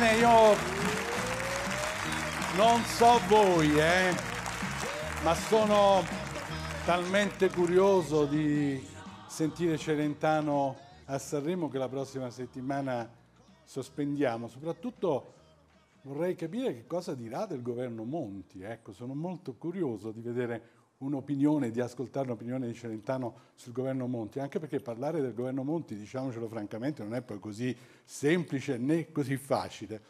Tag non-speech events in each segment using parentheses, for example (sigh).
Bene, io non so voi, eh, ma sono talmente curioso di sentire Celentano a Sanremo che la prossima settimana sospendiamo. Soprattutto vorrei capire che cosa dirà del governo Monti. Ecco, sono molto curioso di vedere un'opinione, di ascoltare l'opinione di Celentano sul governo Monti, anche perché parlare del governo Monti, diciamocelo francamente, non è poi così semplice né così facile.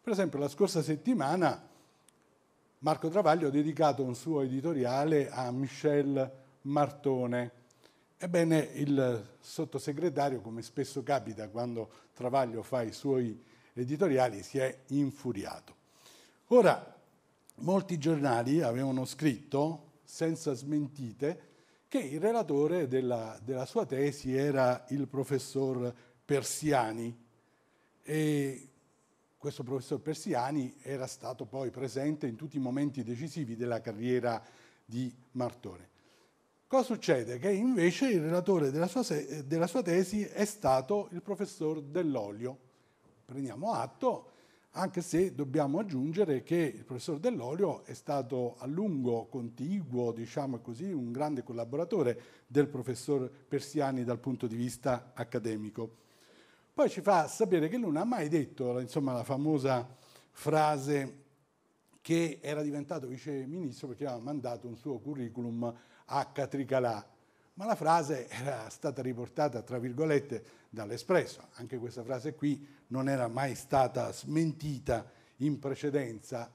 Per esempio la scorsa settimana Marco Travaglio ha dedicato un suo editoriale a Michel Martone. Ebbene, il sottosegretario, come spesso capita quando Travaglio fa i suoi editoriali, si è infuriato. Ora, molti giornali avevano scritto senza smentite, che il relatore della, della sua tesi era il professor Persiani. E questo professor Persiani era stato poi presente in tutti i momenti decisivi della carriera di Martone. Cosa succede? Che invece il relatore della sua, della sua tesi è stato il professor Dell'Olio. Prendiamo atto anche se dobbiamo aggiungere che il professor Dell'Olio è stato a lungo contiguo, diciamo così, un grande collaboratore del professor Persiani dal punto di vista accademico. Poi ci fa sapere che lui non ha mai detto insomma, la famosa frase che era diventato vice ministro perché aveva mandato un suo curriculum a Catricalà. Ma la frase era stata riportata, tra virgolette, dall'Espresso. Anche questa frase qui non era mai stata smentita in precedenza.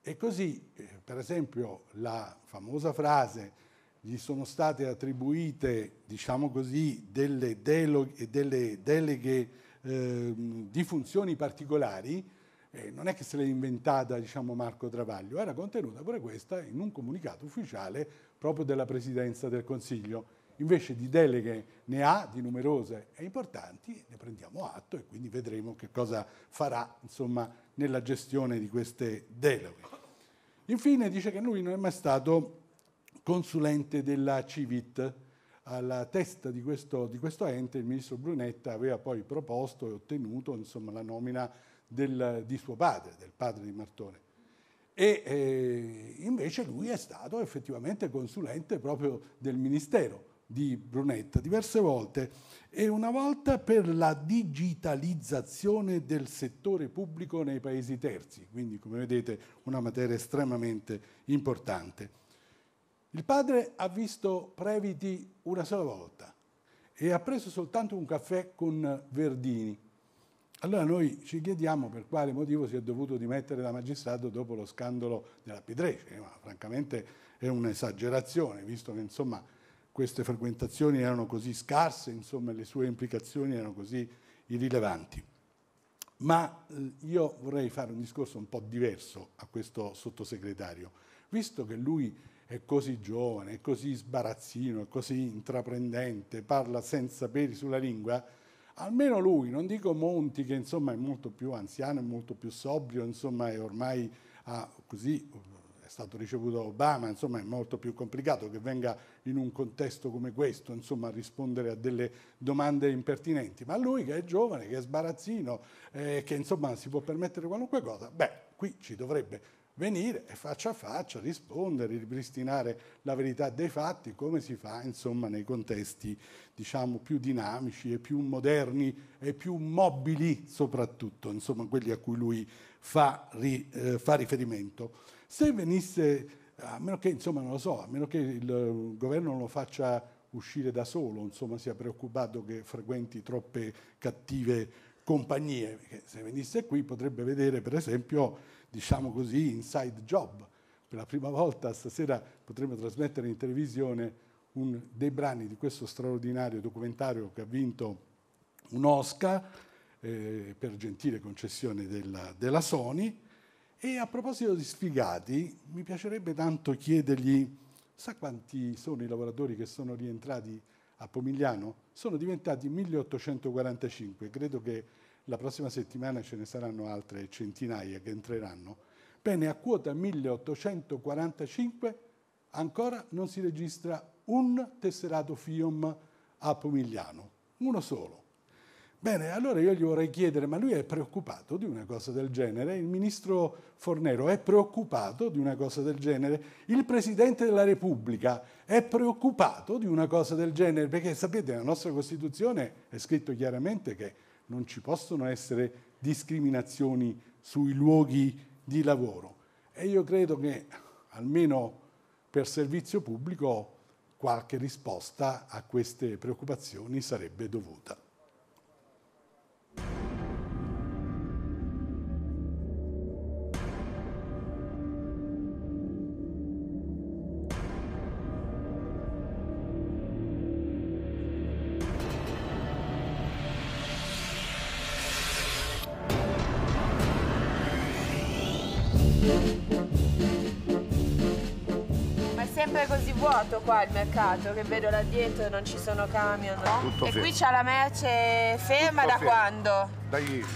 E così, eh, per esempio, la famosa frase gli sono state attribuite, diciamo così, delle, deloghe, delle deleghe eh, di funzioni particolari, eh, non è che se l'è inventata diciamo, Marco Travaglio, era contenuta pure questa in un comunicato ufficiale proprio della Presidenza del Consiglio invece di deleghe ne ha di numerose e importanti, ne prendiamo atto e quindi vedremo che cosa farà insomma, nella gestione di queste deleghe. Infine dice che lui non è mai stato consulente della Civit. Alla testa di questo, di questo ente il ministro Brunetta aveva poi proposto e ottenuto insomma, la nomina del, di suo padre, del padre di Martone. E eh, invece lui è stato effettivamente consulente proprio del Ministero di Brunetta diverse volte e una volta per la digitalizzazione del settore pubblico nei paesi terzi, quindi come vedete una materia estremamente importante. Il padre ha visto Previti una sola volta e ha preso soltanto un caffè con Verdini. Allora noi ci chiediamo per quale motivo si è dovuto dimettere da magistrato dopo lo scandalo della p eh, ma francamente è un'esagerazione, visto che insomma queste frequentazioni erano così scarse, insomma le sue implicazioni erano così irrilevanti. Ma eh, io vorrei fare un discorso un po' diverso a questo sottosegretario, visto che lui è così giovane, è così sbarazzino, è così intraprendente, parla senza peli sulla lingua, almeno lui, non dico Monti che insomma è molto più anziano, è molto più sobrio, insomma è ormai ha così è stato ricevuto da Obama, insomma è molto più complicato che venga in un contesto come questo insomma, a rispondere a delle domande impertinenti, ma lui che è giovane, che è sbarazzino, eh, che insomma si può permettere qualunque cosa, beh, qui ci dovrebbe venire e faccia a faccia rispondere, ripristinare la verità dei fatti come si fa insomma nei contesti diciamo più dinamici e più moderni e più mobili soprattutto insomma quelli a cui lui fa, ri, eh, fa riferimento. Se venisse, a meno che, insomma, non lo so, a meno che il governo non lo faccia uscire da solo, insomma, sia preoccupato che frequenti troppe cattive compagnie, perché se venisse qui potrebbe vedere, per esempio, diciamo così, Inside Job. Per la prima volta stasera potremmo trasmettere in televisione un, dei brani di questo straordinario documentario che ha vinto un Oscar eh, per gentile concessione della, della Sony e a proposito di sfigati, mi piacerebbe tanto chiedergli, sa quanti sono i lavoratori che sono rientrati a Pomigliano? Sono diventati 1845, credo che la prossima settimana ce ne saranno altre centinaia che entreranno. Bene, a quota 1845 ancora non si registra un tesserato FIOM a Pomigliano, uno solo. Bene, allora io gli vorrei chiedere, ma lui è preoccupato di una cosa del genere? Il ministro Fornero è preoccupato di una cosa del genere? Il Presidente della Repubblica è preoccupato di una cosa del genere? Perché sapete, nella nostra Costituzione è scritto chiaramente che non ci possono essere discriminazioni sui luoghi di lavoro. E io credo che almeno per servizio pubblico qualche risposta a queste preoccupazioni sarebbe dovuta. sbagliato, che vedo là dietro non ci sono camion. Tutto e fermo. qui c'è la merce ferma Tutto da fermo. quando? Da ieri.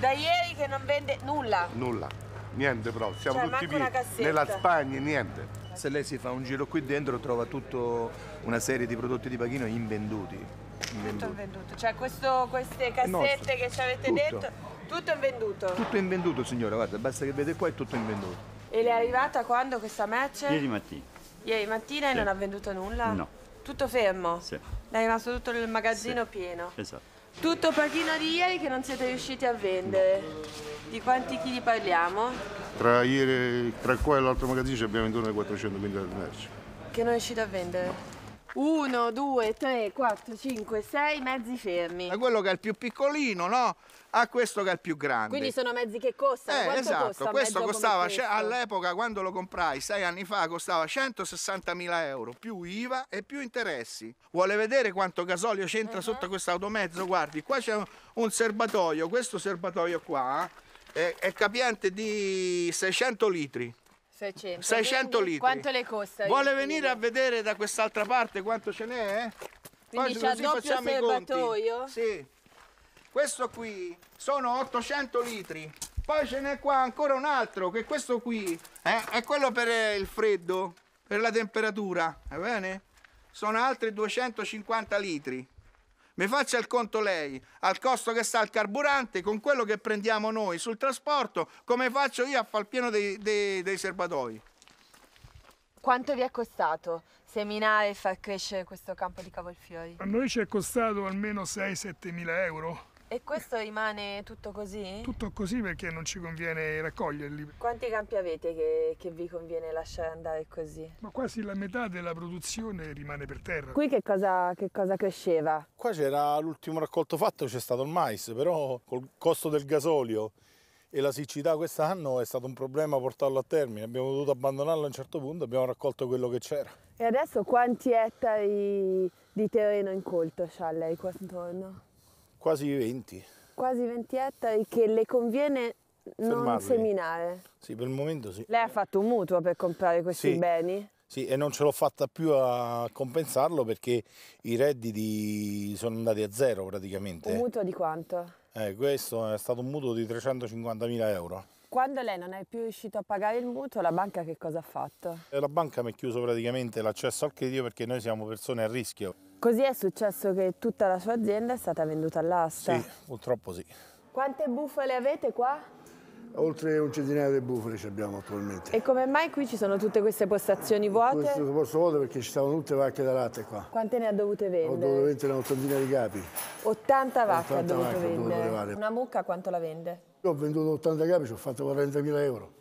Da ieri che non vende nulla. Nulla, niente però, siamo cioè, tutti qui nella Spagna, niente. Se lei si fa un giro qui dentro trova tutta una serie di prodotti di Pachino invenduti. Invenduto. Tutto invenduto, cioè questo, queste cassette che ci avete tutto. detto, tutto invenduto? Tutto invenduto signora, guarda, basta che vede qua è tutto invenduto. E le è arrivata quando questa merce? Ieri mattina. Ieri mattina sì. non ha venduto nulla? No. Tutto fermo? Sì. È rimasto tutto il magazzino sì. pieno? Esatto. Tutto pochino di ieri che non siete riusciti a vendere. No. Di quanti chili parliamo? Tra ieri, tra qua e l'altro magazzino ci abbiamo venduto 400.000 quintali di merci. Che non riuscite a vendere? No. 1, 2, 3, 4, 5, 6 mezzi fermi. Da quello che è il più piccolino, no? A questo che è il più grande. Quindi sono mezzi che costano. Eh, Quanto esatto, costa questo costava all'epoca quando lo comprai sei anni fa costava 160.000 euro più IVA e più interessi. Vuole vedere quanto gasolio c'entra uh -huh. sotto questo automezzo? Guardi, qua c'è un, serbatoio, questo serbatoio qua eh, è capiente di 600 litri. 600, 600 litri. Quanto le costa? Vuole venire a vedere da quest'altra parte quanto ce n'è? Eh? Quindi Poi c'è così facciamo Sì. Questo qui sono 800 litri. Poi ce n'è qua ancora un altro, che questo qui eh, è quello per eh, il freddo, per la temperatura, va bene? Sono altri 250 litri mi faccia il conto lei, al costo che sta il carburante, con quello che prendiamo noi sul trasporto, come faccio io a far pieno dei, dei, dei serbatoi. Quanto vi è costato seminare e far crescere questo campo di cavolfiori? A noi ci è costato almeno 6-7 mila euro e questo rimane tutto così? Tutto così perché non ci conviene raccoglierli. Quanti campi avete che, che, vi conviene lasciare andare così? Ma quasi la metà della produzione rimane per terra. Qui che cosa, che cosa cresceva? Qua c'era l'ultimo raccolto fatto, c'è stato il mais, però col costo del gasolio e la siccità quest'anno è stato un problema portarlo a termine. Abbiamo dovuto abbandonarlo a un certo punto, abbiamo raccolto quello che c'era. E adesso quanti ettari di terreno incolto c'ha lei qua intorno? quasi 20. Quasi 20 ettari che le conviene Fermarli. non seminare. Sì, per il momento sì. Lei ha fatto un mutuo per comprare questi sì. beni? Sì, e non ce l'ho fatta più a compensarlo perché i redditi sono andati a zero praticamente. Un mutuo di quanto? Eh, questo è stato un mutuo di 350.000 euro. Quando lei non è più riuscito a pagare il mutuo, la banca che cosa ha fatto? Eh, la banca mi ha chiuso praticamente l'accesso al credito perché noi siamo persone a rischio. Così è successo che tutta la sua azienda è stata venduta all'asta? Sì, purtroppo sì. Quante bufale avete qua? Oltre un centinaio di bufale ci abbiamo attualmente. E come mai qui ci sono tutte queste postazioni vuote? Questo posto vuote perché ci stavano tutte vacche da latte qua. Quante ne ha dovute vendere? Ho dovuto vendere un'ottantina di capi. 80 vacche 80 ha dovuto vacche vendere. Dovuto Una mucca quanto la vende? Io ho venduto 80 capi, ci ho fatto 40.000 euro.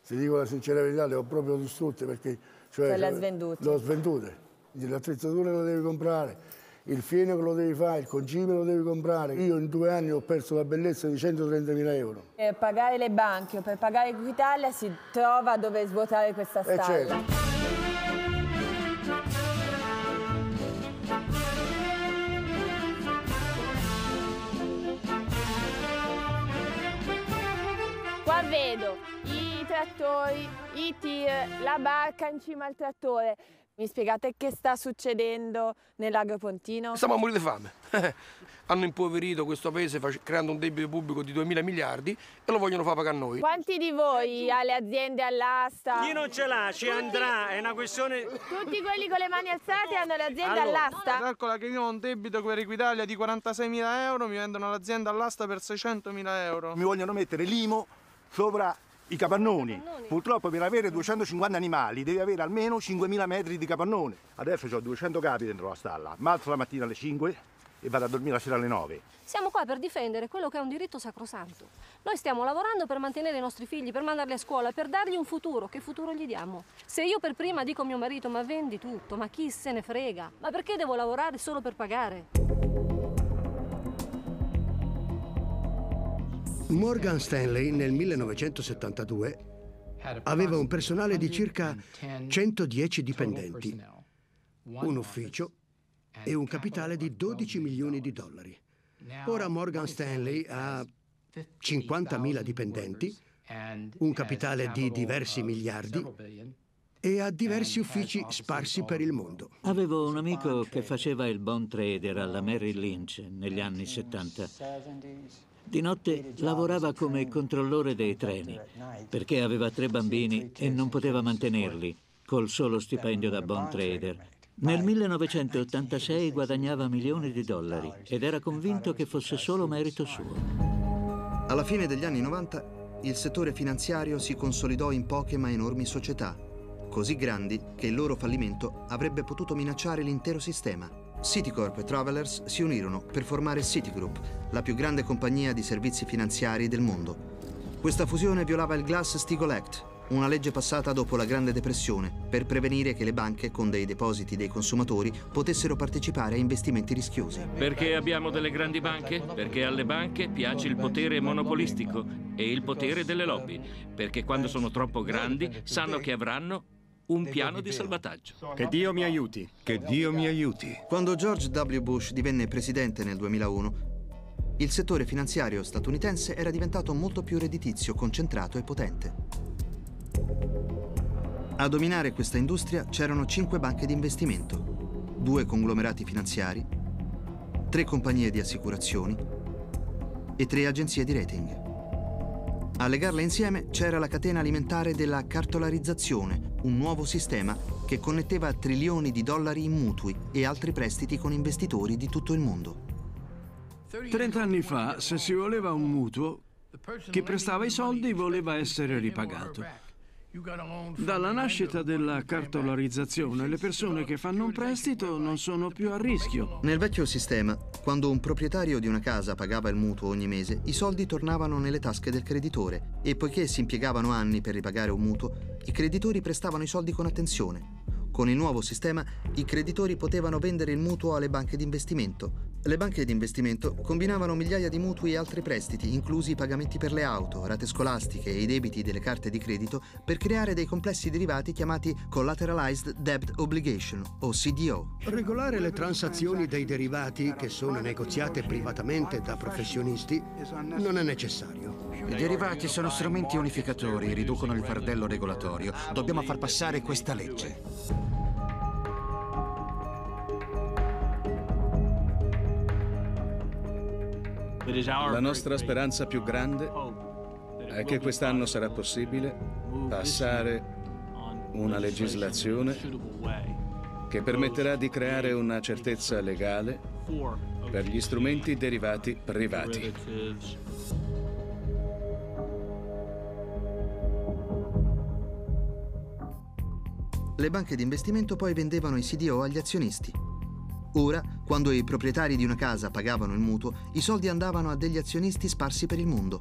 Se dico la sincera verità, le ho proprio distrutte perché... Cioè, cioè le ha cioè, svendute? Le ho svendute l'attrezzatura la devi comprare, il fieno che lo devi fare, il concime lo devi comprare. Io in due anni ho perso la bellezza di 130.000 euro. Per pagare le banche o per pagare Equitalia si trova dove svuotare questa eh, strada. Eh certo. Qua vedo i trattori, i tir, la barca in cima al trattore. Mi spiegate che sta succedendo nel lago Pontino? Stiamo a morire di fame. (laughs) Hanno impoverito questo paese creando un debito pubblico di 2 mila miliardi e lo vogliono far pagare a noi. Quanti di voi ha le aziende all'asta? Chi non ce l'ha ci Tutti... andrà, è una questione... Tutti quelli con le mani alzate hanno le aziende allora, all'asta? Calcola che io ho un debito per Equitalia di 46 mila euro, mi vendono l'azienda all'asta per 600 mila euro. Mi vogliono mettere l'IMO sopra i capannoni. Purtroppo per avere 250 animali devi avere almeno 5.000 metri di capannone. Adesso ho 200 capi dentro la stalla, ma la mattina alle 5 e vado a dormire la sera alle 9. Siamo qua per difendere quello che è un diritto sacrosanto. Noi stiamo lavorando per mantenere i nostri figli, per mandarli a scuola, per dargli un futuro. Che futuro gli diamo? Se io per prima dico a mio marito ma vendi tutto, ma chi se ne frega? Ma perché devo lavorare solo per pagare? Morgan Stanley nel 1972 aveva un personale di circa 110 dipendenti, un ufficio e un capitale di 12 milioni di dollari. Ora Morgan Stanley ha 50.000 dipendenti, un capitale di diversi miliardi e ha diversi uffici sparsi per il mondo. Avevo un amico che faceva il bond trader alla Merrill Lynch negli anni 70 di notte lavorava come controllore dei treni perché aveva tre bambini e non poteva mantenerli col solo stipendio da bond trader. Nel 1986 guadagnava milioni di dollari ed era convinto che fosse solo merito suo. Alla fine degli anni 90 il settore finanziario si consolidò in poche ma enormi società, così grandi che il loro fallimento avrebbe potuto minacciare l'intero sistema. Citicorp e Travelers si unirono per formare Citigroup, la più grande compagnia di servizi finanziari del mondo. Questa fusione violava il Glass-Steagall Act, una legge passata dopo la Grande Depressione, per prevenire che le banche, con dei depositi dei consumatori, potessero partecipare a investimenti rischiosi. Perché abbiamo delle grandi banche? Perché alle banche piace il potere monopolistico e il potere delle lobby, perché quando sono troppo grandi sanno che avranno un piano di salvataggio. Che Dio mi aiuti. Che Dio mi aiuti. Quando George W. Bush divenne presidente nel 2001, il settore finanziario statunitense era diventato molto più redditizio, concentrato e potente. A dominare questa industria c'erano cinque banche di investimento, due conglomerati finanziari, tre compagnie di assicurazioni e tre agenzie di rating. A legarla insieme c'era la catena alimentare della cartolarizzazione, un nuovo sistema che connetteva trilioni di dollari in mutui e altri prestiti con investitori di tutto il mondo. Trent'anni fa, se si voleva un mutuo, chi prestava i soldi voleva essere ripagato. Dalla nascita della cartolarizzazione, le persone che fanno un prestito non sono più a rischio. Nel vecchio sistema, quando un proprietario di una casa pagava il mutuo ogni mese, i soldi tornavano nelle tasche del creditore e poiché si impiegavano anni per ripagare un mutuo, i creditori prestavano i soldi con attenzione. Con il nuovo sistema, i creditori potevano vendere il mutuo alle banche di investimento le banche di investimento combinavano migliaia di mutui e altri prestiti, inclusi i pagamenti per le auto, rate scolastiche e i debiti delle carte di credito, per creare dei complessi derivati chiamati Collateralized Debt Obligation o CDO. Regolare le transazioni dei derivati, che sono negoziate privatamente da professionisti, non è necessario. I derivati sono strumenti unificatori, riducono il fardello regolatorio. Dobbiamo far passare questa legge. La nostra speranza più grande è che quest'anno sarà possibile passare una legislazione che permetterà di creare una certezza legale per gli strumenti derivati privati. Le banche di investimento poi vendevano i CDO agli azionisti Ora, quando i proprietari di una casa pagavano il mutuo, i soldi andavano a degli azionisti sparsi per il mondo.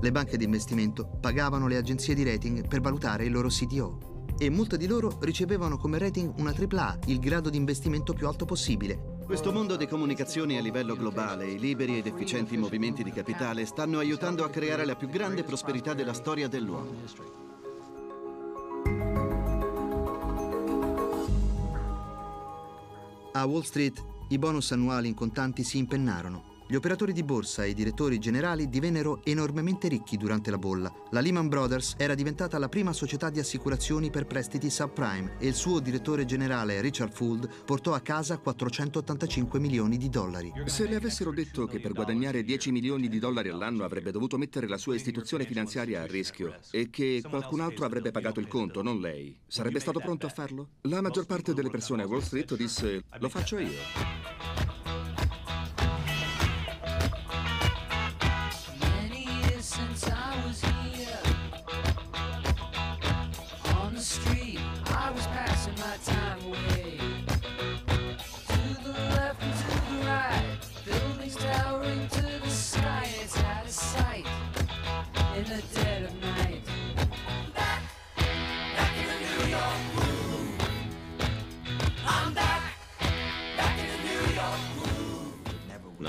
Le banche di investimento pagavano le agenzie di rating per valutare il loro CDO e molte di loro ricevevano come rating una AAA, il grado di investimento più alto possibile. Questo mondo di comunicazioni a livello globale, i liberi ed efficienti movimenti di capitale stanno aiutando a creare la più grande prosperità della storia dell'uomo. A Wall Street i bonus annuali in contanti si impennarono gli operatori di borsa e i direttori generali divennero enormemente ricchi durante la bolla. La Lehman Brothers era diventata la prima società di assicurazioni per prestiti subprime e il suo direttore generale Richard Fuld portò a casa 485 milioni di dollari. Se le avessero detto che per guadagnare 10 milioni di dollari all'anno avrebbe dovuto mettere la sua istituzione finanziaria a rischio e che qualcun altro avrebbe pagato il conto, non lei, sarebbe stato pronto a farlo? La maggior parte delle persone a Wall Street disse lo faccio io.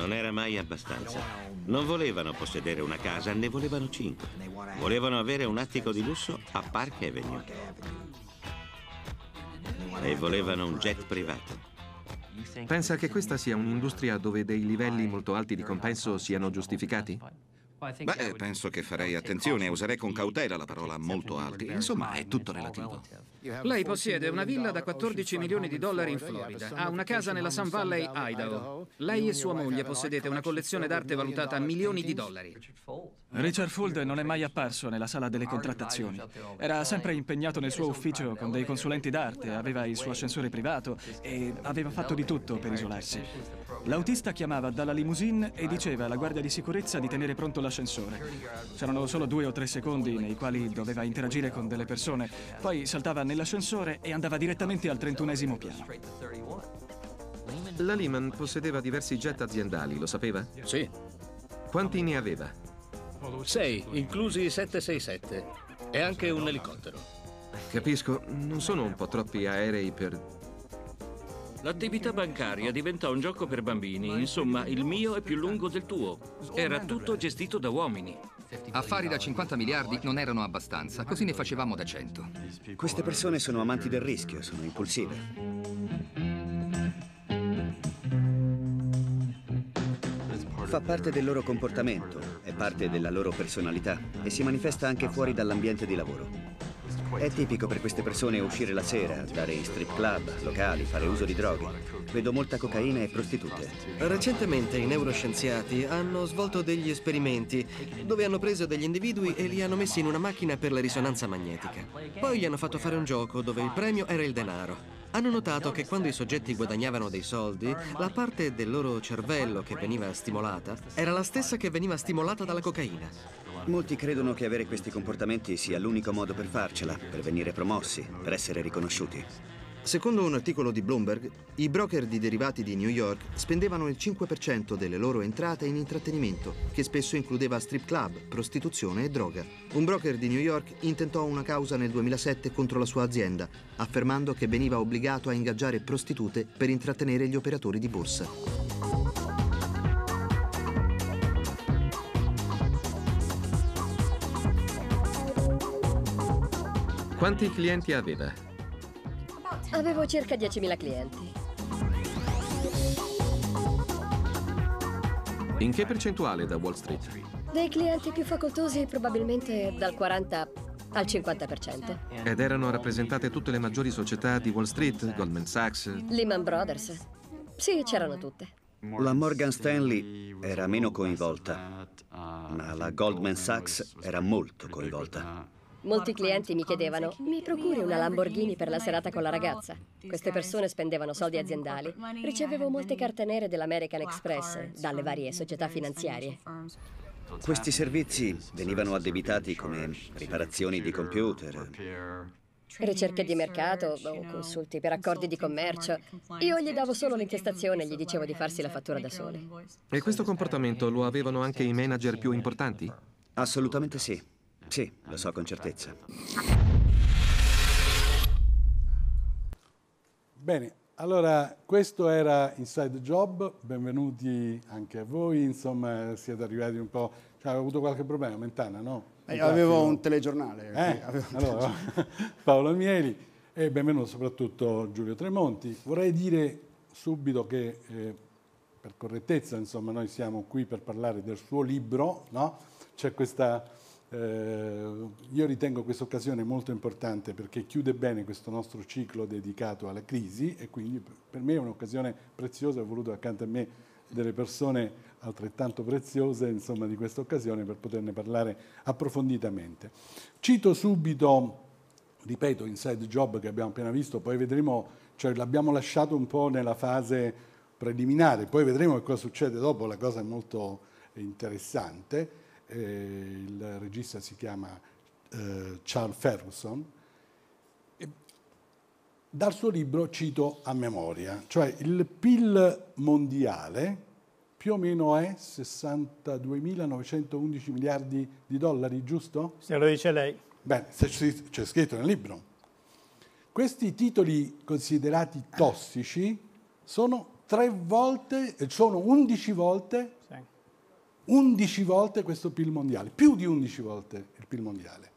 Non era mai abbastanza. Non volevano possedere una casa, ne volevano cinque. Volevano avere un attico di lusso a Park Avenue. E volevano un jet privato. Pensa che questa sia un'industria dove dei livelli molto alti di compenso siano giustificati? Beh, penso che farei attenzione e userei con cautela la parola molto alti. Insomma, è tutto relativo. Lei possiede una villa da 14 milioni di dollari in Florida, ha una casa nella Sun Valley, Idaho. Lei e sua moglie possedete una collezione d'arte valutata a milioni di dollari. Richard Fuld non è mai apparso nella sala delle contrattazioni. Era sempre impegnato nel suo ufficio con dei consulenti d'arte, aveva il suo ascensore privato e aveva fatto di tutto per isolarsi. L'autista chiamava dalla limousine e diceva alla guardia di sicurezza di tenere pronto la l'ascensore. C'erano solo due o tre secondi nei quali doveva interagire con delle persone, poi saltava nell'ascensore e andava direttamente al trentunesimo piano. La Lehman possedeva diversi jet aziendali, lo sapeva? Sì. Quanti ne aveva? Sei, inclusi 767 e anche un elicottero. Capisco, non sono un po' troppi aerei per L'attività bancaria diventò un gioco per bambini, insomma il mio è più lungo del tuo. Era tutto gestito da uomini. Affari da 50 miliardi non erano abbastanza, così ne facevamo da 100. Queste persone sono amanti del rischio, sono impulsive. Fa parte del loro comportamento, è parte della loro personalità e si manifesta anche fuori dall'ambiente di lavoro. È tipico per queste persone uscire la sera, andare in strip club, locali, fare uso di droghe. Vedo molta cocaina e prostitute. Recentemente i neuroscienziati hanno svolto degli esperimenti dove hanno preso degli individui e li hanno messi in una macchina per la risonanza magnetica. Poi gli hanno fatto fare un gioco dove il premio era il denaro. Hanno notato che quando i soggetti guadagnavano dei soldi, la parte del loro cervello che veniva stimolata era la stessa che veniva stimolata dalla cocaina. Molti credono che avere questi comportamenti sia l'unico modo per farcela, per venire promossi, per essere riconosciuti. Secondo un articolo di Bloomberg, i broker di derivati di New York spendevano il 5% delle loro entrate in intrattenimento, che spesso includeva strip club, prostituzione e droga. Un broker di New York intentò una causa nel 2007 contro la sua azienda, affermando che veniva obbligato a ingaggiare prostitute per intrattenere gli operatori di borsa. Quanti clienti aveva? Avevo circa 10.000 clienti. In che percentuale da Wall Street? Dei clienti più facoltosi probabilmente dal 40 al 50%. Ed erano rappresentate tutte le maggiori società di Wall Street, Goldman Sachs? Lehman Brothers. Sì, c'erano tutte. La Morgan Stanley era meno coinvolta, ma la Goldman Sachs era molto coinvolta. Molti clienti mi chiedevano, mi procuri una Lamborghini per la serata con la ragazza? Queste persone spendevano soldi aziendali. Ricevevo molte carte nere dell'American Express, dalle varie società finanziarie. Questi servizi venivano addebitati come riparazioni di computer, ricerche di mercato o consulti per accordi di commercio. Io gli davo solo l'intestazione e gli dicevo di farsi la fattura da soli. E questo comportamento lo avevano anche i manager più importanti? Assolutamente sì. Sì, lo so con certezza. Bene, allora questo era Inside Job, benvenuti anche a voi, insomma siete arrivati un po'... Cioè, avevo avuto qualche problema, Mentana, no? Eh, avevo un telegiornale. Eh? Avevo un allora, telegiornale. (laughs) Paolo Mieli e benvenuto soprattutto Giulio Tremonti. Vorrei dire subito che eh, per correttezza, insomma, noi siamo qui per parlare del suo libro, no? C'è questa eh, io ritengo questa occasione molto importante perché chiude bene questo nostro ciclo dedicato alla crisi e quindi per me è un'occasione preziosa, ho voluto accanto a me delle persone altrettanto preziose insomma, di questa occasione per poterne parlare approfonditamente. Cito subito, ripeto, Inside Job che abbiamo appena visto, poi vedremo, cioè, l'abbiamo lasciato un po' nella fase preliminare, poi vedremo che cosa succede dopo, la cosa è molto interessante eh, il regista si chiama eh, Charles Ferguson, dal suo libro cito a memoria, cioè il PIL mondiale più o meno è 62.911 miliardi di dollari, giusto? Se lo dice lei. Bene, c'è scritto nel libro. Questi titoli considerati tossici sono, tre volte, sono 11 volte sì. 11 volte questo PIL mondiale, più di 11 volte il PIL mondiale.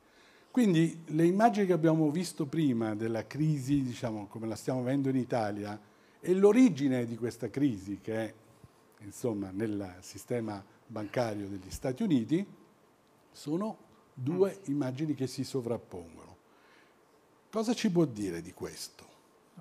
Quindi le immagini che abbiamo visto prima della crisi, diciamo, come la stiamo vivendo in Italia, e l'origine di questa crisi che è, insomma, nel sistema bancario degli Stati Uniti, sono due mm. immagini che si sovrappongono. Cosa ci può dire di questo?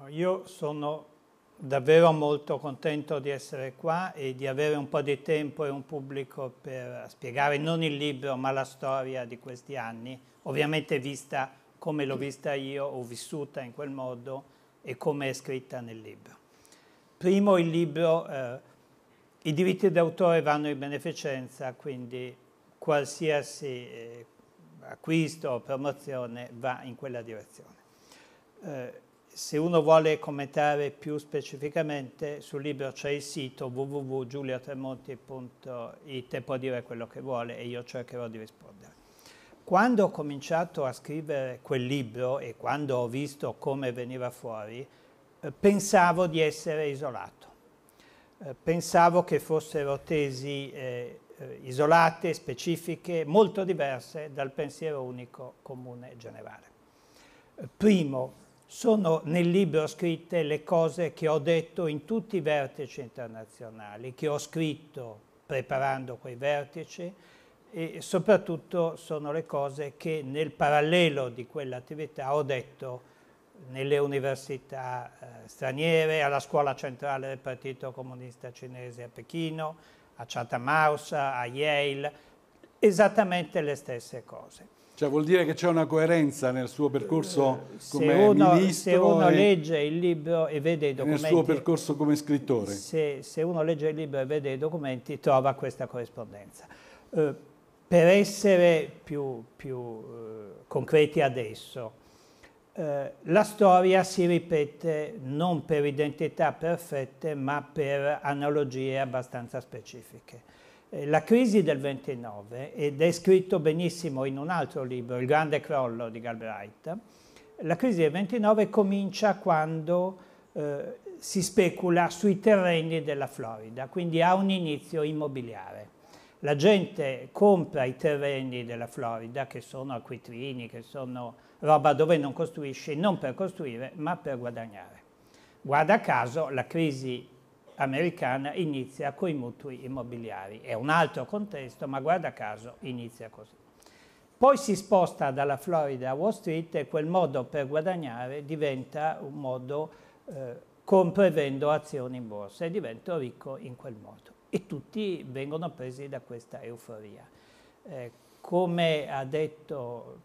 Io sono davvero molto contento di essere qua e di avere un po' di tempo e un pubblico per spiegare non il libro ma la storia di questi anni, ovviamente vista come l'ho vista io o vissuta in quel modo e come è scritta nel libro. Primo il libro, eh, i diritti d'autore vanno in beneficenza, quindi qualsiasi eh, acquisto o promozione va in quella direzione. Eh, se uno vuole commentare più specificamente, sul libro c'è il sito www.giuliotremonti.it, può dire quello che vuole e io cercherò di rispondere. Quando ho cominciato a scrivere quel libro e quando ho visto come veniva fuori, eh, pensavo di essere isolato. Eh, pensavo che fossero tesi eh, isolate, specifiche, molto diverse dal pensiero unico comune generale. Primo, sono nel libro scritte le cose che ho detto in tutti i vertici internazionali, che ho scritto preparando quei vertici e soprattutto sono le cose che nel parallelo di quell'attività ho detto nelle università eh, straniere, alla scuola centrale del Partito Comunista Cinese a Pechino, a Chatham House, a Yale, esattamente le stesse cose. Cioè vuol dire che c'è una coerenza nel suo percorso eh, come se uno, ministro? Se uno e, legge il libro e vede i documenti... Nel suo percorso come scrittore? Se, se, uno legge il libro e vede i documenti trova questa corrispondenza. Eh, per essere più, più eh, concreti adesso, eh, la storia si ripete non per identità perfette ma per analogie abbastanza specifiche. Eh, la crisi del 29 ed è scritto benissimo in un altro libro, Il grande crollo di Galbraith. La crisi del 29 comincia quando eh, si specula sui terreni della Florida, quindi ha un inizio immobiliare. La gente compra i terreni della Florida, che sono acquitrini, che sono roba dove non costruisci, non per costruire, ma per guadagnare. Guarda caso, la crisi americana inizia con i mutui immobiliari. È un altro contesto, ma guarda caso inizia così. Poi si sposta dalla Florida a Wall Street e quel modo per guadagnare diventa un modo eh, vendo azioni in borsa e divento ricco in quel modo. E tutti vengono presi da questa euforia. Eh, come ha detto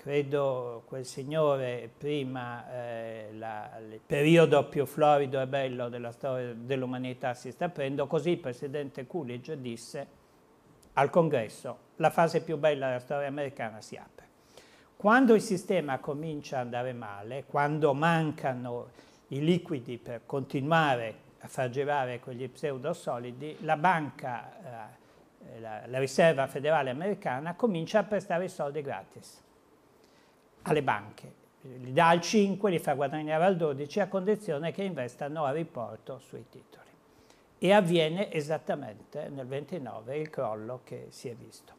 credo quel signore prima eh, la, il periodo più florido e bello della storia dell'umanità si sta aprendo, così il presidente Coolidge disse al congresso la fase più bella della storia americana si apre. Quando il sistema comincia ad andare male, quando mancano i liquidi per continuare a far girare quegli pseudosolidi, la banca, eh, la, la riserva federale americana comincia a prestare i soldi gratis alle banche. Li dà al 5, li fa guadagnare al 12 a condizione che investano a riporto sui titoli. E avviene esattamente nel 29 il crollo che si è visto.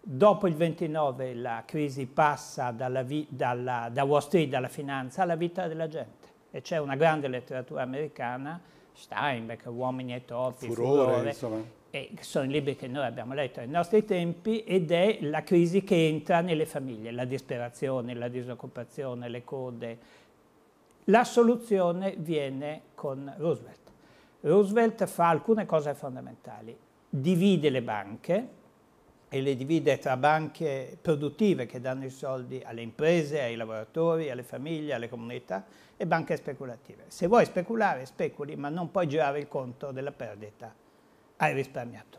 Dopo il 29 la crisi passa dalla dalla, da Wall Street, dalla finanza, alla vita della gente. E c'è una grande letteratura americana Steinbeck, Uomini e Topi, Furore, furore e sono libri che noi abbiamo letto ai nostri tempi, ed è la crisi che entra nelle famiglie, la disperazione, la disoccupazione, le code. La soluzione viene con Roosevelt. Roosevelt fa alcune cose fondamentali. Divide le banche e le divide tra banche produttive che danno i soldi alle imprese, ai lavoratori, alle famiglie, alle comunità e banche speculative. Se vuoi speculare, speculi, ma non puoi girare il conto della perdita ai risparmiatori.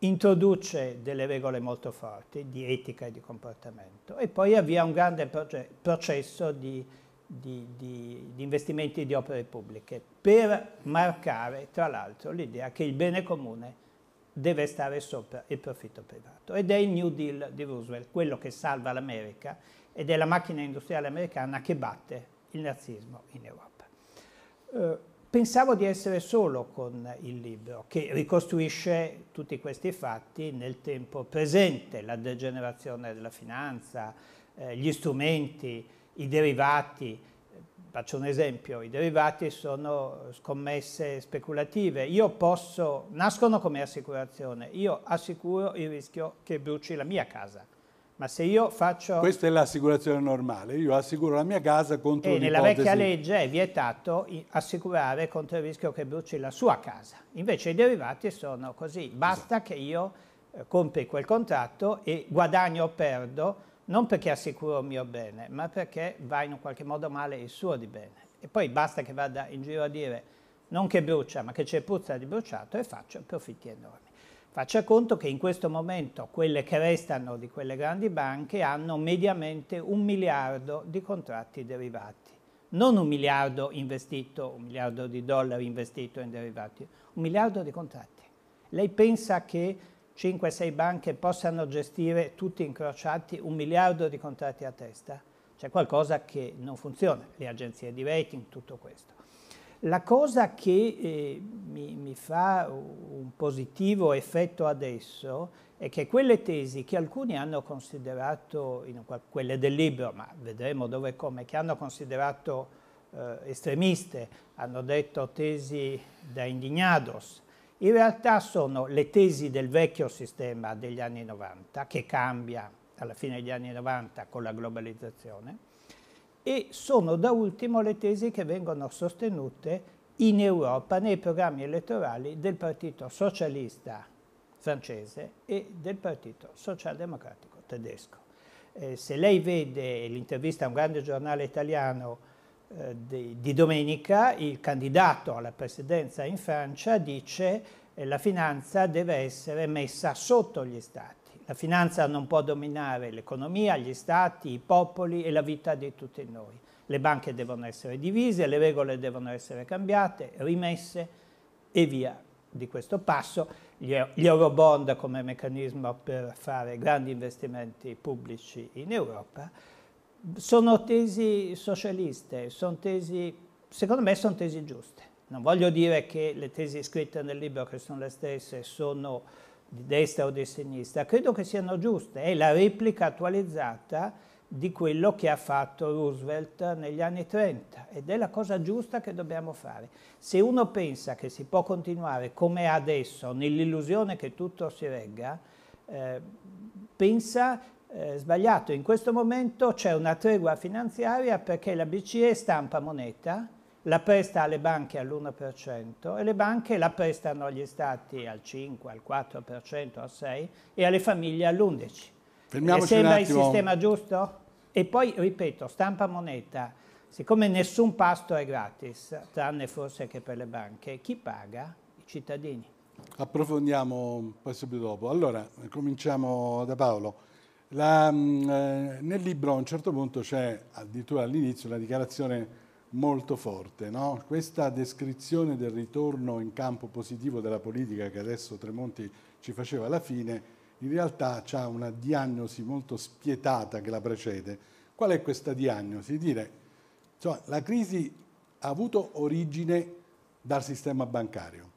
Introduce delle regole molto forti di etica e di comportamento e poi avvia un grande processo di, di, di, di investimenti di opere pubbliche per marcare, tra l'altro, l'idea che il bene comune deve stare sopra il profitto privato. Ed è il New Deal di Roosevelt, quello che salva l'America ed è la macchina industriale americana che batte il nazismo in Europa. Uh, Pensavo di essere solo con il libro che ricostruisce tutti questi fatti nel tempo presente, la degenerazione della finanza, eh, gli strumenti, i derivati. Faccio un esempio, i derivati sono scommesse speculative. Io posso, nascono come assicurazione, io assicuro il rischio che bruci la mia casa ma se io faccio... Questa è l'assicurazione normale, io assicuro la mia casa contro il rischio. E nella vecchia legge è vietato assicurare contro il rischio che bruci la sua casa. Invece i derivati sono così, basta esatto. che io eh, compri quel contratto e guadagno o perdo, non perché assicuro il mio bene, ma perché va in un qualche modo male il suo di bene. E poi basta che vada in giro a dire non che brucia, ma che c'è puzza di bruciato e faccio profitti enormi. Faccia conto che in questo momento quelle che restano di quelle grandi banche hanno mediamente un miliardo di contratti derivati. Non un miliardo investito, un miliardo di dollari investito in derivati, un miliardo di contratti. Lei pensa che 5-6 banche possano gestire tutti incrociati un miliardo di contratti a testa? C'è qualcosa che non funziona, le agenzie di rating, tutto questo. La cosa che eh, mi, mi, fa un positivo effetto adesso è che quelle tesi che alcuni hanno considerato, quelle del libro, ma vedremo dove e come, che hanno considerato eh, estremiste, hanno detto tesi da indignados, in realtà sono le tesi del vecchio sistema degli anni 90 che cambia alla fine degli anni 90 con la globalizzazione, e sono da ultimo le tesi che vengono sostenute in Europa nei programmi elettorali del Partito Socialista francese e del Partito Socialdemocratico tedesco. Eh, se lei vede l'intervista a un grande giornale italiano eh, di, di, domenica, il candidato alla presidenza in Francia dice che eh, la finanza deve essere messa sotto gli stati. La finanza non può dominare l'economia, gli stati, i popoli e la vita di tutti noi. Le banche devono essere divise, le regole devono essere cambiate, rimesse e via di questo passo. Gli euro bond come meccanismo per fare grandi investimenti pubblici in Europa sono tesi socialiste, sono tesi, secondo me sono tesi giuste. Non voglio dire che le tesi scritte nel libro, che sono le stesse, sono di destra o di sinistra, credo che siano giuste, è la replica attualizzata di quello che ha fatto Roosevelt negli anni 30 ed è la cosa giusta che dobbiamo fare. Se uno pensa che si può continuare come adesso, nell'illusione che tutto si regga, eh, pensa eh, sbagliato. In questo momento c'è una tregua finanziaria perché la BCE stampa moneta, la presta alle banche all'1% e le banche la prestano agli stati al 5, al 4%, al 6% e alle famiglie all'11%. Fermiamoci sembra il sistema giusto? E poi, ripeto, stampa moneta, siccome nessun pasto è gratis, tranne forse che per le banche, chi paga? I cittadini. Approfondiamo poi subito dopo. Allora, cominciamo da Paolo. La, mm, eh, nel libro a un certo punto c'è addirittura all'inizio la dichiarazione molto forte. No? Questa descrizione del ritorno in campo positivo della politica che adesso Tremonti ci faceva alla fine, in realtà ha una diagnosi molto spietata che la precede. Qual è questa diagnosi? Dire, insomma, la crisi ha avuto origine dal sistema bancario.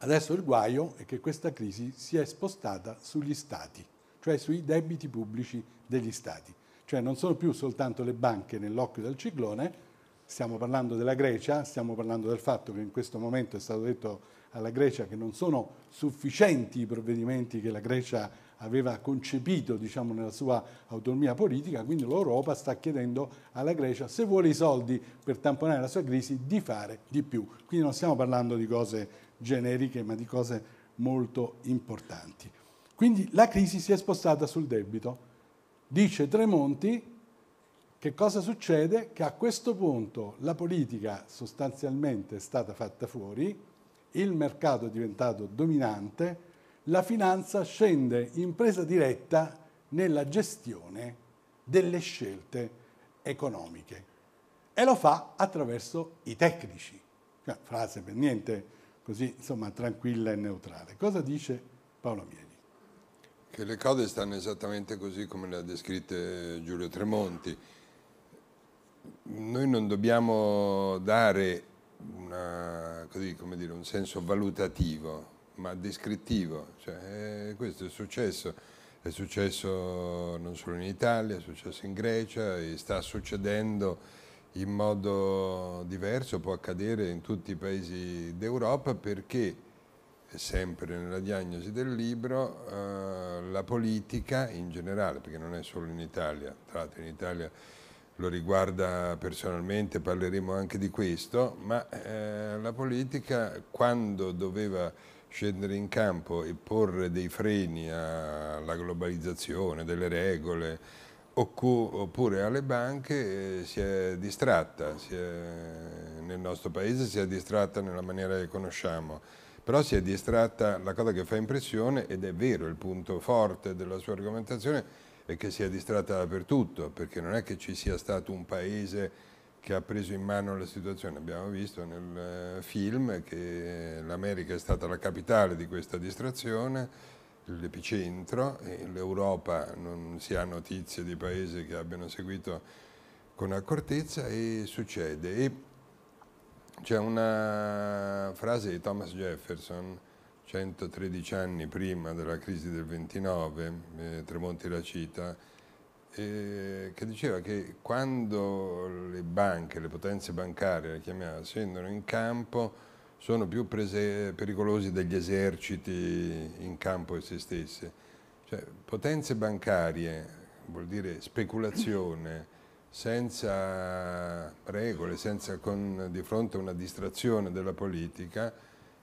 Adesso il guaio è che questa crisi si è spostata sugli stati, cioè sui debiti pubblici degli stati. Cioè non sono più soltanto le banche nell'occhio del ciclone, Stiamo parlando della Grecia, stiamo parlando del fatto che in questo momento è stato detto alla Grecia che non sono sufficienti i provvedimenti che la Grecia aveva concepito diciamo, nella sua autonomia politica, quindi l'Europa sta chiedendo alla Grecia se vuole i soldi per tamponare la sua crisi di fare di più. Quindi non stiamo parlando di cose generiche ma di cose molto importanti. Quindi la crisi si è spostata sul debito. Dice Tremonti che cosa succede? Che a questo punto la politica sostanzialmente è stata fatta fuori, il mercato è diventato dominante, la finanza scende in presa diretta nella gestione delle scelte economiche e lo fa attraverso i tecnici. Una cioè, frase per niente così insomma tranquilla e neutrale. Cosa dice Paolo Mieli? Che le cose stanno esattamente così come le ha descritte Giulio Tremonti noi non dobbiamo dare una, così, dire, un senso valutativo, ma descrittivo. Cioè, eh, questo è successo, è successo non solo in Italia, è successo in Grecia, e sta succedendo in modo diverso, può accadere in tutti i paesi d'Europa perché, sempre nella diagnosi del libro, eh, la politica in generale, perché non è solo in Italia, tra l'altro in Italia lo riguarda personalmente, parleremo anche di questo, ma eh, la politica quando doveva scendere in campo e porre dei freni alla globalizzazione, delle regole, oppure alle banche eh, si è distratta, si è, nel nostro paese si è distratta nella maniera che conosciamo, però si è distratta, la cosa che fa impressione ed è vero il punto forte della sua argomentazione, e che sia distratta dappertutto, perché non è che ci sia stato un paese che ha preso in mano la situazione. Abbiamo visto nel eh, film che l'America è stata la capitale di questa distrazione, l'epicentro, l'Europa non si ha notizie di paesi che abbiano seguito con accortezza e succede. E c'è una frase di Thomas Jefferson 113 anni prima della crisi del 29, eh, Tremonti la cita, eh, che diceva che quando le banche, le potenze bancarie, le chiamiamo, scendono in campo, sono più pericolosi degli eserciti in campo essi stessi. Cioè, potenze bancarie vuol dire speculazione senza regole, senza con, di fronte a una distrazione della politica,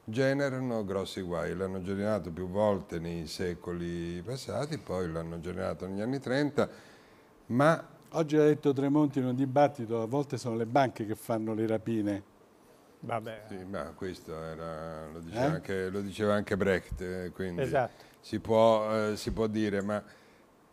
generano grossi guai, l'hanno generato più volte nei secoli passati, poi l'hanno generato negli anni 30, ma... Oggi ha detto Tremonti in un dibattito, a volte sono le banche che fanno le rapine. Vabbè. Sì, ma questo era, lo, diceva eh? anche, lo, diceva anche, Brecht, eh, quindi esatto. si, può, eh, si, può, dire, ma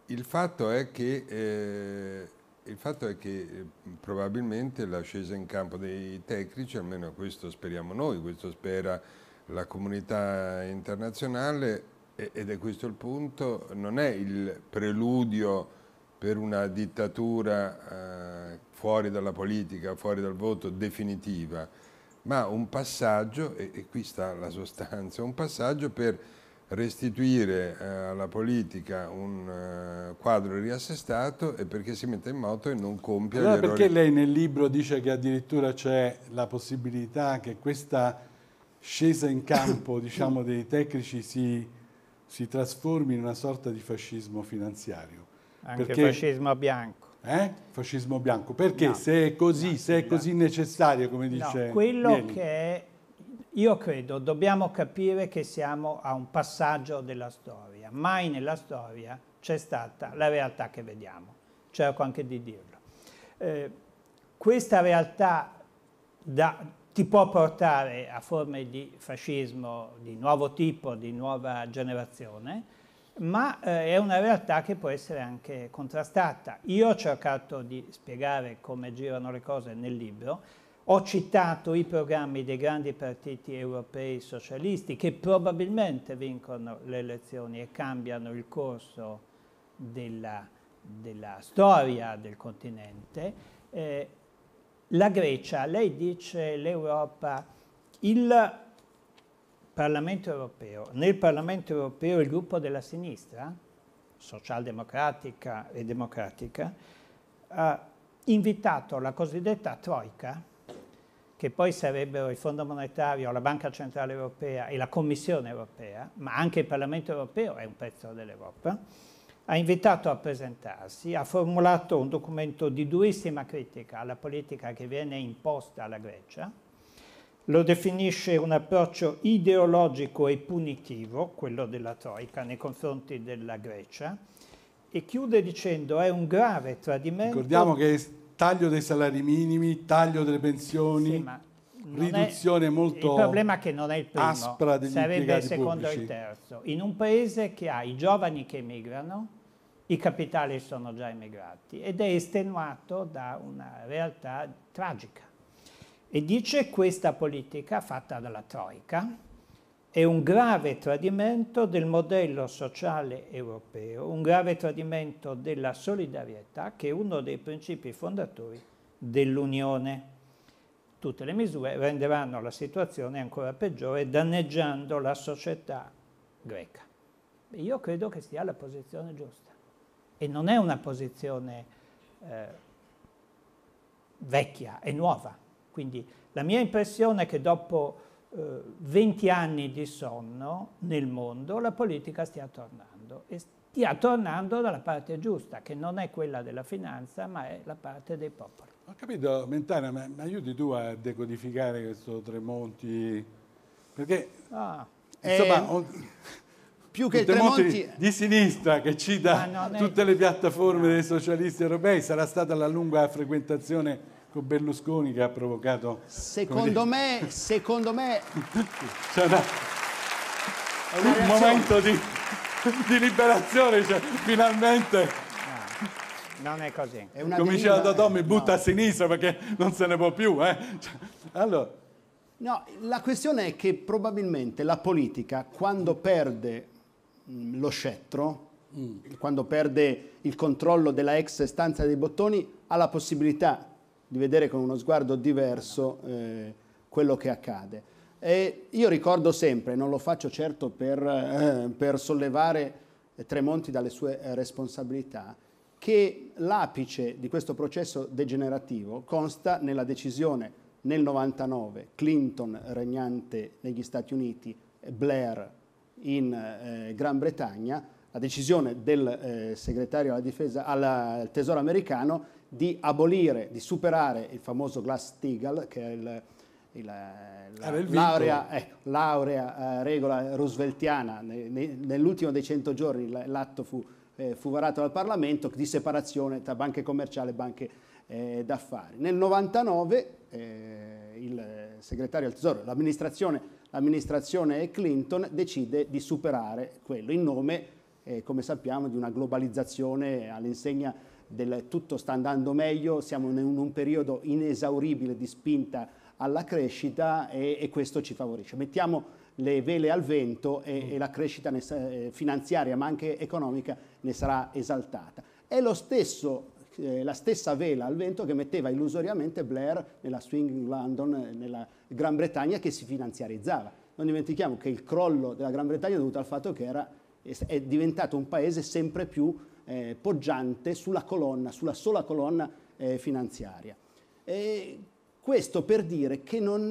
il fatto è che... Eh, il fatto è che eh, probabilmente la scesa in campo dei tecnici, almeno questo speriamo noi, questo spera la comunità internazionale, ed è questo il punto, non è il preludio per una dittatura eh, fuori dalla politica, fuori dal voto definitiva, ma un passaggio, e, e qui sta la sostanza, un passaggio per restituire eh, alla politica un eh, quadro riassestato e perché si mette in moto e non compie allora, Perché errori. lei nel libro dice che addirittura c'è la possibilità che questa scesa in campo diciamo, dei tecnici si, si, trasformi in una sorta di fascismo finanziario. Anche perché, fascismo bianco. Eh? Fascismo bianco, perché no. se è così, no, se è così necessario, come dice... No, quello Mieli. che è, io credo, dobbiamo capire che siamo a un passaggio della storia. Mai nella storia c'è stata la realtà che vediamo. Cerco anche di dirlo. Eh, questa realtà da, ti può portare a forme di fascismo di nuovo tipo, di nuova generazione, ma eh, è una realtà che può essere anche contrastata. Io ho cercato di spiegare come girano le cose nel libro, ho citato i programmi dei grandi partiti europei socialisti che probabilmente vincono le elezioni e cambiano il corso della, della storia del continente. Eh, la Grecia, lei dice l'Europa, il Parlamento europeo, nel Parlamento europeo il gruppo della sinistra, socialdemocratica e democratica, ha invitato la cosiddetta Troica, che poi sarebbero il Fondo Monetario, la Banca Centrale Europea e la Commissione Europea, ma anche il Parlamento Europeo è un pezzo dell'Europa, ha invitato a presentarsi, ha formulato un documento di durissima critica alla politica che viene imposta alla Grecia, lo definisce un approccio ideologico e punitivo, quello della Troica, nei confronti della Grecia, e chiude dicendo è un grave tradimento... Ricordiamo che taglio dei salari minimi, taglio delle pensioni... Sì, riduzione è, molto aspra degli sarebbe il secondo pubblici. e il terzo. In un paese che ha i giovani che emigrano, i capitali sono già emigrati ed è estenuato da una realtà tragica. E dice questa politica fatta dalla Troica è un grave tradimento del modello sociale europeo, un grave tradimento della solidarietà che è uno dei principi fondatori dell'Unione tutte le misure renderanno la situazione ancora peggiore danneggiando la società greca. Io credo che sia la posizione giusta e non è una posizione eh, vecchia, è nuova. Quindi la mia impressione è che dopo eh, 20 anni di sonno nel mondo la politica stia tornando e stia tornando dalla parte giusta, che non è quella della finanza ma è la parte dei popoli. Ho capito, Mentana, ma, ma aiuti tu a decodificare questo Tremonti? Perché, ah, insomma... Eh, on... Più che Tremonti... Monti di sinistra che cita ah, no, ne... tutte le piattaforme dei socialisti europei, sarà stata la lunga frequentazione con Berlusconi che ha provocato... Secondo me, dire... secondo me... C'è una... un momento di, di liberazione, cioè, finalmente non è così. È una Comincia da Dom e butta no. a sinistra perché non se ne può più. Eh? Cioè, allora. No, la questione è che probabilmente la politica quando perde mm, lo scettro, mm. quando perde il controllo della ex stanza dei bottoni, ha la possibilità di vedere con uno sguardo diverso eh, quello che accade. E io ricordo sempre, non lo faccio certo per, eh, per sollevare Tremonti dalle sue eh, responsabilità, che l'apice di questo processo degenerativo consta nella decisione nel 99 Clinton regnante negli Stati Uniti e Blair in eh, Gran Bretagna, la decisione del eh, segretario alla difesa, alla, al tesoro americano di abolire, di superare il famoso Glass-Steagall, che è il, il, la, il ecco, laurea, eh, laurea regola rooseveltiana, ne, ne, nell'ultimo dei 100 giorni l'atto fu eh, fu varato dal Parlamento di separazione tra banche commerciali e banche eh, d'affari. Nel 99 eh, il segretario del Tesoro, l'amministrazione Clinton decide di superare quello in nome, eh, come sappiamo, di una globalizzazione all'insegna del tutto sta andando meglio, siamo in un periodo inesauribile di spinta alla crescita e, e, questo ci favorisce. Mettiamo le vele al vento e, e la crescita eh, finanziaria ma anche economica ne sarà esaltata. È lo stesso eh, la stessa vela al vento che metteva illusoriamente Blair nella Swing London, nella Gran Bretagna, che si finanziarizzava. Non dimentichiamo che il crollo della Gran Bretagna è dovuto al fatto che era, è diventato un paese sempre più eh, poggiante sulla colonna, sulla sola colonna eh, finanziaria. E questo per dire che non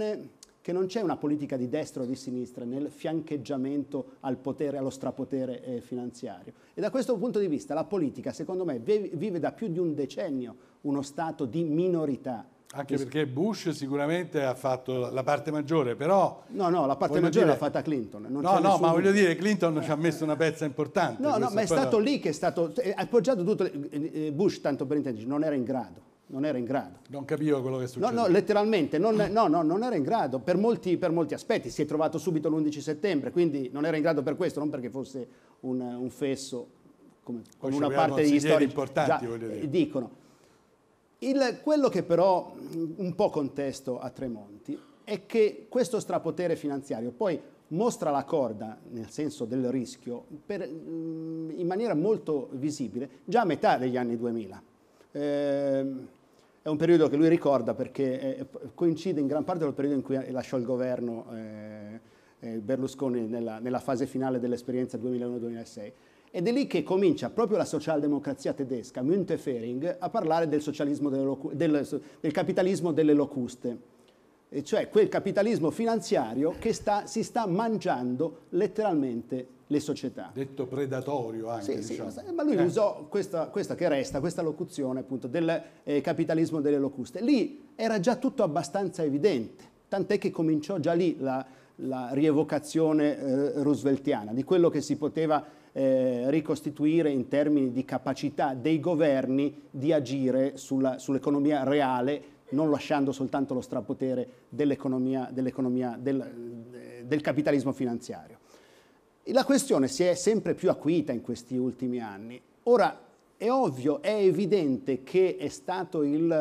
che non c'è una politica di destra o di sinistra nel fiancheggiamento al potere, allo strapotere eh, finanziario. E da questo punto di vista la politica, secondo me, vive da più di un decennio uno stato di minorità. Anche perché Bush sicuramente ha fatto la parte maggiore, però... No, no, la parte maggiore dire... l'ha fatta Clinton. no, no, nessun... ma voglio dire, Clinton eh. ci ha messo una pezza importante. No, no, ma è stato lì che è stato... appoggiato tutto... Eh, eh, Bush, tanto per intenderci, non era in grado non era in grado. Non capivo quello che succedeva. No, no, letteralmente, non, (coughs) no, no, non era in grado per molti, per molti, aspetti. Si è trovato subito l'11 settembre, quindi non era in grado per questo, non perché fosse un, un fesso, come Poi una parte degli storici importanti, già, eh, dire. dicono. Il, quello che però un po' contesto a Tremonti è che questo strapotere finanziario poi mostra la corda, nel senso del rischio, per, mm, in maniera molto visibile già a metà degli anni 2000. Eh, è un periodo che lui ricorda perché eh, eh, coincide in gran parte col periodo in cui eh, lasciò il governo Berlusconi nella, fase finale dell'esperienza 2001-2006. Ed è lì che comincia proprio la socialdemocrazia tedesca, Müntefering, a parlare del, delle, del, del capitalismo delle locuste, e cioè quel capitalismo finanziario che sta, si sta mangiando letteralmente le società. Detto predatorio anche, sì, diciamo. sì, ma lui eh. usò questa, questa, che resta, questa locuzione appunto del eh, capitalismo delle locuste. Lì era già tutto abbastanza evidente, tant'è che cominciò già lì la, la rievocazione eh, rooseveltiana di quello che si poteva eh, ricostituire in termini di capacità dei governi di agire sull'economia reale non lasciando soltanto lo strapotere dell'economia, dell del, eh, del capitalismo finanziario. La questione si è sempre più acuita in questi ultimi anni. Ora, è ovvio, è evidente che è stato il,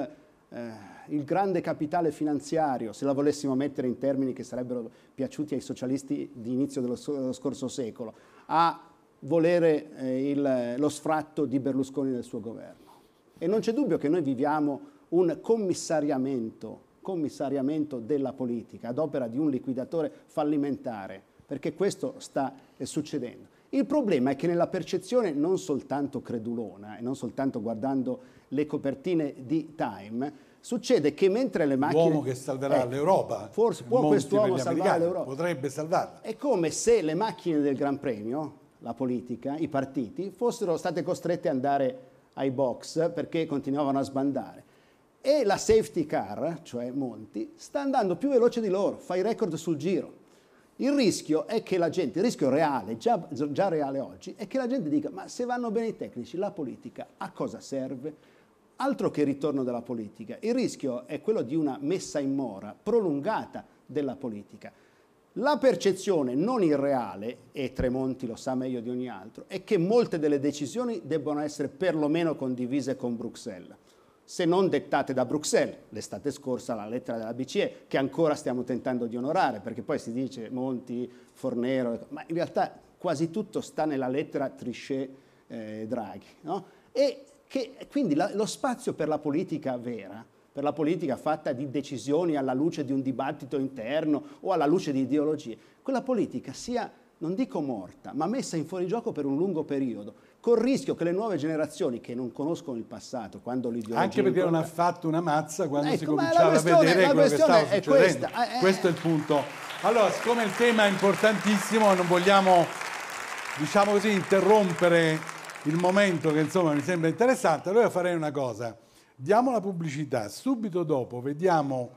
eh, il grande capitale finanziario, se la volessimo mettere in termini che sarebbero piaciuti ai socialisti di inizio dello, dello scorso secolo, a volere eh, il, lo sfratto di Berlusconi nel suo governo. E non c'è dubbio che noi viviamo un commissariamento, commissariamento della politica ad opera di un liquidatore fallimentare perché questo sta eh, succedendo. Il problema è che nella percezione non soltanto credulona e non soltanto guardando le copertine di Time, succede che mentre le macchine... L'uomo che salverà eh, l'Europa. Forse può quest'uomo salvare l'Europa. Potrebbe salvarla. È come se le macchine del Gran Premio, la politica, i partiti, fossero state costrette ad andare ai box perché continuavano a sbandare. E la safety car, cioè Monti, sta andando più veloce di loro, fa i record sul giro. Il rischio è che la gente, il rischio reale, già, già reale oggi, è che la gente dica ma se vanno bene i tecnici, la politica a cosa serve? Altro che ritorno della politica, il rischio è quello di una messa in mora prolungata della politica. La percezione non irreale, e Tremonti lo sa meglio di ogni altro, è che molte delle decisioni debbano essere perlomeno condivise con Bruxelles se non dettate da Bruxelles. L'estate scorsa la lettera della BCE, che ancora stiamo tentando di onorare, perché poi si dice Monti, Fornero, ecco, ma in realtà quasi tutto sta nella lettera Trichet-Draghi. Eh, no? E che, quindi la, lo spazio per la politica vera per la politica fatta di decisioni alla luce di un dibattito interno o alla luce di ideologie, quella politica sia, non dico morta, ma messa in fuorigioco per un lungo periodo col rischio che le nuove generazioni che non conoscono il passato, quando l'ideologia... Anche perché incontra... non ha fatto una mazza quando ecco, si cominciava a vedere quello che stava succedendo. Questa, eh, eh, Questo è il punto. Allora, siccome il tema è importantissimo, non vogliamo, diciamo così, interrompere il momento che insomma mi sembra interessante, allora farei una cosa. Diamo la pubblicità, subito dopo vediamo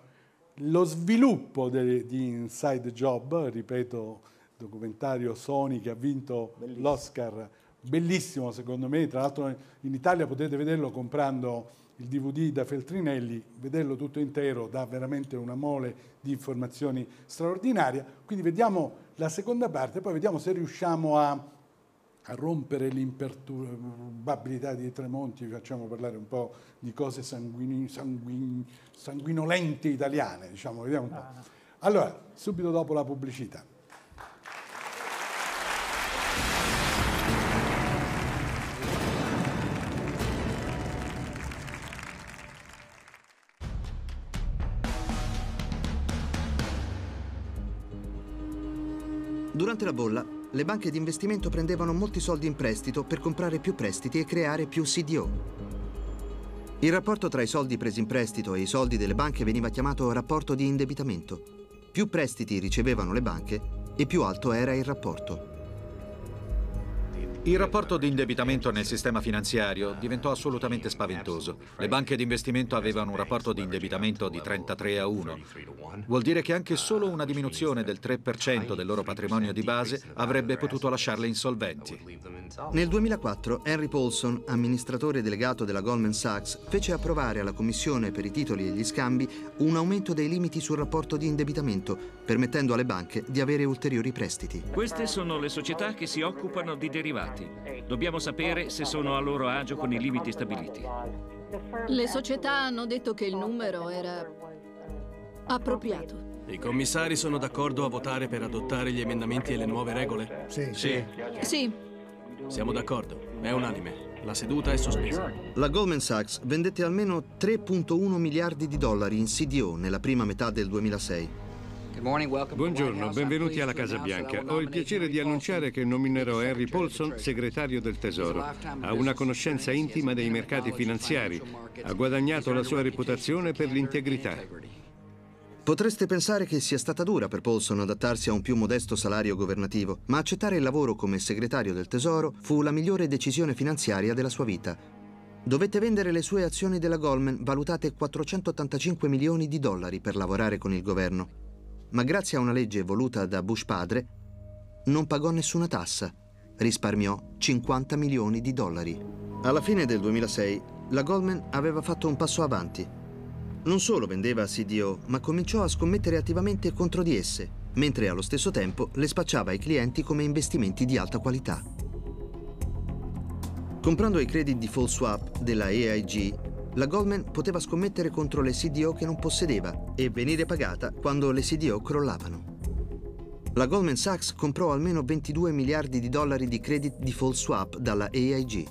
lo sviluppo de, di Inside Job, ripeto, documentario Sony che ha vinto l'Oscar bellissimo secondo me, tra l'altro in Italia potete vederlo comprando il DVD da Feltrinelli, vederlo tutto intero dà veramente una mole di informazioni straordinaria, quindi vediamo la seconda parte, poi vediamo se riusciamo a, a rompere l'imperturbabilità di Tremonti, vi facciamo parlare un po' di cose sanguini, sanguin, sanguinolente italiane, diciamo, vediamo un po'. Ah. Allora, subito dopo la pubblicità. Durante la bolla, le banche di investimento prendevano molti soldi in prestito per comprare più prestiti e creare più CDO. Il rapporto tra i soldi presi in prestito e i soldi delle banche veniva chiamato rapporto di indebitamento. Più prestiti ricevevano le banche e più alto era il rapporto. Il rapporto di indebitamento nel sistema finanziario diventò assolutamente spaventoso. Le banche di investimento avevano un rapporto di indebitamento di 33 a 1. Vuol dire che anche solo una diminuzione del 3% del loro patrimonio di base avrebbe potuto lasciarle insolventi. Nel 2004 Henry Paulson, amministratore delegato della Goldman Sachs, fece approvare alla Commissione per i titoli e gli scambi un aumento dei limiti sul rapporto di indebitamento, permettendo alle banche di avere ulteriori prestiti. Queste sono le società che si occupano di derivati. Uniti. Dobbiamo sapere se sono a loro agio con i limiti stabiliti. Le società hanno detto che il numero era appropriato. I commissari sono d'accordo a votare per adottare gli emendamenti e le nuove regole? Sì. Sì. sì. Siamo d'accordo. È unanime. La seduta è sospesa. La Goldman Sachs vendette almeno 3.1 miliardi di dollari in CDO nella prima metà del 2006 Buongiorno, benvenuti alla Casa Bianca. Ho il piacere di annunciare che nominerò Henry Paulson segretario del Tesoro. Ha una conoscenza intima dei mercati finanziari. Ha guadagnato la sua reputazione per l'integrità. Potreste pensare che sia stata dura per Paulson adattarsi a un più modesto salario governativo, ma accettare il lavoro come segretario del Tesoro fu la migliore decisione finanziaria della sua vita. Dovette vendere le sue azioni della Goldman, valutate 485 milioni di dollari, per lavorare con il governo ma grazie a una legge voluta da Bush padre non pagò nessuna tassa, risparmiò 50 milioni di dollari. Alla fine del 2006 la Goldman aveva fatto un passo avanti. Non solo vendeva a CDO, ma cominciò a scommettere attivamente contro di esse, mentre allo stesso tempo le spacciava ai clienti come investimenti di alta qualità. Comprando i credit default swap della AIG, la Goldman poteva scommettere contro le CDO che non possedeva e venire pagata quando le CDO crollavano. La Goldman Sachs comprò almeno 22 miliardi di dollari di credit default swap dalla AIG.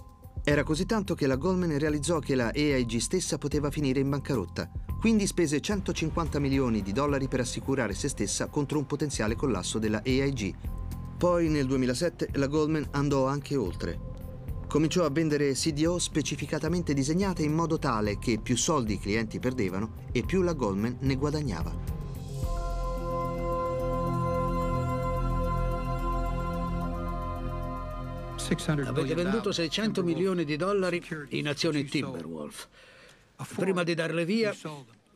Era così tanto che la Goldman realizzò che la AIG stessa poteva finire in bancarotta, quindi spese 150 milioni di dollari per assicurare se stessa contro un potenziale collasso della AIG. Poi nel 2007 la Goldman andò anche oltre cominciò a vendere CDO specificatamente disegnate in modo tale che più soldi i clienti perdevano e più la Goldman ne guadagnava. Avete venduto 600 milioni di dollari in azioni Timberwolf. Prima di darle via,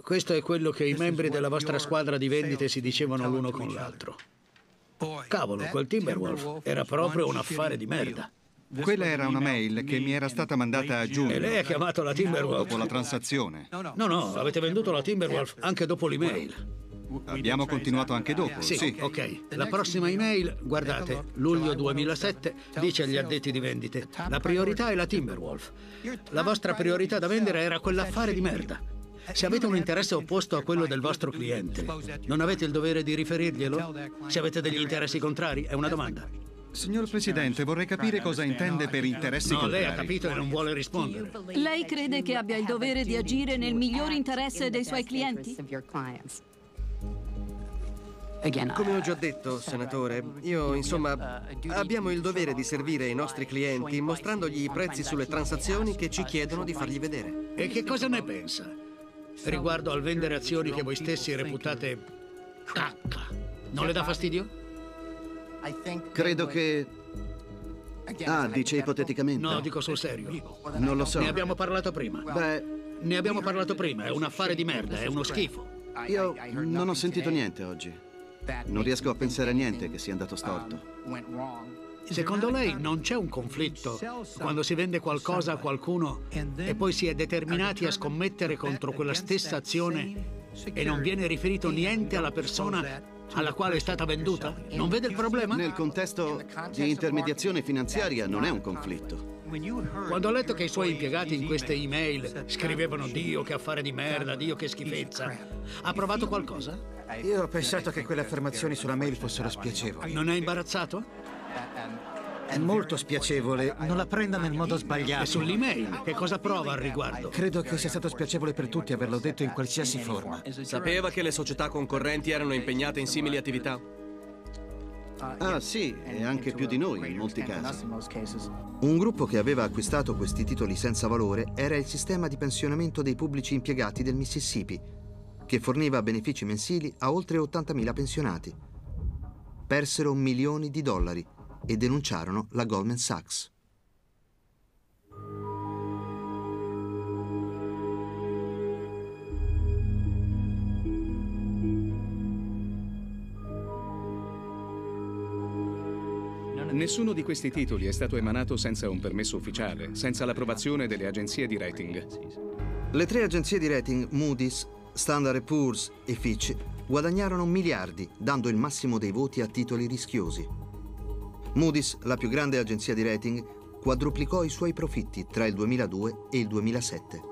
questo è quello che i membri della vostra squadra di vendite si dicevano l'uno con l'altro. Cavolo, quel Timberwolf era proprio un affare di merda. Quella era una mail che mi era stata mandata a giugno. E lei ha chiamato la Timberwolf? Dopo la transazione. No, no, avete venduto la Timberwolf eh, eh. anche dopo l'email. Abbiamo continuato anche dopo, sì, sì. ok. La prossima email, guardate, luglio 2007, dice agli addetti di vendite, la priorità è la Timberwolf. La vostra priorità da vendere era quell'affare di merda. Se avete un interesse opposto a quello del vostro cliente, non avete il dovere di riferirglielo? Se avete degli interessi contrari, è una domanda. Signor Presidente, vorrei capire cosa intende per interessi no, contrari. lei ha capito e non vuole rispondere. Lei crede che abbia il dovere di agire nel migliore interesse dei suoi clienti? Come ho già detto, senatore, io, insomma, abbiamo il dovere di servire i nostri clienti mostrandogli i prezzi sulle transazioni che ci chiedono di fargli vedere. E che cosa ne pensa riguardo al vendere azioni che voi stessi reputate cacca? Non le dà fastidio? Credo che... Ah, dice ipoteticamente. No, dico sul serio. Non lo so. Ne abbiamo parlato prima. Beh... Ne abbiamo parlato prima, è un affare di merda, è uno schifo. Io non ho sentito niente oggi. Non riesco a pensare a niente che sia andato um, storto. Secondo lei non c'è un conflitto quando si vende qualcosa a qualcuno e poi si è determinati a scommettere contro quella stessa azione e non viene riferito niente alla persona alla quale è stata venduta? Non vede il problema? Nel contesto di intermediazione finanziaria non è un conflitto. Quando ho letto che i suoi impiegati in queste email scrivevano Dio che affare di merda, Dio che schifezza, ha provato qualcosa? Io ho pensato che quelle affermazioni sulla mail fossero spiacevoli. Non è imbarazzato? È molto spiacevole, non la prenda nel modo sbagliato. E sull'email, che cosa prova al riguardo? Credo che sia stato spiacevole per tutti averlo detto in qualsiasi forma. Sapeva che le società concorrenti erano impegnate in simili attività? Ah sì, e anche più di noi in molti casi. Un gruppo che aveva acquistato questi titoli senza valore era il sistema di pensionamento dei pubblici impiegati del Mississippi, che forniva benefici mensili a oltre 80.000 pensionati. Persero milioni di dollari e denunciarono la Goldman Sachs. Nessuno di questi titoli è stato emanato senza un permesso ufficiale, senza l'approvazione delle agenzie di rating. Le tre agenzie di rating, Moody's, Standard Poor's e Fitch, guadagnarono miliardi, dando il massimo dei voti a titoli rischiosi. Moody's, la più grande agenzia di rating, quadruplicò i suoi profitti tra il 2002 e il 2007.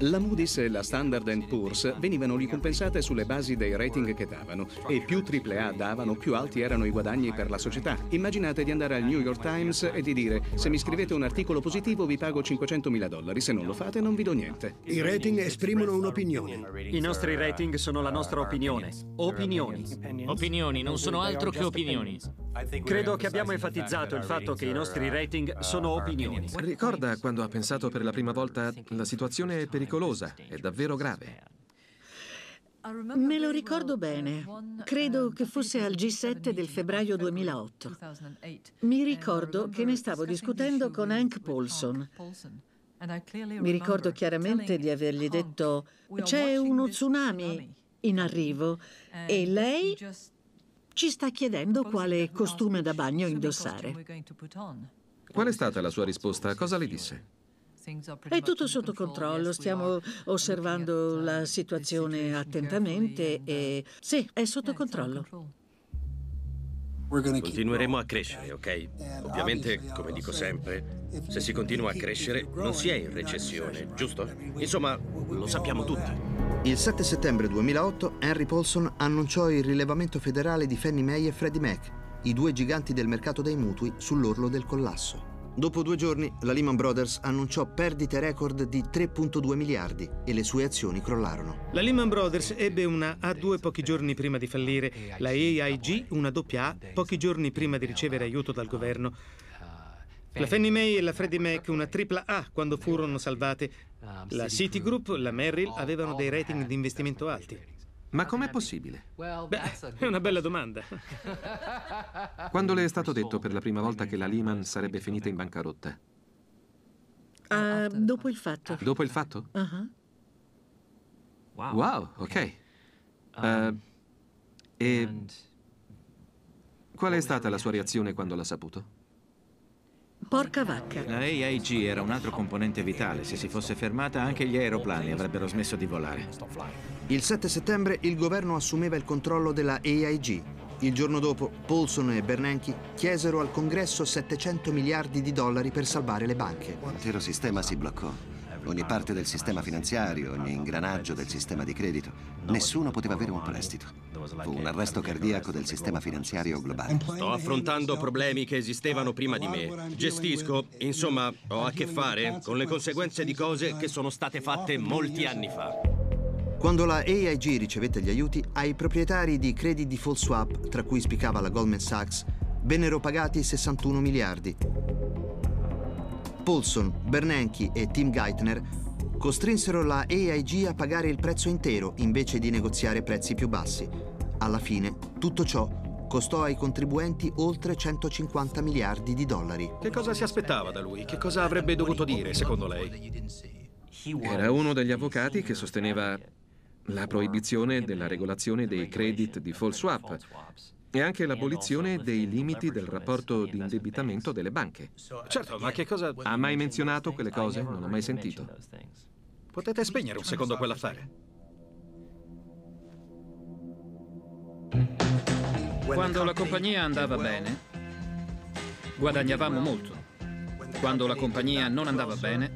La Moody's e la Standard Poor's venivano ricompensate sulle basi dei rating che davano e più AAA davano, più alti erano i guadagni per la società. Immaginate di andare al New York Times e di dire se mi scrivete un articolo positivo vi pago 500.000 dollari, se non lo fate non vi do niente. I rating esprimono un'opinione. I nostri rating sono la nostra opinione. Opinioni. Opinioni non sono altro che opinioni. Credo che abbiamo enfatizzato il fatto che i nostri rating sono opinioni. Ricorda quando ha pensato per la prima volta la situazione è pericolosa, è davvero grave. Me lo ricordo bene. Credo che fosse al G7 del febbraio 2008. Mi ricordo che ne stavo discutendo con Hank Paulson. Mi ricordo chiaramente di avergli detto c'è uno tsunami in arrivo e lei ci sta chiedendo quale costume da bagno indossare. Qual è stata la sua risposta? Cosa le disse? È tutto sotto controllo, stiamo osservando uh, la situazione attentamente e uh, sì, è sotto controllo. Continueremo a crescere, ok? Ovviamente, come uh, dico sempre, se si continua a crescere non si è in recessione, giusto? Insomma, lo sappiamo tutti. Il 7 settembre 2008 Henry Paulson annunciò il rilevamento federale di Fannie Mae e Freddie Mac, i due giganti del mercato dei mutui sull'orlo del collasso. Dopo due giorni la Lehman Brothers annunciò perdite record di 3.2 miliardi e le sue azioni crollarono. La Lehman Brothers ebbe una A2 pochi giorni prima di fallire, la AIG una AA pochi giorni prima di ricevere aiuto dal governo. La Fannie Mae e la Freddie Mac una AAA quando furono salvate. La Citigroup, la Merrill avevano dei rating di investimento alti. Ma com'è possibile? Beh, è una bella domanda. (laughs) Quando le è stato detto per la prima volta che la Lehman sarebbe finita in bancarotta? Uh, dopo il fatto. Dopo il fatto? Uh-huh. Wow, ok. Uh, e qual è stata la sua reazione quando l'ha saputo? Porca vacca. La AIG era un altro componente vitale. Se si fosse fermata, anche gli aeroplani avrebbero smesso di volare. Il 7 settembre il governo assumeva il controllo della AIG. Il giorno dopo, Paulson e Bernanke chiesero al congresso 700 miliardi di dollari per salvare le banche. L'intero sistema si bloccò ogni parte del sistema finanziario, ogni ingranaggio del sistema di credito. Nessuno poteva avere un prestito. Fu un arresto cardiaco del sistema finanziario globale. Sto affrontando problemi che esistevano prima di me. Gestisco, insomma, ho a che fare con le conseguenze di cose che sono state fatte molti anni fa. Quando la AIG ricevette gli aiuti, ai proprietari di credit default swap, tra cui spiccava la Goldman Sachs, vennero pagati 61 miliardi. Paulson, Bernanke e Tim Geithner costrinsero la AIG a pagare il prezzo intero invece di negoziare prezzi più bassi. Alla fine, tutto ciò costò ai contribuenti oltre 150 miliardi di dollari. Che cosa si aspettava da lui? Che cosa avrebbe dovuto dire, secondo lei? Era uno degli avvocati che sosteneva la proibizione della regolazione dei credit default swap e anche l'abolizione dei limiti del rapporto di indebitamento delle banche. Certo, certo ma che cosa... Ha mai menzionato quelle cose? Non ho mai sentito. Potete spegnere un secondo quell'affare? Quando la compagnia andava bene, guadagnavamo molto. Quando la compagnia non andava bene,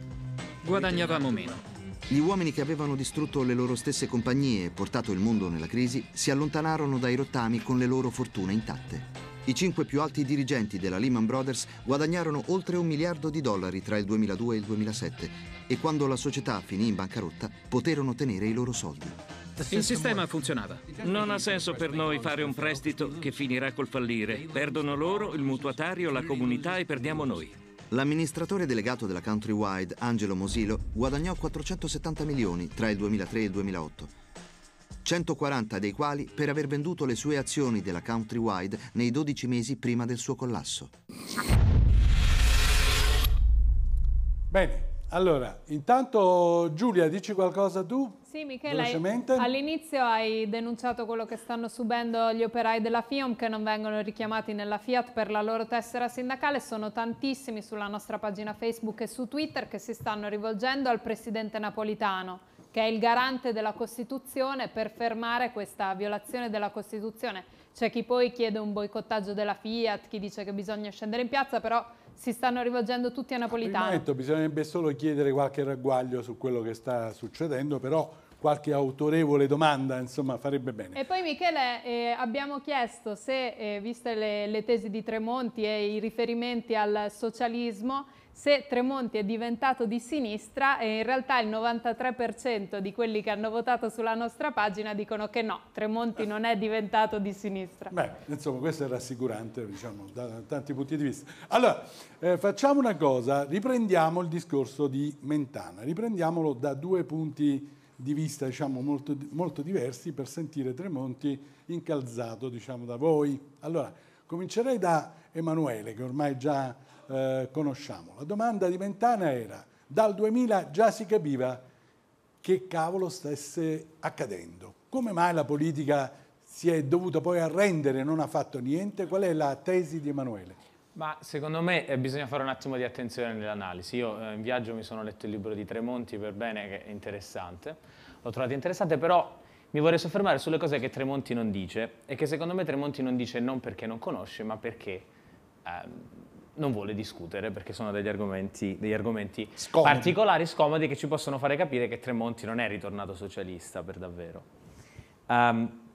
guadagnavamo meno. Gli uomini che avevano distrutto le loro stesse compagnie e portato il mondo nella crisi si allontanarono dai rottami con le loro fortune intatte. I cinque più alti dirigenti della Lehman Brothers guadagnarono oltre un miliardo di dollari tra il 2002 e il 2007 e quando la società finì in bancarotta poterono tenere i loro soldi. Il sistema funzionava. Non ha senso per noi fare un prestito che finirà col fallire. Perdono loro, il mutuatario, la comunità e perdiamo noi. L'amministratore delegato della Countrywide, Angelo Mosilo, guadagnò 470 milioni tra il 2003 e il 2008, 140 dei quali per aver venduto le sue azioni della Countrywide nei 12 mesi prima del suo collasso. Bene, allora, intanto Giulia, dici qualcosa tu? Sì, Michele, all'inizio hai denunciato quello che stanno subendo gli operai della FIOM che non vengono richiamati nella Fiat per la loro tessera sindacale. Sono tantissimi sulla nostra pagina Facebook e su Twitter che si stanno rivolgendo al presidente napolitano, che è il garante della Costituzione, per fermare questa violazione della Costituzione. C'è chi poi chiede un boicottaggio della Fiat, chi dice che bisogna scendere in piazza, però si stanno rivolgendo tutti a Napolitano. momento bisognerebbe solo chiedere qualche ragguaglio su quello che sta succedendo, però qualche autorevole domanda, insomma, farebbe bene. E poi Michele, eh, abbiamo chiesto se, eh, viste le, le tesi di Tremonti e i riferimenti al socialismo, se Tremonti è diventato di sinistra e in realtà il 93% di quelli che hanno votato sulla nostra pagina dicono che no, Tremonti non è diventato di sinistra. Beh, insomma, questo è rassicurante, diciamo, da tanti punti di vista. Allora, eh, facciamo una cosa, riprendiamo il discorso di Mentana, riprendiamolo da due punti di vista, diciamo, molto, molto diversi per sentire Tremonti incalzato, diciamo, da voi. Allora, comincerei da Emanuele, che ormai già eh, conosciamo. La domanda di Mentana era, dal 2000 già si capiva che cavolo stesse accadendo. Come mai la politica si è dovuta poi arrendere, non ha fatto niente? Qual è la tesi di Emanuele? Ma secondo me eh, bisogna fare un attimo di attenzione nell'analisi. Io eh, in viaggio mi sono letto il libro di Tremonti per bene, che è interessante. L'ho trovato interessante, però mi vorrei soffermare sulle cose che Tremonti non dice e che secondo me Tremonti non dice non perché non conosce, ma perché eh, non vuole discutere perché sono degli argomenti, degli argomenti scomodi. particolari, scomodi, che ci possono fare capire che Tremonti non è ritornato socialista per davvero. Um,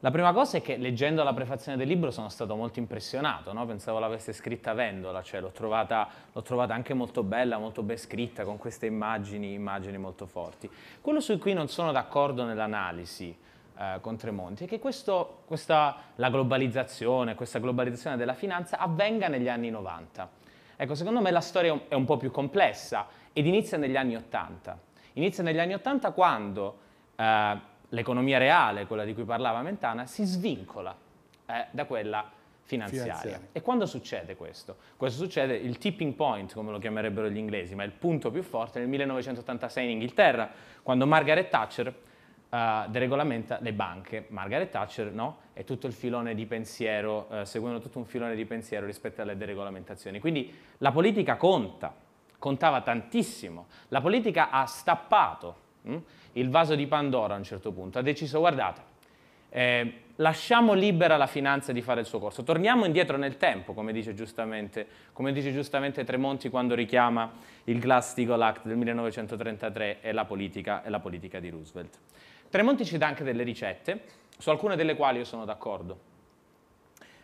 la prima cosa è che leggendo la prefazione del libro sono stato molto impressionato, no? pensavo l'avesse scritta Vendola, cioè l'ho trovata, l'ho trovata, anche molto bella, molto ben scritta, con queste immagini, immagini molto forti. Quello su cui non sono d'accordo nell'analisi, eh, con Tremonti, è che questo, questa, la globalizzazione, questa globalizzazione della finanza avvenga negli anni 90. Ecco, secondo me la storia è un po' più complessa ed inizia negli anni 80. Inizia negli anni 80 quando eh, l'economia reale, quella di cui parlava Mentana, si svincola eh, da quella finanziaria. finanziaria. E quando succede questo? Questo succede il tipping point, come lo chiamerebbero gli inglesi, ma il punto più forte nel 1986 in Inghilterra, quando Margaret Thatcher uh, eh, deregolamenta le banche. Margaret Thatcher no? e tutto il filone di pensiero, uh, seguono tutto un filone di pensiero rispetto alle deregolamentazioni. Quindi la politica conta, contava tantissimo. La politica ha stappato mh? Mm? il vaso di Pandora a un certo punto, ha deciso guardate, eh, lasciamo libera la finanza di fare il suo corso, torniamo indietro nel tempo, come dice giustamente, come dice giustamente Tremonti quando richiama il Glass-Steagall Act del 1933 e la politica, e la politica di Roosevelt. Tremonti ci dà anche delle ricette, su alcune delle quali io sono d'accordo.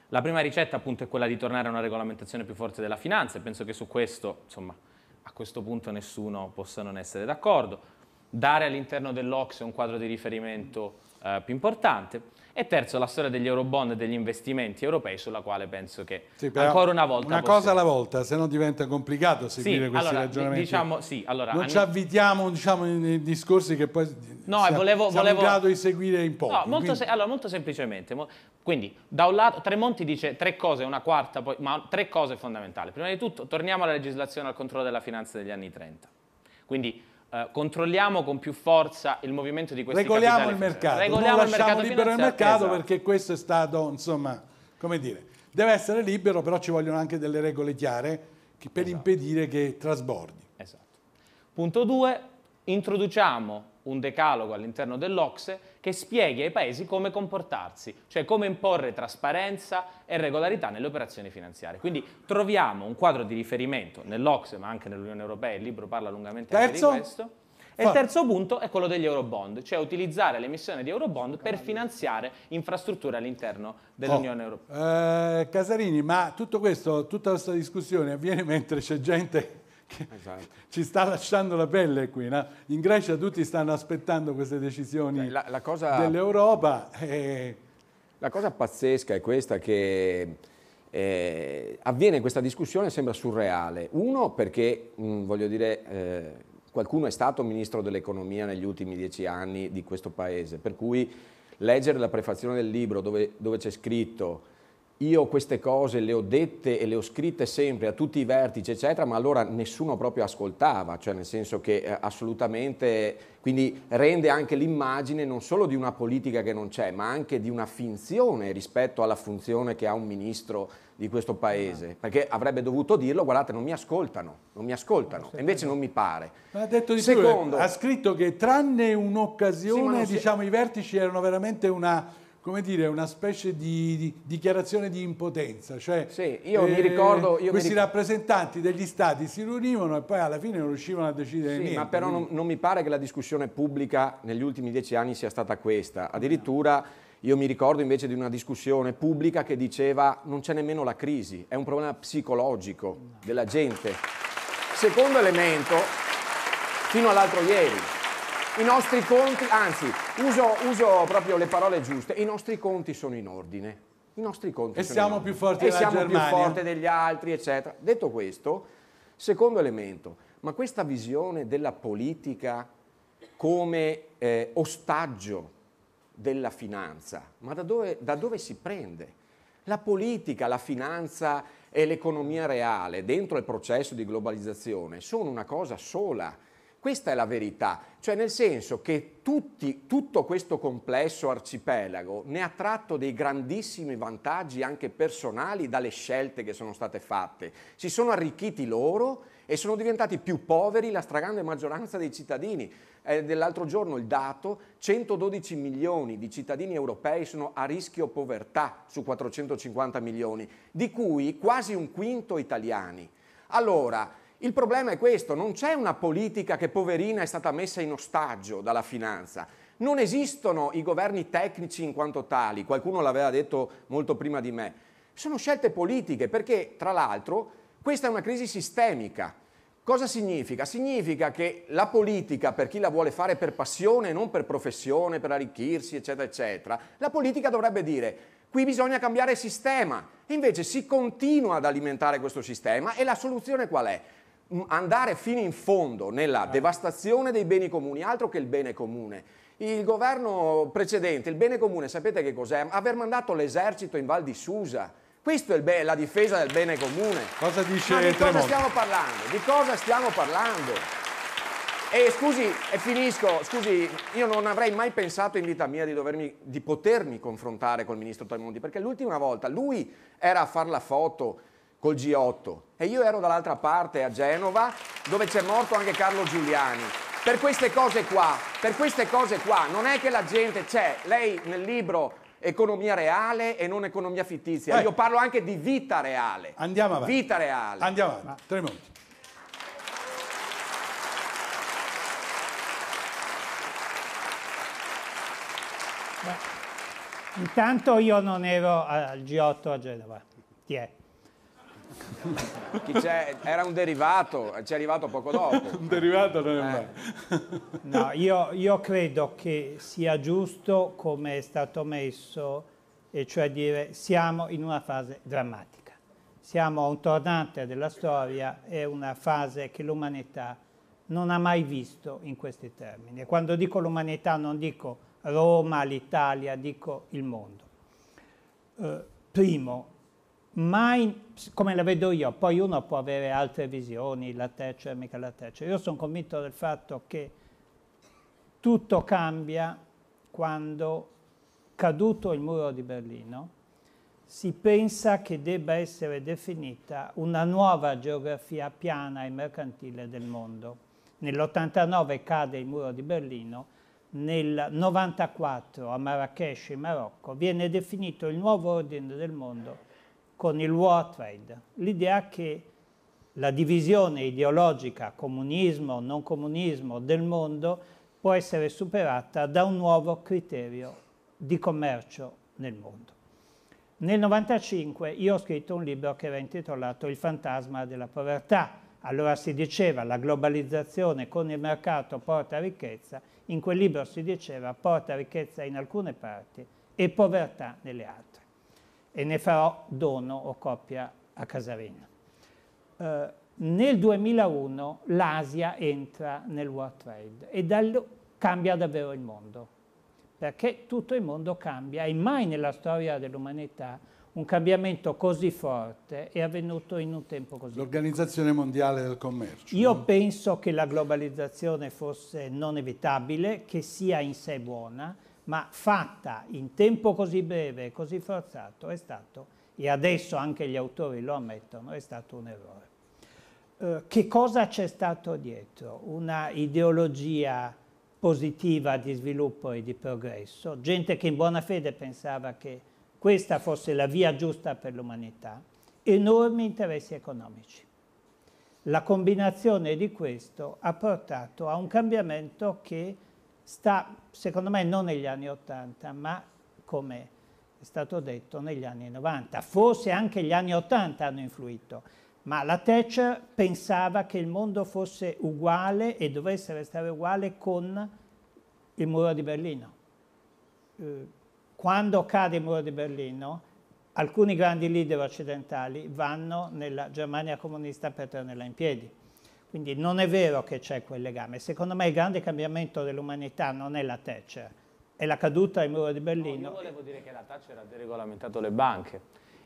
La prima ricetta appunto è quella di tornare a una regolamentazione più forte della finanza e penso che su questo, insomma, a questo punto nessuno possa non essere d'accordo. Dare all'interno dell'Ox un quadro di riferimento eh, più importante e terzo, la storia degli eurobond e degli investimenti europei, sulla quale penso che sì, ancora una volta... Una possiamo... cosa alla volta, se no diventa complicato seguire sì, questi allora, ragionamenti. Diciamo, sì, allora, non anni... ci avvitiamo diciamo, nei discorsi che poi no, siamo, volevo, siamo volevo... in grado di seguire in poco. No, molto, quindi... se... allora, molto semplicemente. Quindi, da un lato, Tremonti dice tre cose, una quarta, poi... ma tre cose fondamentali. Prima di tutto, torniamo alla legislazione al controllo della finanza degli anni 30. Quindi eh, controlliamo con più forza il movimento di questi regoliamo il mercato regoliamo non lasciamo mercato libero il mercato esatto. perché questo è stato insomma come dire deve essere libero però ci vogliono anche delle regole chiare per esatto. impedire che trasbordi esatto punto 2 introduciamo un decalogo all'interno dell'Ocse che spieghi ai paesi come comportarsi, cioè come imporre trasparenza e regolarità nelle operazioni finanziarie. Quindi troviamo un quadro di riferimento nell'Ocse, ma anche nell'Unione Europea, il libro parla lungamente Terzo? anche di questo. E il terzo punto è quello degli Eurobond, cioè utilizzare l'emissione di Eurobond per finanziare infrastrutture all'interno dell'Unione oh, Europea. Eh, Casarini, ma tutto questo, tutta questa discussione avviene mentre c'è gente esatto. (laughs) ci sta lasciando la pelle qui. No? In Grecia tutti stanno aspettando queste decisioni cioè, la, la cosa, dell'Europa. E... Eh. La cosa pazzesca è questa che eh, avviene questa discussione sembra surreale. Uno perché, mh, mm, voglio dire, eh, qualcuno è stato ministro dell'economia negli ultimi dieci anni di questo paese, per cui leggere la prefazione del libro dove, dove c'è scritto io queste cose le ho dette e le ho scritte sempre a tutti i vertici, eccetera, ma allora nessuno proprio ascoltava, cioè nel senso che eh, assolutamente, quindi rende anche l'immagine non solo di una politica che non c'è, ma anche di una finzione rispetto alla funzione che ha un ministro di questo paese, ah. perché avrebbe dovuto dirlo, guardate, non mi ascoltano, non mi ascoltano, e invece non mi pare. Ma ha detto di Secondo, più, ha scritto che tranne un'occasione, sì, diciamo, si... i vertici erano veramente una come dire, una specie di, di dichiarazione di impotenza. Cioè, sì, io eh, mi ricordo... Io questi mi ricordo... rappresentanti degli stati si riunivano e poi alla fine non riuscivano a decidere sì, niente. ma però non, non, mi pare che la discussione pubblica negli ultimi dieci anni sia stata questa. Addirittura... Io mi ricordo invece di una discussione pubblica che diceva non c'è nemmeno la crisi, è un problema psicologico della gente. Secondo elemento, fino all'altro ieri, i nostri conti, anzi, uso, uso, proprio le parole giuste, i nostri conti sono in ordine. I nostri conti e sono siamo in ordine. più forti e siamo Germania. più forti degli altri, eccetera. Detto questo, secondo elemento, ma questa visione della politica come eh, ostaggio della finanza, ma da dove, da dove si prende? La politica, la finanza e l'economia reale dentro il processo di globalizzazione sono una cosa sola questa è la verità, cioè nel senso che tutti, tutto questo complesso arcipelago ne ha tratto dei grandissimi vantaggi anche personali dalle scelte che sono state fatte. Si sono arricchiti loro e sono diventati più poveri la stragrande maggioranza dei cittadini. Eh, dell'altro giorno il dato, 112 milioni di cittadini europei sono a rischio povertà su 450 milioni, di cui quasi un quinto italiani. Allora, il problema è questo, non c'è una politica che poverina è stata messa in ostaggio dalla finanza. Non esistono i governi tecnici in quanto tali, qualcuno l'aveva detto molto prima di me. Sono scelte politiche perché, tra l'altro, questa è una crisi sistemica. Cosa significa? Significa che la politica, per chi la vuole fare per passione, non per professione, per arricchirsi, eccetera, eccetera, la politica dovrebbe dire qui bisogna cambiare sistema. E invece si continua ad alimentare questo sistema e la soluzione qual è? andare fino in fondo nella eh. devastazione dei beni comuni, altro che il bene comune. Il governo precedente, il bene comune, sapete che cos'è? Aver mandato l'esercito in Val di Susa. Questo è la difesa del bene comune. Cosa dice Ma di cosa Tremonti? stiamo parlando? Di cosa stiamo parlando? E scusi, e finisco, scusi, io non avrei mai pensato in vita mia di, dovermi, di potermi confrontare col ministro Tremonti, perché l'ultima volta lui era a fare la foto col G8 e io ero dall'altra parte a Genova dove c'è morto anche Carlo Giuliani. Per queste cose qua, per queste cose qua, non è che la gente c'è, lei nel libro economia reale e non economia fittizia. Eh. Io parlo anche di vita reale. Andiamo avanti. Vita reale. Andiamo avanti. Tre minuti. intanto io non ero al G8 a Genova. Ti è era un derivato, ci è arrivato poco dopo. (laughs) un derivato non è eh. male. No, io, io, credo che sia giusto come è stato messo, e cioè dire siamo in una fase drammatica. Siamo a un tornante della storia, è una fase che l'umanità non ha mai visto in questi termini. quando dico l'umanità non dico Roma, l'Italia, dico il mondo. Eh, primo, mai come la vedo io, poi uno può avere altre visioni, la Thatcher, mica la Thatcher. Io sono convinto del fatto che tutto cambia quando, caduto il muro di Berlino, si pensa che debba essere definita una nuova geografia piana e mercantile del mondo. Nell'89 cade il muro di Berlino, nel 94 a Marrakesh in Marocco viene definito il nuovo ordine del mondo con il World l'idea che la divisione ideologica comunismo non comunismo del mondo può essere superata da un nuovo criterio di commercio nel mondo. Nel 1995 io ho scritto un libro che era intitolato Il fantasma della povertà. Allora si diceva la globalizzazione con il mercato porta ricchezza, in quel libro si diceva porta ricchezza in alcune parti e povertà nelle altre e ne farò dono o coppia a Casarina. Eh, nel 2001 l'Asia entra nel World Trade e dal, cambia davvero il mondo, perché tutto il mondo cambia e mai nella storia dell'umanità un cambiamento così forte è avvenuto in un tempo così L'Organizzazione Mondiale del Commercio. Io no? penso che la globalizzazione fosse non evitabile, che sia in sé buona, ma fatta in tempo così breve e così forzato è stato, e adesso anche gli autori lo ammettono, è stato un errore. Eh, che cosa c'è stato dietro? Una ideologia positiva di sviluppo e di progresso, gente che in buona fede pensava che questa fosse la via giusta per l'umanità, enormi interessi economici. La combinazione di questo ha portato a un cambiamento che sta secondo me non negli anni 80 ma come è stato detto negli anni 90. Forse anche gli anni 80 hanno influito, ma la Thatcher pensava che il mondo fosse uguale e dovesse restare uguale con il muro di Berlino. Eh, quando cade il muro di Berlino, alcuni grandi leader occidentali vanno nella Germania comunista per tenerla in piedi. Quindi non è vero che c'è quel legame. Secondo me il grande cambiamento dell'umanità non è la Thatcher, è la caduta del muro di Berlino. No, io volevo dire che la Thatcher ha deregolamentato le banche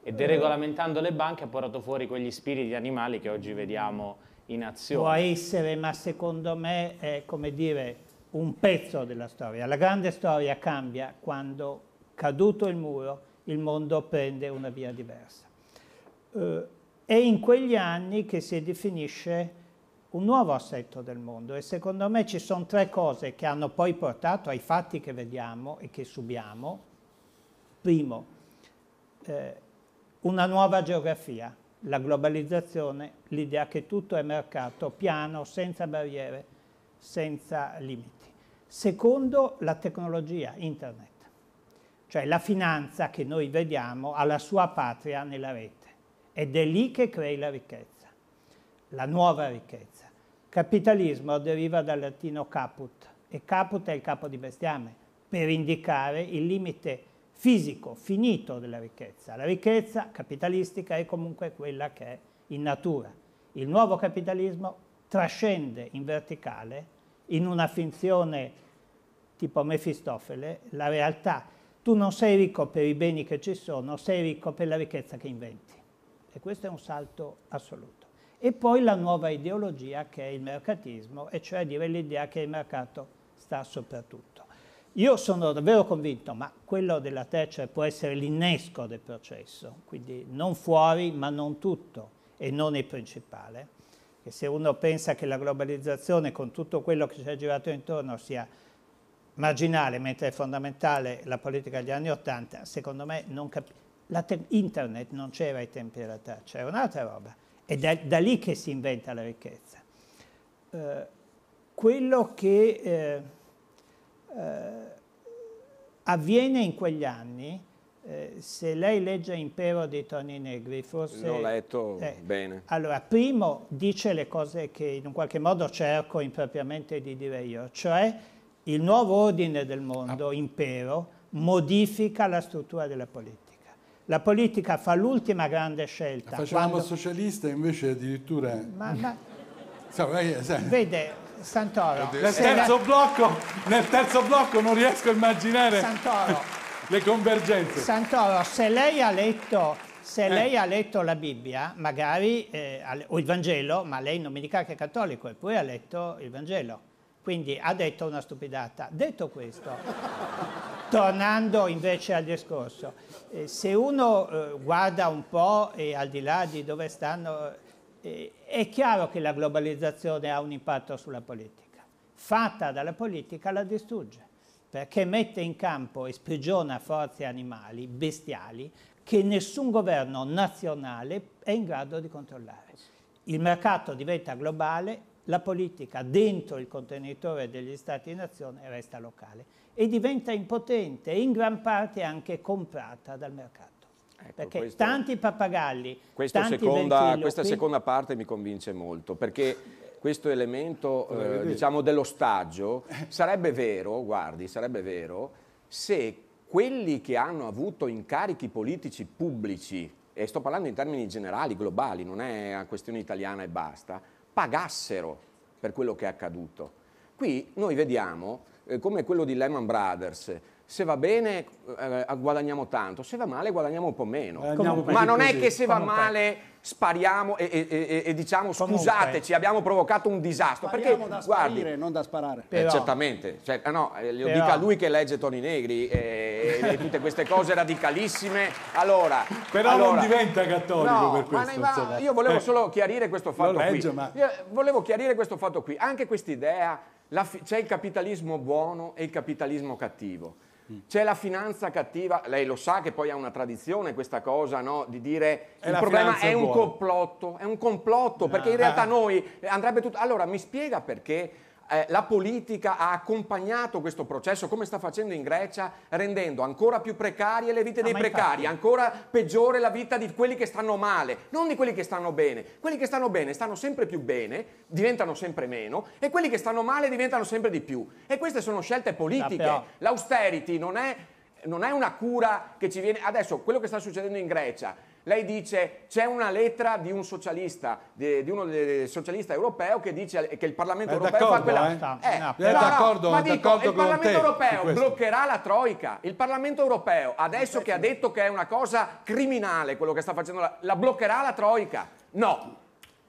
e eh. deregolamentando le banche ha portato fuori quegli spiriti animali che oggi vediamo in azione. Può essere, ma secondo me è come dire un pezzo della storia. La grande storia cambia quando, caduto il muro, il mondo prende una via diversa. Eh, è in quegli anni che si definisce un nuovo assetto del mondo e secondo me ci sono tre cose che hanno poi portato ai fatti che vediamo e che subiamo. Primo, eh, una nuova geografia, la globalizzazione, l'idea che tutto è mercato, piano, senza barriere, senza limiti. Secondo, la tecnologia, internet. Cioè la finanza che noi vediamo ha la sua patria nella rete ed è lì che crei la ricchezza, la nuova ricchezza. Capitalismo deriva dal latino caput e caput è il capo di bestiame per indicare il limite fisico, finito della ricchezza. La ricchezza capitalistica è comunque quella che è in natura. Il nuovo capitalismo trascende in verticale, in una finzione tipo Mefistofele, la realtà. Tu non sei ricco per i beni che ci sono, sei ricco per la ricchezza che inventi. E questo è un salto assoluto e poi la nuova ideologia che è il mercatismo, e cioè dire l'idea che il mercato sta soprattutto. Io sono davvero convinto, ma quello della Thatcher può essere l'innesco del processo, quindi non fuori ma non tutto e non il principale, che se uno pensa che la globalizzazione con tutto quello che ci è girato intorno sia marginale mentre è fondamentale la politica degli anni Ottanta, secondo me non capisce. Internet non c'era ai tempi della Thatcher, è un'altra roba. È da, da lì che si inventa la ricchezza. Eh, quello che eh, eh, avviene in quegli anni, eh, se lei legge Impero di Toni Negri, forse... L'ho letto eh, bene. Allora, primo dice le cose che in un qualche modo cerco impropriamente di dire io, cioè il nuovo ordine del mondo, ah. impero, modifica la struttura della politica. La politica fa l'ultima grande scelta. La facevamo quando... socialista invece addirittura... Ma, ma... Vede, Santoro... Nel terzo, la... blocco, nel terzo blocco non riesco a immaginare Santoro, (laughs) le convergenze. Santoro, se lei ha letto se eh. lei eh. ha letto la Bibbia, magari, eh, o il Vangelo, ma lei non mi dica che è cattolico, eppure ha letto il Vangelo. Quindi ha detto una stupidata. Detto questo, tornando invece al discorso, eh, se uno eh, guarda un po' e al di là di dove stanno, eh, è chiaro che la globalizzazione ha un impatto sulla politica. Fatta dalla politica la distrugge, perché mette in campo e sprigiona forze animali, bestiali, che nessun governo nazionale è in grado di controllare. Il mercato diventa globale, la politica dentro il contenitore degli stati in azione resta locale e diventa impotente e in gran parte anche comprata dal mercato. Ecco, perché questo, tanti pappagalli, tanti seconda, Questa seconda parte mi convince molto, perché questo elemento eh, eh diciamo dell'ostaggio sarebbe vero, guardi, sarebbe vero se quelli che hanno avuto incarichi politici pubblici, e sto parlando in termini generali, globali, non è una questione italiana e basta, pagassero per quello che è accaduto. Qui noi vediamo eh, come quello di Lehman Brothers, se va bene eh, eh, guadagniamo tanto, se va male guadagniamo un po' meno. Comunque, eh, ma non così, è che se comunque. va male spariamo e, e, e, e diciamo comunque. scusateci, abbiamo provocato un disastro. Spariamo perché da guardi, sparire, non da sparare. Eh, certamente, cioè, no, eh, lo dica lui che legge Toni Negri e, tutte queste cose radicalissime. Allora, Però allora, non diventa cattolico no, per questo. Ma, ma io volevo solo chiarire questo fatto legge, qui. Ma... Io volevo chiarire questo fatto qui. Anche quest'idea c'è il capitalismo buono e il capitalismo cattivo. Mm. C'è la finanza cattiva, lei lo sa che poi ha una tradizione questa cosa, no? Di dire e il problema è, è un complotto, è un complotto, perché in ah. realtà noi andrebbe tutto... Allora mi spiega perché eh, la politica ha accompagnato questo processo come sta facendo in Grecia, rendendo ancora più precarie le vite dei precari, infatti... ancora peggiore la vita di quelli che stanno male, non di quelli che stanno bene. Quelli che stanno bene stanno sempre più bene, diventano sempre meno e quelli che stanno male diventano sempre di più. E queste sono scelte politiche. Ah, L'austerity non è non è una cura che ci viene. Adesso, quello che sta succedendo in Grecia lei dice c'è una lettera di un socialista, di, di uno socialista europeo che dice che il Parlamento è europeo fa quella... Eh, eh no, no, d'accordo, ma dico, d'accordo il Parlamento europeo bloccherà la Troica. Il Parlamento europeo, adesso eh, che ha detto che è una cosa criminale quello che sta facendo, la, la bloccherà la Troica? No.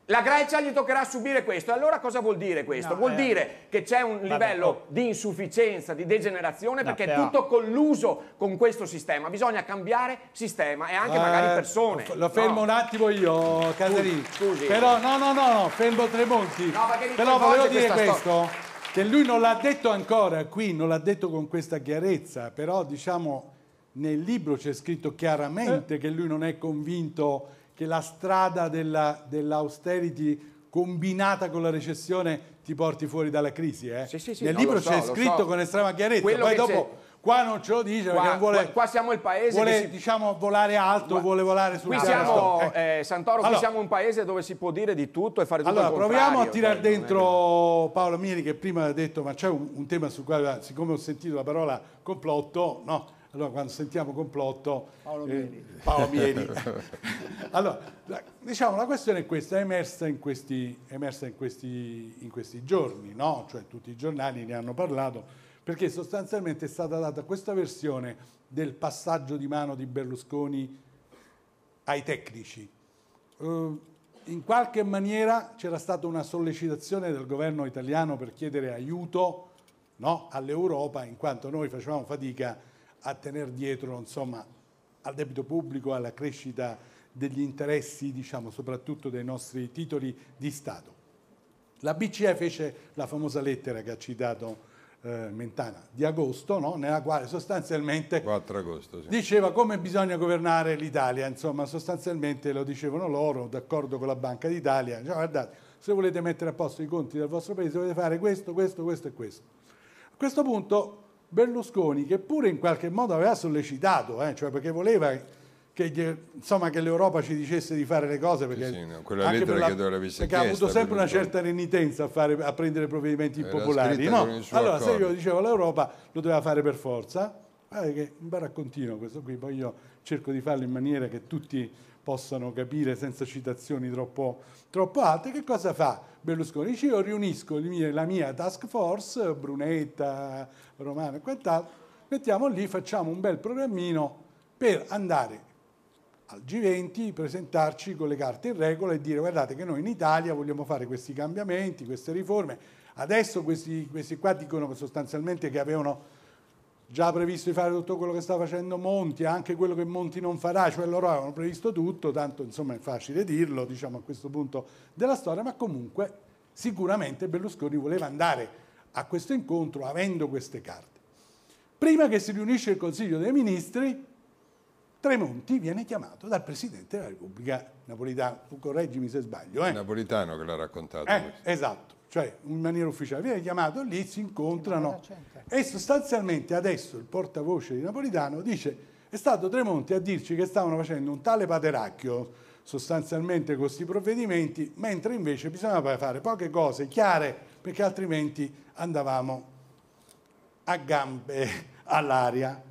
La Grecia gli toccherà subire questo. Allora cosa vuol dire questo? No, vuol eh, dire che c'è un vabbè, livello oh. di insufficienza, di degenerazione, no, perché è tutto colluso con questo sistema. Bisogna cambiare sistema e anche eh, magari persone. Lo fermo no. un attimo io, Casarini. Scusi. Però no, no, no, no, fermo Tremonti. No, Però volevo dire questo, che lui non l'ha detto ancora qui, non l'ha detto con questa chiarezza, però diciamo nel libro c'è scritto chiaramente eh. che lui non è convinto che la strada della, dell'austerity combinata con la recessione ti porti fuori dalla crisi. Eh? Sì, sì, sì, Nel no, libro so, c'è scritto so. con estrema chiarezza, Quello poi dopo... C'è... Qua non ce lo dice qua, perché vuole, qua, siamo il paese vuole, si... diciamo, volare alto, qua, vuole volare sulla qui siamo, eh. Eh, Santoro, allora, qui siamo un paese dove si può dire di tutto e fare tutto allora, proviamo a tirare cioè, dentro Paolo Mieri che prima ha detto ma c'è un, un tema su quale, siccome ho sentito la parola complotto, no, allora quando sentiamo complotto... Paolo Mieli. Eh, (laughs) Paolo Mieli. (laughs) allora, diciamo, la questione è questa, è emersa, in questi, emersa in questi, in questi giorni, no? cioè tutti i giornali ne hanno parlato, perché sostanzialmente è stata data questa versione del passaggio di mano di Berlusconi ai tecnici. Uh, in qualche maniera c'era stata una sollecitazione del governo italiano per chiedere aiuto no, all'Europa, in quanto noi facevamo fatica a a tenere dietro insomma, al debito pubblico, alla crescita degli interessi, diciamo, soprattutto dei nostri titoli di Stato. La BCE fece la famosa lettera che ha citato eh, Mentana di agosto, no? nella quale sostanzialmente agosto, sì. diceva come bisogna governare l'Italia, insomma sostanzialmente lo dicevano loro, d'accordo con la Banca d'Italia, cioè, guardate, se volete mettere a posto i conti del vostro paese dovete fare questo, questo, questo e questo. A questo punto Berlusconi, che pure in qualche modo aveva sollecitato, eh, cioè perché voleva che, insomma, che, l'Europa ci dicesse di fare le cose, perché, sì, sì, no, quella lettera la, che dovevi perché ha avuto sempre una certa renitenza a, fare, a prendere provvedimenti impopolari. No? Allora, accordo. se io dicevo l'Europa lo doveva fare per forza, guarda che un baraccontino questo qui, poi io cerco di farlo in maniera che tutti possano capire senza citazioni troppo, troppo alte, che cosa fa Berlusconi? Dice io riunisco la mia task force, Brunetta, Romano e quant'altro, mettiamo lì, facciamo un bel programmino per andare al G20, presentarci con le carte in regola e dire guardate che noi in Italia vogliamo fare questi cambiamenti, queste riforme, adesso questi, questi qua dicono sostanzialmente che avevano già previsto di fare tutto quello che sta facendo Monti, anche quello che Monti non farà, cioè loro avevano previsto tutto, tanto insomma è facile dirlo diciamo a questo punto della storia, ma comunque sicuramente Berlusconi voleva andare a questo incontro avendo queste carte. Prima che si riunisce il Consiglio dei Ministri, Tremonti viene chiamato dal Presidente della Repubblica Napolitano, correggimi se sbaglio. Eh? Napolitano che l'ha raccontato. Eh, esatto cioè in maniera ufficiale, viene chiamato lì, si incontrano e sostanzialmente adesso il portavoce di Napolitano dice è stato Tremonti a dirci che stavano facendo un tale pateracchio sostanzialmente con questi provvedimenti, mentre invece bisognava fare poche cose chiare perché altrimenti andavamo a gambe (laughs) all'aria.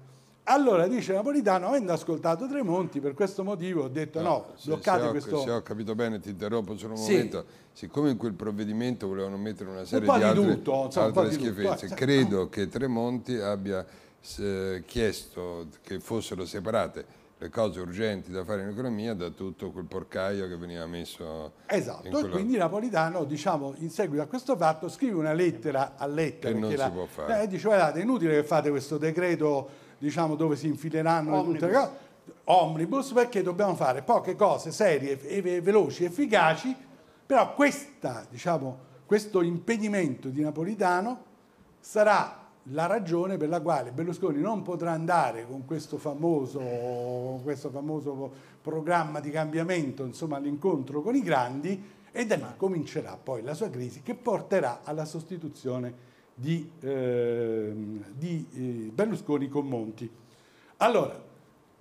Allora dice Napolitano, avendo ascoltato Tremonti, per questo motivo ho detto ah, no, no se, bloccate se ho, questo... Se ho capito bene, ti interrompo solo un sì. momento. Siccome in quel provvedimento volevano mettere una serie un di, altre, tutto, insomma, altre di schifezze, tutto. Eh, credo eh. che Tremonti abbia eh, chiesto che fossero separate le cose urgenti da fare in economia da tutto quel porcaio che veniva messo esatto quella... e quindi Napolitano diciamo in seguito a questo fatto scrive una lettera a lettera che non si la... può fare e eh, dice guardate è inutile che fate questo decreto diciamo, dove si infileranno omnibus. tutte le cose, omnibus, perché dobbiamo fare poche cose serie, e veloci, efficaci, però questa, diciamo, questo impedimento di Napolitano sarà la ragione per la quale Berlusconi non potrà andare con questo famoso, questo famoso programma di cambiamento, insomma l'incontro con i grandi, e da lì comincerà poi la sua crisi che porterà alla sostituzione Ehm, di, eh, di Berlusconi con Monti. Allora,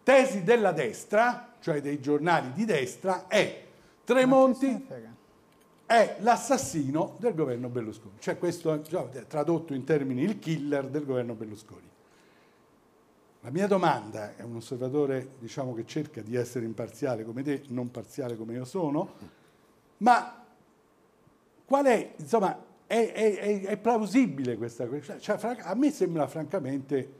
tesi della destra, cioè dei giornali di destra, è Tremonti è l'assassino del governo Berlusconi. Cioè questo è tradotto in termini il killer del governo Berlusconi. La mia domanda è un osservatore diciamo, che cerca di essere imparziale come te, non parziale come io sono, ma qual è, insomma, è, è, è plausibile questa cosa. Cioè, cioè a me sembra francamente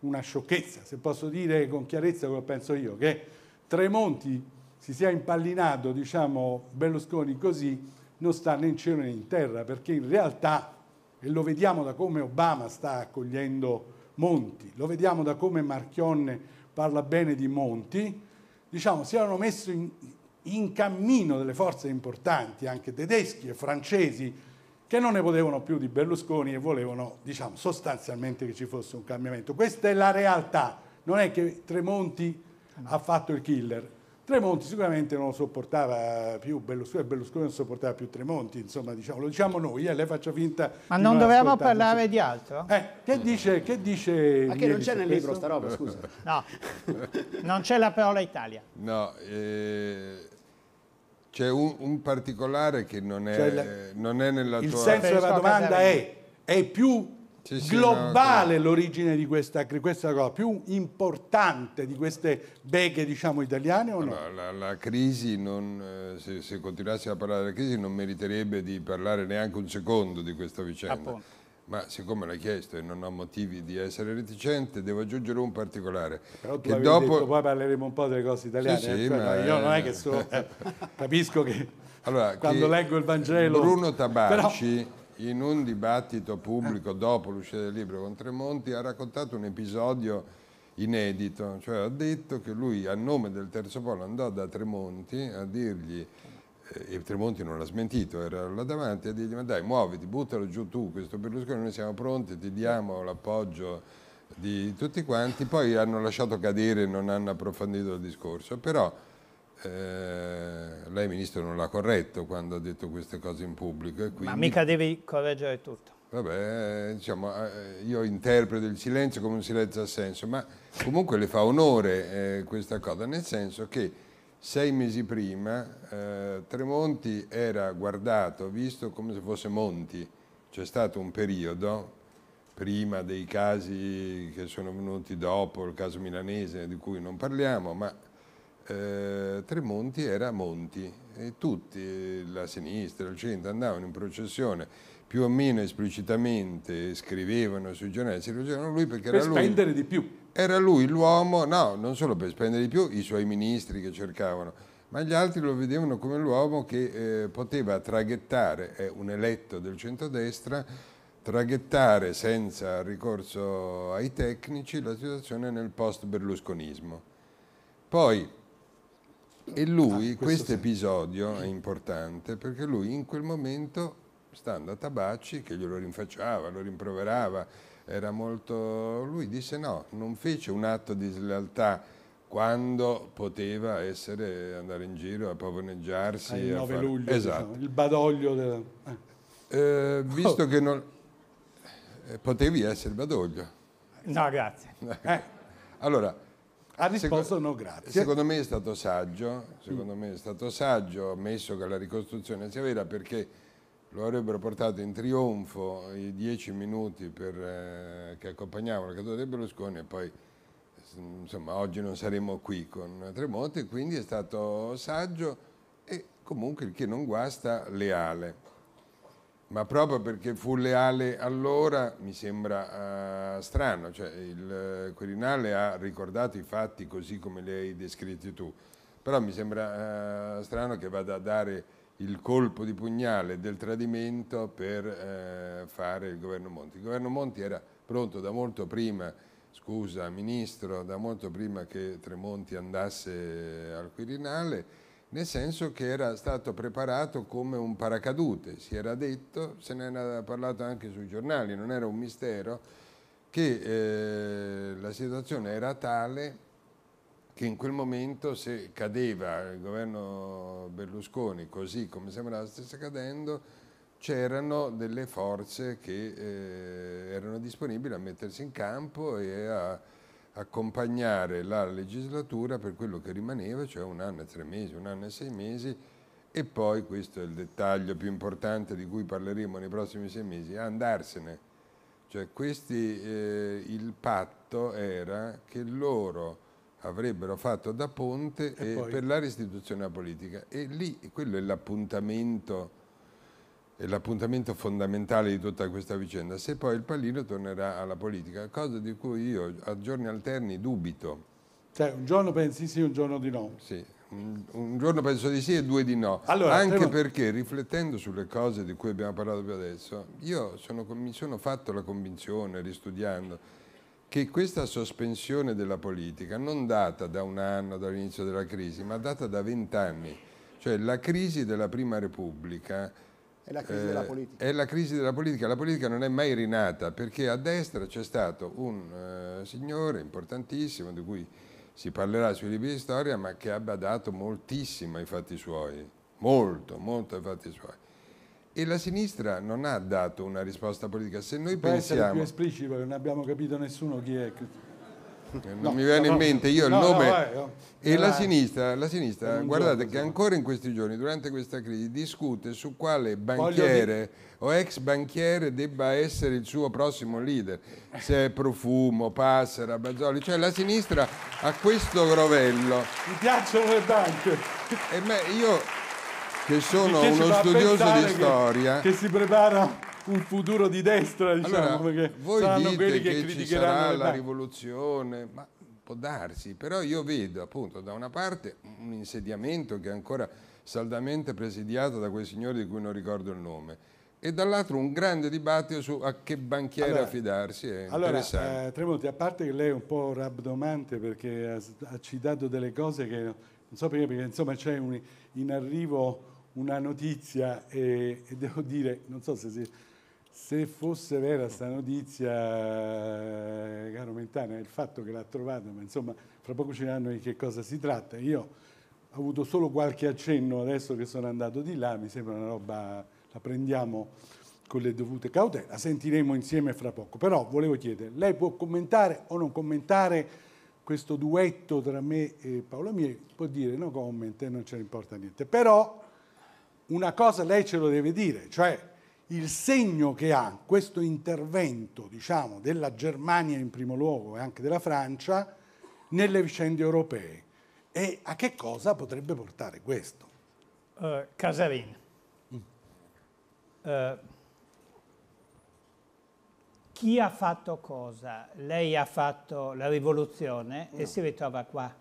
una sciocchezza, se posso dire con chiarezza quello che penso io, che Tremonti si sia impallinato, diciamo, Berlusconi così, non sta né in cielo né in terra, perché in realtà, e lo vediamo da come Obama sta accogliendo Monti, lo vediamo da come Marchionne parla bene di Monti, diciamo, si erano messi in, in cammino delle forze importanti, anche tedeschi e francesi, che non ne potevano più di Berlusconi e volevano diciamo, sostanzialmente che ci fosse un cambiamento. Questa è la realtà, non è che Tremonti ha fatto il killer. Tremonti sicuramente non lo sopportava più Berlusconi, Berlusconi non sopportava più Tremonti, insomma diciamo, lo diciamo noi, eh, lei faccia finta. Ma non, non dovevamo parlare di altro? Eh, che dice? Che dice Ma che non c'è nel libro sta roba, scusa. No, non c'è la parola Italia. No, eh... C'è un, un, particolare che non è, cioè la, non è nella il tua... Il senso della domanda è, è più sì, sì, globale no, l'origine di questa, questa cosa, più importante di queste beghe diciamo italiane o no? La, la, la crisi, non, eh, se, se continuassimo a parlare della crisi, non meriterebbe di parlare neanche un secondo di questa vicenda. Appunto ma siccome l'hai chiesto e non ho motivi di essere reticente, devo aggiungere un particolare. Però tu che dopo... detto, poi parleremo un po' delle cose italiane, sì, sì, eh, cioè, ma... io non è eh, che so, eh. (laughs) capisco che allora, (laughs) quando che leggo il Vangelo... Bruno Tabarci, però... in un dibattito pubblico dopo l'uscita del libro con Tremonti, ha raccontato un episodio inedito, cioè ha detto che lui a nome del Terzo Polo andò da Tremonti a dirgli e eh, Tremonti non l'ha smentito, era là davanti e ha detto ma dai muoviti, buttalo giù tu questo Berlusconi, noi siamo pronti, ti diamo l'appoggio di tutti quanti, poi hanno lasciato cadere, non hanno approfondito il discorso, però eh, lei Ministro non l'ha corretto quando ha detto queste cose in pubblico. Quindi... Ma mica devi correggere tutto. Vabbè, diciamo, io interpreto il silenzio come un silenzio a senso, ma comunque le fa onore eh, questa cosa, nel senso che sei mesi prima eh, Tremonti era guardato, visto come se fosse Monti. C'è stato un periodo, prima dei casi che sono venuti dopo, il caso milanese di cui non parliamo, ma eh, Tremonti era Monti e tutti, la sinistra, il centro, andavano in processione più o meno esplicitamente, scrivevano sui giornali, si rivolgevano a lui perché per era lui. Per spendere di più era lui l'uomo, no, non solo per spendere di più, i suoi ministri che cercavano, ma gli altri lo vedevano come l'uomo che eh, poteva traghettare, è un eletto del centrodestra, traghettare senza ricorso ai tecnici la situazione nel post-berlusconismo. Poi, e lui, ah, questo episodio sì. è importante perché lui in quel momento, stando a Tabacci, che glielo rinfacciava, lo rimproverava, era molto... Lui disse no, non fece un atto di slealtà quando poteva essere andare in giro a pavoneggiarsi. Il 9 fare... luglio, diciamo, esatto. diciamo, il badoglio. Della... Eh. Eh, visto oh. che non... Eh, potevi essere il badoglio. No, grazie. (laughs) Eh. allora, ha risposto seco... no grazie. Secondo me è stato saggio, secondo mm. me è stato saggio, ammesso che la ricostruzione sia vera, perché lo avrebbero portato in trionfo i dieci minuti per, eh, che accompagnavano la caduta di Berlusconi e poi insomma, oggi non saremmo qui con Tremonti, quindi è stato saggio e comunque il che non guasta leale. Ma proprio perché fu leale allora mi sembra eh, strano, cioè, il Quirinale ha ricordato i fatti così come li hai descritti tu, però mi sembra eh, strano che vada a dare il colpo di pugnale del tradimento per eh, fare il governo Monti. Il governo Monti era pronto da molto prima, scusa Ministro, da molto prima che Tremonti andasse eh, al Quirinale, nel senso che era stato preparato come un paracadute, si era detto, se ne era parlato anche sui giornali, non era un mistero, che eh, la situazione era tale che in quel momento se cadeva il governo Berlusconi così come sembrava stesse cadendo, c'erano delle forze che eh, erano disponibili a mettersi in campo e a accompagnare la legislatura per quello che rimaneva, cioè un anno e tre mesi, un anno e sei mesi, e poi, questo è il dettaglio più importante di cui parleremo nei prossimi sei mesi, andarsene. Cioè questi, eh, il patto era che loro avrebbero fatto da ponte e e per la restituzione alla politica. E lì quello è l'appuntamento è l'appuntamento fondamentale di tutta questa vicenda, se poi il pallino tornerà alla politica, cosa di cui io a giorni alterni dubito. Cioè, un giorno pensi sì, un giorno di no. Sì, un, giorno penso di sì e due di no. Allora, Anche prima... perché riflettendo sulle cose di cui abbiamo parlato più adesso, io sono, mi sono fatto la convinzione, ristudiando, che questa sospensione della politica non data da un anno dall'inizio della crisi, ma data da vent'anni, cioè la crisi della Prima Repubblica è la, crisi eh, della politica. è la crisi della politica, la politica non è mai rinata perché a destra c'è stato un eh, signore importantissimo di cui si parlerà sui libri di storia ma che abbia dato moltissimo ai fatti suoi, molto, molto ai fatti suoi e la sinistra non ha dato una risposta politica. Se noi Può pensiamo... più esplicito, perché non abbiamo capito nessuno chi è. Eh, non no, mi viene no, in mente io no, il nome. Vai, e la sinistra, la sinistra guardate gioco, che ancora in questi giorni, durante questa crisi, discute su quale banchiere o ex banchiere debba essere il suo prossimo leader. Se è Profumo, Passera, Bazzoli. Cioè la sinistra ha questo grovello. Mi piacciono le banche. E beh, io che sono uno studioso di storia. Che, che si prepara un futuro di destra, diciamo, allora, perché voi saranno quelli che, che criticheranno. Ci sarà la rivoluzione, ma può darsi, però io vedo appunto da una parte un insediamento che è ancora saldamente presidiato da quei signori di cui non ricordo il nome e dall'altro un grande dibattito su a che banchiere allora, affidarsi è allora, interessante. Eh, Tremonti, a parte che lei è un po' rabdomante perché ha, ha citato delle cose che non so perché, perché insomma c'è in arrivo una notizia e, e devo dire, non so se, si, se fosse vera questa notizia, eh, caro Mentana, il fatto che l'ha trovata, ma insomma fra poco ci diranno di che cosa si tratta. Io ho avuto solo qualche accenno adesso che sono andato di là, mi sembra una roba, la prendiamo con le dovute cautele, la sentiremo insieme fra poco. Però volevo chiedere, lei può commentare o non commentare questo duetto tra me e Paolo Mieri? Può dire no comment non ce ne importa niente. Però una cosa lei ce lo deve dire, cioè il segno che ha questo intervento diciamo, della Germania in primo luogo e anche della Francia nelle vicende europee e a che cosa potrebbe portare questo? Uh, Casarin. Mm. Uh, chi ha fatto cosa? Lei ha fatto la rivoluzione no. e si ritrova qua.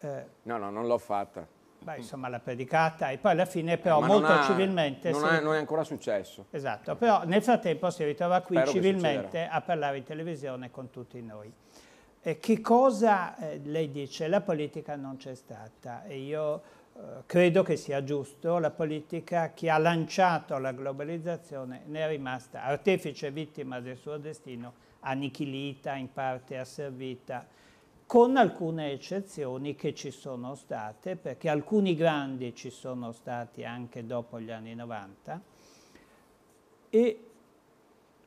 Uh, no, no, non l'ho fatta. Beh, insomma l'ha predicata e poi alla fine eh, però Ma molto non ha, civilmente... Non, ha, non, è ancora successo. Esatto, però nel frattempo si ritrova qui Spero civilmente a parlare in televisione con tutti noi. E che cosa, eh, lei dice, la politica non c'è stata e io eh, credo che sia giusto, la politica che ha lanciato la globalizzazione ne è rimasta artefice vittima del suo destino, annichilita, in parte asservita con alcune eccezioni che ci sono state, perché alcuni grandi ci sono stati anche dopo gli anni 90 e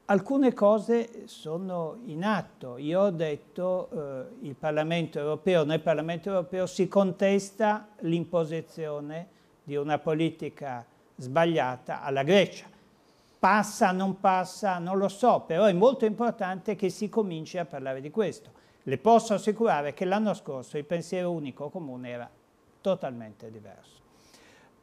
alcune cose sono in atto. Io ho detto eh, il Parlamento europeo, nel Parlamento europeo si contesta l'imposizione di una politica sbagliata alla Grecia. Passa, non passa, non lo so, però è molto importante che si cominci a parlare di questo le posso assicurare che l'anno scorso il pensiero unico comune era totalmente diverso.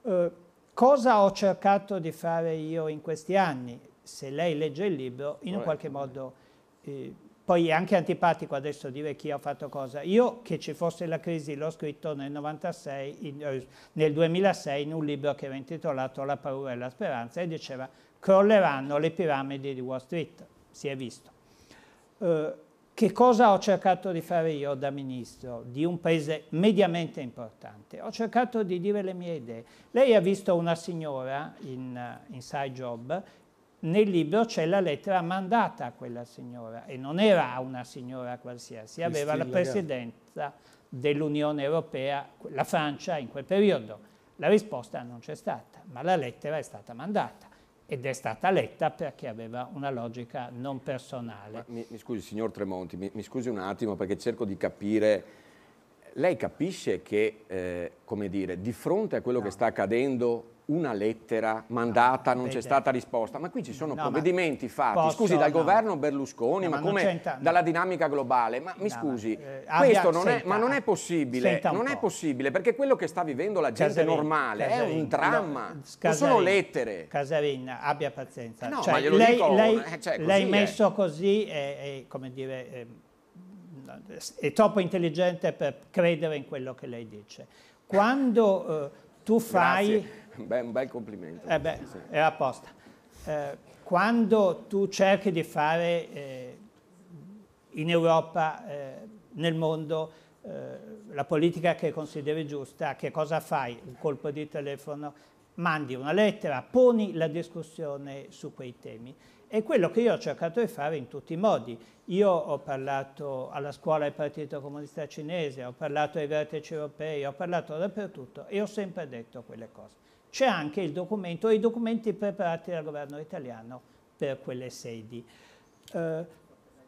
Eh, cosa ho cercato di fare io in questi anni? Se lei legge il libro, in un qualche modo, eh, poi è anche antipatico adesso dire chi ha fatto cosa. Io che ci fosse la crisi l'ho scritto nel, 96, in, eh, nel 2006 in un libro che era intitolato La paura e la speranza e diceva crolleranno le piramidi di Wall Street, si è visto. Eh, che cosa ho cercato di fare io da ministro di un paese mediamente importante? Ho cercato di dire le mie idee. Lei ha visto una signora in, in Side Job, nel libro c'è la lettera mandata a quella signora e non era una signora qualsiasi, aveva la presidenza dell'Unione Europea, la Francia in quel periodo. La risposta non c'è stata, ma la lettera è stata mandata ed è stata letta perché aveva una logica non personale. Mi, mi, scusi signor Tremonti, mi, mi, scusi un attimo perché cerco di capire, lei capisce che, eh, come dire, di fronte a quello no. che sta accadendo una lettera mandata, no, non c'è stata risposta, ma qui ci sono no, provvedimenti fatti, posso, scusi, dal no. governo Berlusconi, ma, ma come dalla dinamica globale, ma mi scusi, eh, questo abbia, non, senta, è, ma non è possibile, non è possibile, perché quello che sta vivendo la gente Casarin, normale Casarin, è un dramma, no, non sono lettere. Casarinna, abbia pazienza, no, cioè, ma glielo lei, dico, lei, eh, cioè, così lei è. messo così è, è, come dire... È, ehm, è troppo intelligente per credere in quello che lei dice. Quando eh, tu fai... Grazie (laughs) Beh, un bel complimento. Eh beh, sì. era apposta. Eh, quando tu cerchi di fare eh, in Europa, eh, nel mondo, eh, la politica che consideri giusta, che cosa fai? Un colpo di telefono, mandi una lettera, poni la discussione su quei temi. È quello che io ho cercato di fare in tutti i modi. Io ho parlato alla scuola del Partito Comunista Cinese, ho parlato ai vertici europei, ho parlato dappertutto e ho sempre detto quelle cose c'è anche il documento e i documenti preparati dal governo italiano per quelle sedi. Eh,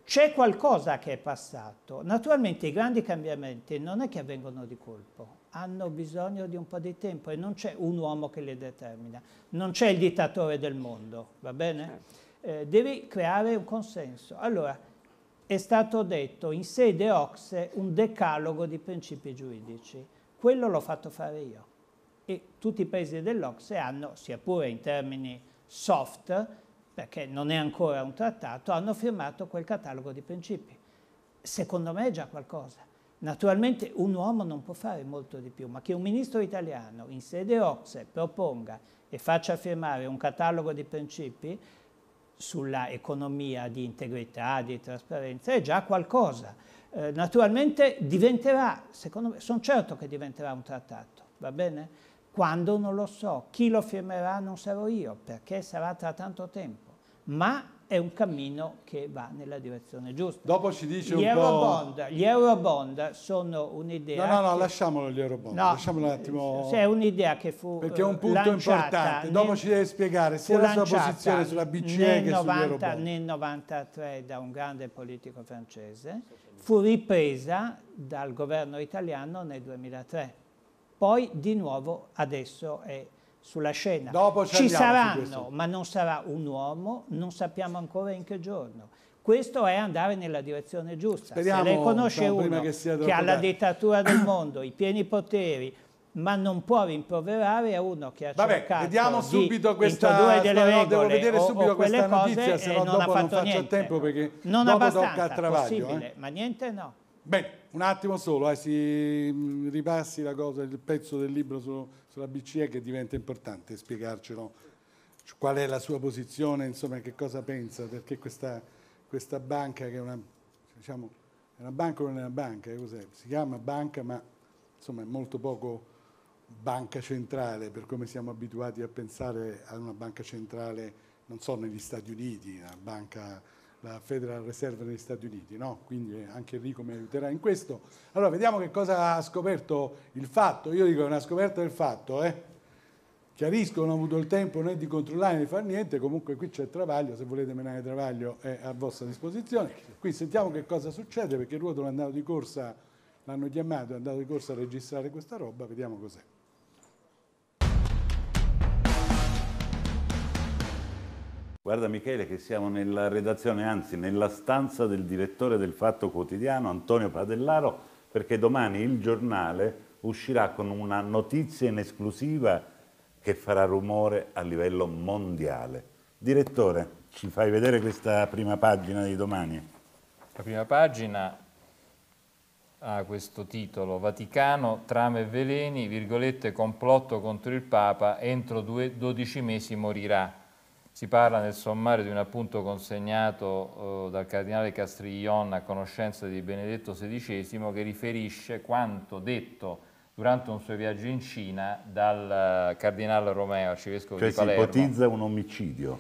c'è qualcosa che è passato. Naturalmente i grandi cambiamenti non è che avvengono di colpo, hanno bisogno di un po' di tempo e non c'è un uomo che li determina, non c'è il dittatore del mondo, va bene? Certo. Eh, devi creare un consenso. Allora, è stato detto in sede OXE un decalogo di principi giuridici, quello l'ho fatto fare io e tutti i paesi dell'Ocse hanno, sia pure in termini soft, perché non è ancora un trattato, hanno firmato quel catalogo di principi. Secondo me è già qualcosa. Naturalmente un uomo non può fare molto di più, ma che un ministro italiano in sede Ocse proponga e faccia firmare un catalogo di principi sulla economia di integrità, di trasparenza, è già qualcosa. Eh, naturalmente diventerà, secondo me, sono certo che diventerà un trattato, va bene? Quando non lo so, chi lo firmerà non sarò io, perché sarà tra tanto tempo. Ma è un cammino che va nella direzione giusta. Dopo ci dice gli un Eurobond, po'... Gli Eurobond sono un'idea... No, no, no, che... lasciamolo gli Eurobond, no, lasciamolo un attimo... È un'idea che fu Perché è un eh, punto importante, dopo ci deve spiegare sia la sua posizione sulla BCE che 90, sugli Eurobond. Nel 93 da un grande politico francese, fu ripresa dal governo italiano nel 2003 poi di nuovo adesso è sulla scena. Dopo Ci saranno, ma non sarà un uomo, non sappiamo ancora in che giorno. Questo è andare nella direzione giusta. Speriamo, Se lei conosce diciamo uno che, che ha la dittatura del (coughs) mondo, i pieni poteri, ma non può rimproverare a uno che ha Vabbè, cercato vediamo subito questa, delle regole, devo vedere subito o, o questa notizia, se no dopo non niente. tempo perché non dopo tocca a Travaglio. Eh. ma niente no. Bene. Un attimo solo, eh, si mm, ripassi la cosa, il pezzo del libro su, sulla BCE che diventa importante spiegarcelo, cioè, qual è la sua posizione, insomma che cosa pensa, perché questa, questa banca che è una, diciamo, è una banca o non è una banca, eh, si chiama banca ma insomma è molto poco banca centrale, per come siamo abituati a pensare a una banca centrale, non so, negli Stati Uniti, una banca la Federal Reserve negli Stati Uniti, no? quindi eh, anche Enrico mi aiuterà in questo. Allora vediamo che cosa ha scoperto il fatto, io dico è una scoperta del fatto, eh? chiarisco, non ho avuto il tempo né di controllare né di fare niente, comunque qui c'è Travaglio, se volete menare Travaglio è a vostra disposizione. Qui sentiamo che cosa succede perché Ruoto è andato di corsa, l'hanno chiamato, è andato di corsa a registrare questa roba, vediamo cos'è. Guarda Michele che siamo nella redazione, anzi nella stanza del direttore del Fatto Quotidiano, Antonio Padellaro, perché domani il giornale uscirà con una notizia in esclusiva che farà rumore a livello mondiale. Direttore, ci fai vedere questa prima pagina di domani? La prima pagina ha questo titolo, Vaticano, trame e veleni, virgolette, complotto contro il Papa, entro due, 12 mesi morirà. Si parla nel sommario di un appunto consegnato eh, dal cardinale Castriglion a conoscenza di Benedetto XVI che riferisce quanto detto durante un suo viaggio in Cina dal eh, cardinale Romeo, arcivescovo cioè di Palermo. Cioè si ipotizza un omicidio.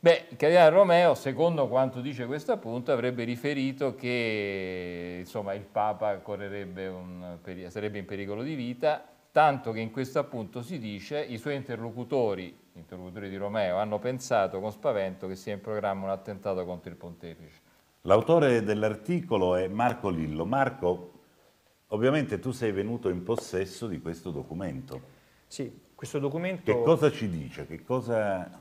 Beh, il cardinale Romeo, secondo quanto dice questo appunto, avrebbe riferito che insomma, il Papa un, sarebbe in pericolo di vita, tanto che in questo appunto si dice i suoi interlocutori interlocutori di Romeo, hanno pensato con spavento che sia in programma un attentato contro il pontefice. L'autore dell'articolo è Marco Lillo. Marco, ovviamente tu sei venuto in possesso di questo documento. Sì, questo documento... Che cosa ci dice? Cosa...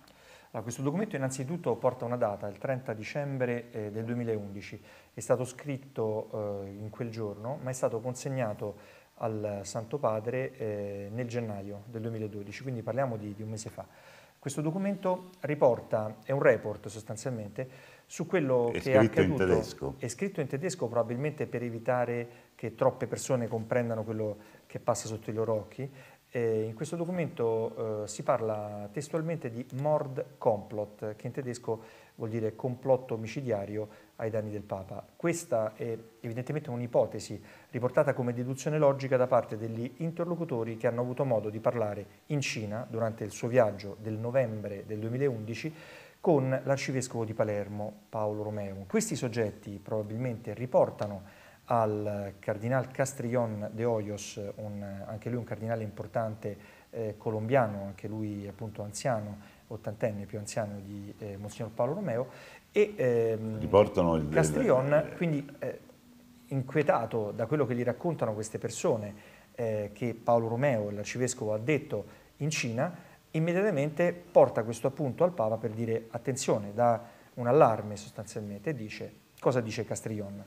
Allora, questo documento innanzitutto porta una data, il 30 dicembre eh, del 2011. È stato scritto eh, in quel giorno, ma è stato consegnato al Santo Padre eh, nel gennaio del 2012, quindi parliamo di, di un mese fa. Questo documento riporta, è un report sostanzialmente, su quello è che è accaduto. In tedesco. È scritto in tedesco probabilmente per evitare che troppe persone comprendano quello che passa sotto i loro occhi. Eh, in questo documento eh, si parla testualmente di Mord Complot, che in tedesco vuol dire complotto omicidiario ai danni del Papa. Questa è evidentemente un'ipotesi riportata come deduzione logica da parte degli interlocutori che hanno avuto modo di parlare in Cina durante il suo viaggio del novembre del 2011 con l'arcivescovo di Palermo Paolo Romeo. Questi soggetti probabilmente riportano al cardinal Castrillon de Hoyos, un, anche lui un cardinale importante eh, colombiano, anche lui appunto anziano, ottantenne più anziano di eh, Monsignor Paolo Romeo, e ehm, il... Castrion, quindi eh, inquietato da quello che gli raccontano queste persone, eh, che Paolo Romeo, l'arcivescovo, ha detto in Cina, immediatamente porta questo appunto al Papa per dire attenzione, dà un allarme sostanzialmente e dice cosa dice Castrion.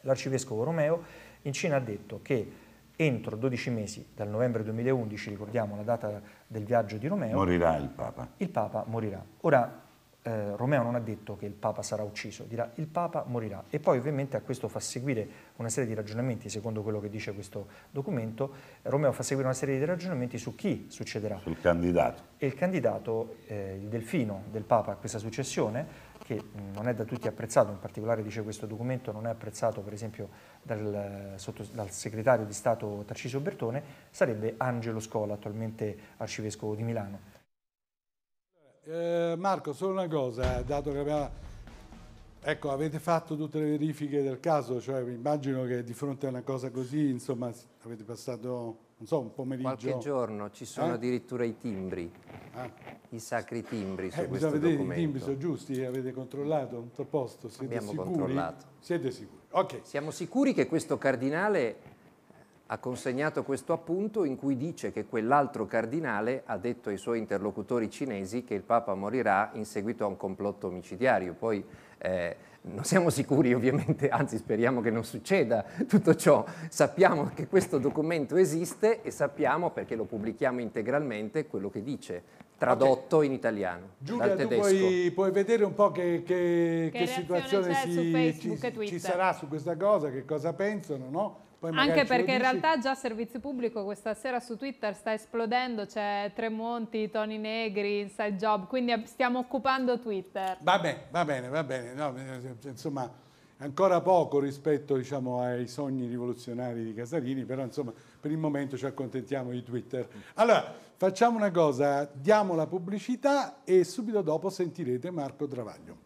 L'arcivescovo Romeo in Cina ha detto che entro 12 mesi dal novembre 2011, ricordiamo la data del viaggio di Romeo, morirà il Papa. Il Papa morirà. Ora eh, Romeo non ha detto che il Papa sarà ucciso, dirà il Papa morirà. E poi ovviamente a questo fa seguire una serie di ragionamenti, secondo quello che dice questo documento, Romeo fa seguire una serie di ragionamenti su chi succederà. Sul candidato. E il candidato, eh, il delfino del Papa a questa successione, che mm, non è da tutti apprezzato, in particolare dice questo documento, non è apprezzato per esempio dal, sotto, dal segretario di Stato Tarciso Bertone, sarebbe Angelo Scola, attualmente arcivescovo di Milano. Eh, Marco, solo una cosa, eh, dato che abbiamo... ecco, avete fatto tutte le verifiche del caso, cioè immagino che di fronte a una cosa così, insomma, avete passato non so, un pomeriggio. Qualche giorno ci sono eh? addirittura i timbri, ah. i sacri timbri su eh, questo vedere, documento. I timbri sono giusti, eh, avete controllato, tutto posto, siete Abbiamo sicuri? controllato. Siete sicuri, ok. Siamo sicuri che questo cardinale ha consegnato questo appunto in cui dice che quell'altro cardinale ha detto ai suoi interlocutori cinesi che il Papa morirà in seguito a un complotto omicidiario. Poi eh, non siamo sicuri ovviamente, anzi speriamo che non succeda tutto ciò. Sappiamo che questo documento esiste e sappiamo, perché lo pubblichiamo integralmente, quello che dice, tradotto okay. in italiano. Giulia, tu puoi, puoi, vedere un po' che, che, che, che situazione si, ci, ci sarà su questa cosa, che cosa pensano, no? Anche perché in realtà già servizio pubblico questa sera su Twitter sta esplodendo, c'è Tremonti, Tony Negri, Inside Job, quindi stiamo occupando Twitter. Va bene, va bene, va bene. No, eh, eh, eh, insomma, ancora poco rispetto diciamo, ai sogni rivoluzionari di Casarini, però insomma, per il momento ci accontentiamo di Twitter. Allora, facciamo una cosa, diamo la pubblicità e subito dopo sentirete Marco Travaglio.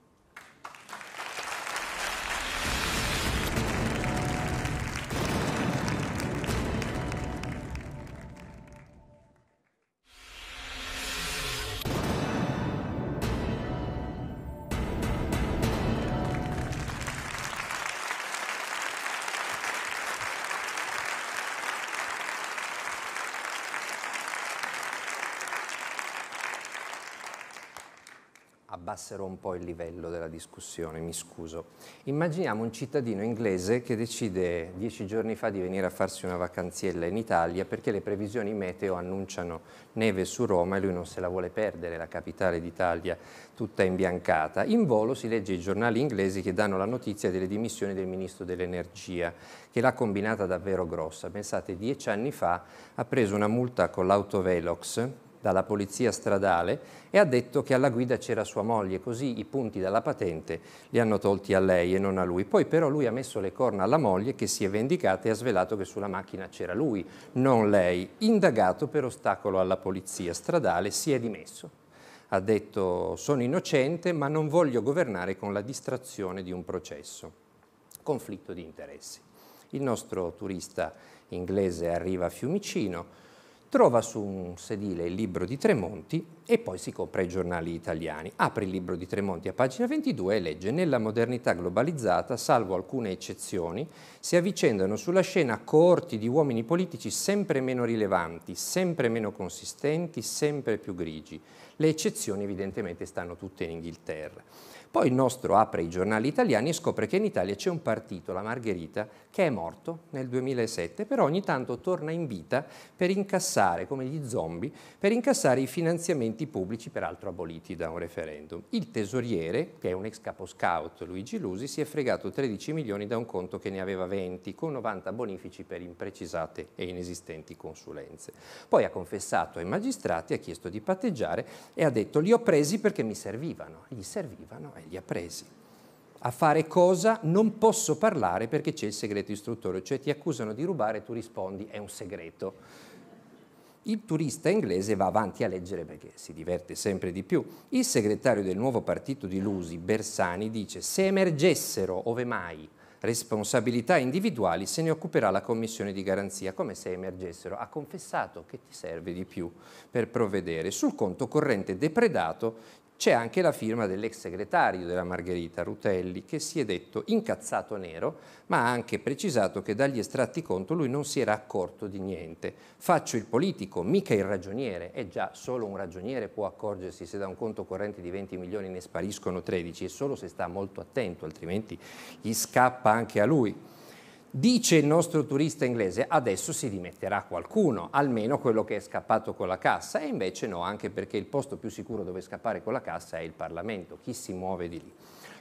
alzerò un po' il livello della discussione, mi scuso. Immaginiamo un cittadino inglese che decide dieci giorni fa di venire a farsi una vacanziella in Italia perché le previsioni meteo annunciano neve su Roma e lui non se la vuole perdere, la capitale d'Italia tutta imbiancata. In volo si legge i giornali inglesi che danno la notizia delle dimissioni del ministro dell'energia, che l'ha combinata davvero grossa. Pensate, dieci anni fa ha preso una multa con l'autovelox dalla polizia stradale e ha detto che alla guida c'era sua moglie, così i punti dalla patente li hanno tolti a lei e non a lui. Poi però lui ha messo le corna alla moglie che si è vendicata e ha svelato che sulla macchina c'era lui, non lei. Indagato per ostacolo alla polizia stradale si è dimesso. Ha detto sono innocente ma non voglio governare con la distrazione di un processo. Conflitto di interessi. Il nostro turista inglese arriva a Fiumicino, trova su un sedile il libro di Tremonti e poi si compra i giornali italiani. Apre il libro di Tremonti a pagina 22 e legge Nella modernità globalizzata, salvo alcune eccezioni, si avvicendano sulla scena coorti di uomini politici sempre meno rilevanti, sempre meno consistenti, sempre più grigi. Le eccezioni evidentemente stanno tutte in Inghilterra. Poi il nostro apre i giornali italiani e scopre che in Italia c'è un partito, la Margherita, che è morto nel 2007, però ogni tanto torna in vita per incassare, come gli zombie, per incassare i finanziamenti pubblici, peraltro aboliti da un referendum. Il tesoriere, che è un ex capo scout, Luigi Lusi, si è fregato 13 milioni da un conto che ne aveva 20, con 90 bonifici per imprecisate e inesistenti consulenze. Poi ha confessato ai magistrati, ha chiesto di patteggiare e ha detto li ho presi perché mi servivano. Gli servivano beh, li ha presi. A fare cosa? Non posso parlare perché c'è il segreto istruttore, cioè ti accusano di rubare e tu rispondi è un segreto. Il turista inglese va avanti a leggere perché si diverte sempre di più. Il segretario del nuovo partito di Lusi, Bersani, dice se emergessero, ove mai, responsabilità individuali, se ne occuperà la commissione di garanzia, come se emergessero. Ha confessato che ti serve di più per provvedere. Sul conto corrente depredato c'è anche la firma dell'ex segretario della Margherita, Rutelli, che si è detto incazzato nero, ma ha anche precisato che dagli estratti conto lui non si era accorto di niente. Faccio il politico, mica il ragioniere. E eh già, solo un ragioniere può accorgersi se da un conto corrente di 20 milioni ne spariscono 13 e solo se sta molto attento, altrimenti gli scappa anche a lui. Dice il nostro turista inglese, adesso si dimetterà qualcuno, almeno quello che è scappato con la cassa, e invece no, anche perché il posto più sicuro dove scappare con la cassa è il Parlamento, chi si muove di lì.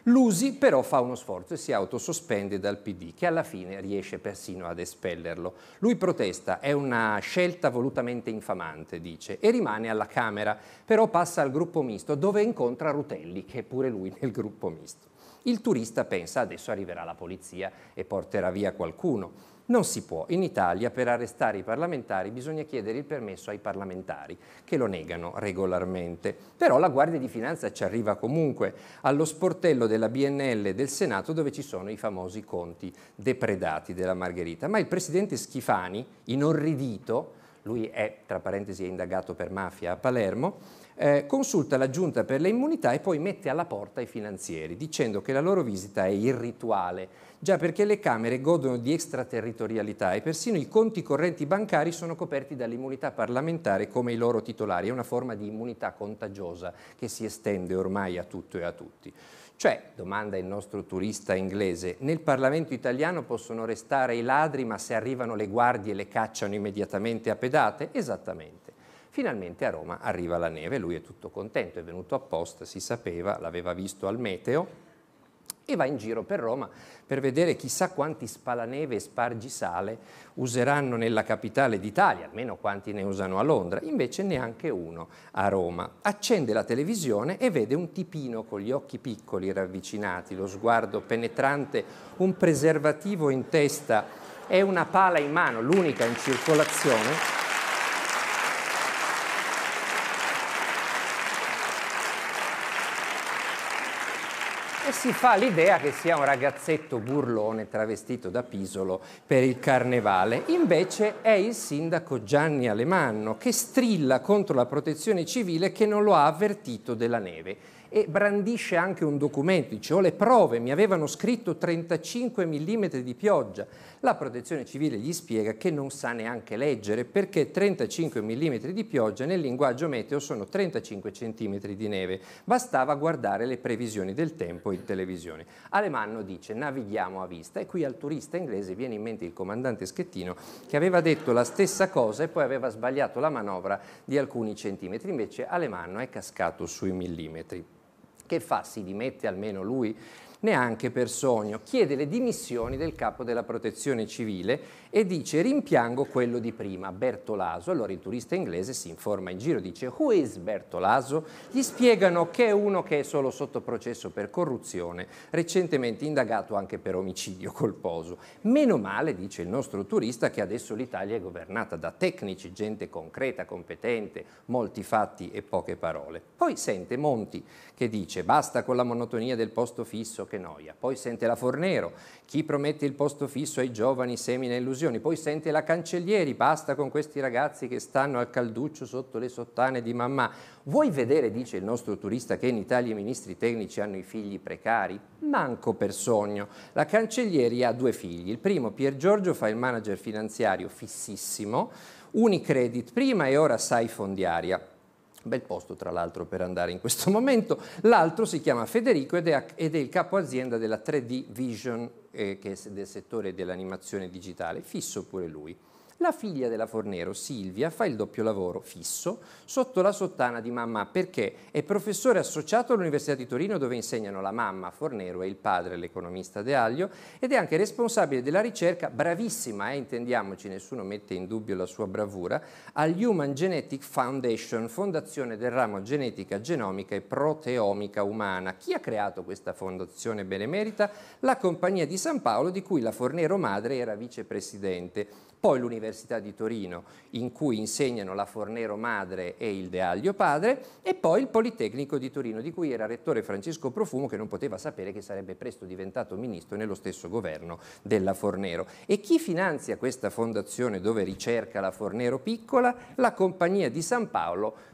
Lusi però fa uno sforzo e si autosospende dal PD, che alla fine riesce persino ad espellerlo. Lui protesta, è una scelta volutamente infamante, dice, e rimane alla Camera, però passa al gruppo misto, dove incontra Rutelli, che è pure lui nel gruppo misto il turista pensa adesso arriverà la polizia e porterà via qualcuno. Non si può. In Italia per arrestare i parlamentari bisogna chiedere il permesso ai parlamentari, che lo negano regolarmente. Però la Guardia di Finanza ci arriva comunque allo sportello della BNL del Senato dove ci sono i famosi conti depredati della Margherita. Ma il presidente Schifani, inorridito, lui è, tra parentesi, è indagato per mafia a Palermo, eh, consulta la giunta per le immunità e poi mette alla porta i finanzieri dicendo che la loro visita è irrituale. Già perché le Camere godono di extraterritorialità e persino i conti correnti bancari sono coperti dall'immunità parlamentare come i loro titolari. È una forma di immunità contagiosa che si estende ormai a tutto e a tutti. Cioè, domanda il nostro turista inglese, nel Parlamento italiano possono restare i ladri ma se arrivano le guardie le cacciano immediatamente a pedate? Esattamente. Finalmente a Roma arriva la neve, lui è tutto contento, è venuto apposta, si sapeva, l'aveva visto al meteo e va in giro per Roma per vedere chissà quanti spalaneve e spargisale useranno nella capitale d'Italia, almeno quanti ne usano a Londra, invece neanche uno a Roma. Accende la televisione e vede un tipino con gli occhi piccoli ravvicinati, lo sguardo penetrante, un preservativo in testa e una pala in mano, l'unica in circolazione e si fa l'idea che sia un ragazzetto burlone travestito da pisolo per il carnevale. Invece è il sindaco Gianni Alemanno che strilla contro la protezione civile che non lo ha avvertito della neve e brandisce anche un documento, dice ho le prove, mi avevano scritto 35 mm di pioggia, la protezione civile gli spiega che non sa neanche leggere perché 35 mm di pioggia nel linguaggio meteo sono 35 cm di neve. Bastava guardare le previsioni del tempo in televisione. Alemanno dice navighiamo a vista e qui al turista inglese viene in mente il comandante Schettino che aveva detto la stessa cosa e poi aveva sbagliato la manovra di alcuni centimetri, invece Alemanno è cascato sui millimetri. Che fa? Si dimette almeno lui? neanche per sogno. Chiede le dimissioni del capo della protezione civile e dice rimpiango quello di prima, Bertolaso. Allora il turista inglese si informa in giro, dice who is Bertolaso? Gli spiegano che è uno che è solo sotto processo per corruzione, recentemente indagato anche per omicidio colposo. Meno male, dice il nostro turista, che adesso l'Italia è governata da tecnici, gente concreta, competente, molti fatti e poche parole. Poi sente Monti che dice basta con la monotonia del posto fisso che noia, poi sente la Fornero, chi promette il posto fisso ai giovani semina illusioni, poi sente la Cancellieri, basta con questi ragazzi che stanno al calduccio sotto le sottane di mamma. Vuoi vedere, dice il nostro turista, che in Italia i ministri tecnici hanno i figli precari? Manco per sogno. La Cancellieri ha due figli, il primo Pier Giorgio fa il manager finanziario fississimo, Unicredit prima e ora Sai Fondiaria. Bel posto tra l'altro per andare in questo (laughs) momento. L'altro si chiama Federico ed è, ed è il capo azienda della 3D Vision eh, che è del settore dell'animazione digitale, fisso pure lui. La figlia della Fornero, Silvia, fa il doppio lavoro fisso sotto la sottana di mamma perché è professore associato all'Università di Torino dove insegnano la mamma Fornero e il padre, l'economista De Aglio, ed è anche responsabile della ricerca, bravissima, eh, intendiamoci, nessuno mette in dubbio la sua bravura, all'Human Genetic Foundation, fondazione del ramo genetica, genomica e proteomica umana. Chi ha creato questa fondazione benemerita? La Compagnia di San Paolo di cui la Fornero madre era vicepresidente poi l'Università di Torino in cui insegnano la Fornero madre e il De Aglio padre e poi il Politecnico di Torino di cui era rettore Francesco Profumo che non poteva sapere che sarebbe presto diventato ministro nello stesso governo della Fornero. E chi finanzia questa fondazione dove ricerca la Fornero piccola? La Compagnia di San Paolo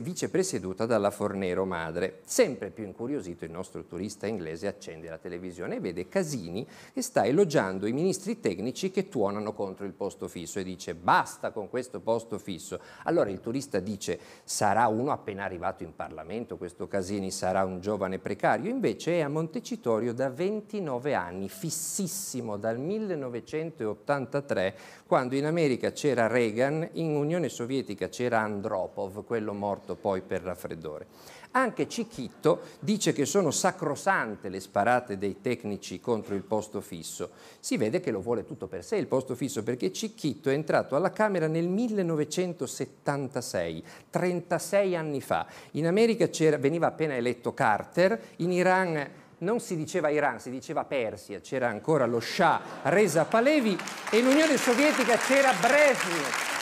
vicepresieduta dalla Fornero madre. Sempre più incuriosito il nostro turista inglese accende la televisione e vede Casini che sta elogiando i ministri tecnici che tuonano contro il posto fisso e dice basta con questo posto fisso. Allora il turista dice sarà uno appena arrivato in Parlamento, questo Casini sarà un giovane precario, invece è a Montecitorio da 29 anni, fississimo dal 1983, quando in America c'era Reagan, in Unione Sovietica c'era Andropov, quello morto poi per raffreddore. Anche Cicchitto dice che sono sacrosante le sparate dei tecnici contro il posto fisso. Si vede che lo vuole tutto per sé il posto fisso perché Cicchitto è entrato alla Camera nel 1976, 36 anni fa. In America veniva appena eletto Carter, in Iran non si diceva Iran, si diceva Persia, c'era ancora lo Shah Reza Palevi e in Unione Sovietica c'era Brezhnev.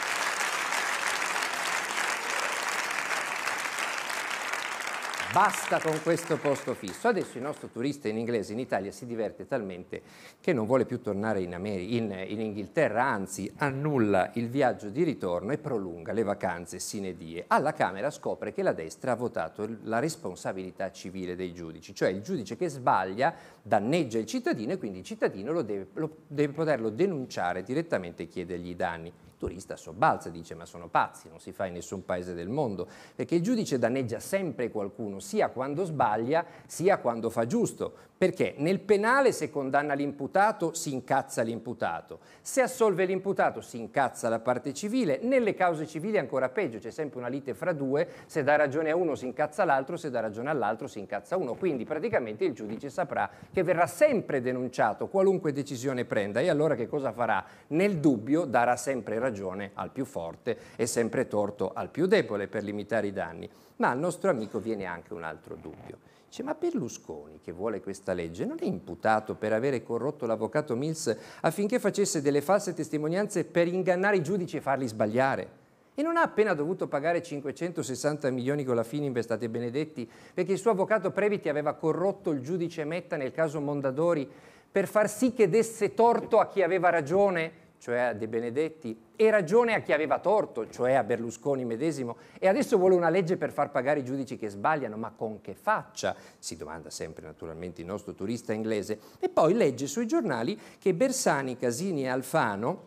Basta con questo posto fisso. Adesso il nostro turista in inglese in Italia si diverte talmente che non vuole più tornare in, Amer- in, in Inghilterra, anzi annulla il viaggio di ritorno e prolunga le vacanze sine die. Alla Camera scopre che la destra ha votato la responsabilità civile dei giudici, cioè il giudice che sbaglia danneggia il cittadino e quindi il cittadino lo deve, lo deve poterlo denunciare direttamente e chiedergli i danni turista sobbalza e dice ma sono pazzi, non si fa in nessun paese del mondo, perché il giudice danneggia sempre qualcuno, sia quando sbaglia sia quando fa giusto, perché nel penale se condanna l'imputato si incazza l'imputato, se assolve l'imputato si incazza la parte civile, nelle cause civili è ancora peggio, c'è sempre una lite fra due, se dà ragione a uno si incazza l'altro, se dà ragione all'altro si incazza uno, quindi praticamente il giudice saprà che verrà sempre denunciato qualunque decisione prenda e allora che cosa farà? Nel dubbio darà sempre ragione ragione al più forte e sempre torto al più debole per limitare i danni. Ma al nostro amico viene anche un altro dubbio. Dice, ma Berlusconi, che vuole questa legge, non è imputato per avere corrotto l'avvocato Mills affinché facesse delle false testimonianze per ingannare i giudici e farli sbagliare? E non ha appena dovuto pagare 560 milioni con la Fininvest a De Benedetti perché il suo avvocato Previti aveva corrotto il giudice Metta nel caso Mondadori per far sì che desse torto a chi aveva ragione, cioè a De Benedetti, e ragione a chi aveva torto, cioè a Berlusconi medesimo, e adesso vuole una legge per far pagare i giudici che sbagliano, ma con che faccia? Si domanda sempre naturalmente il nostro turista inglese. E poi legge sui giornali che Bersani, Casini e Alfano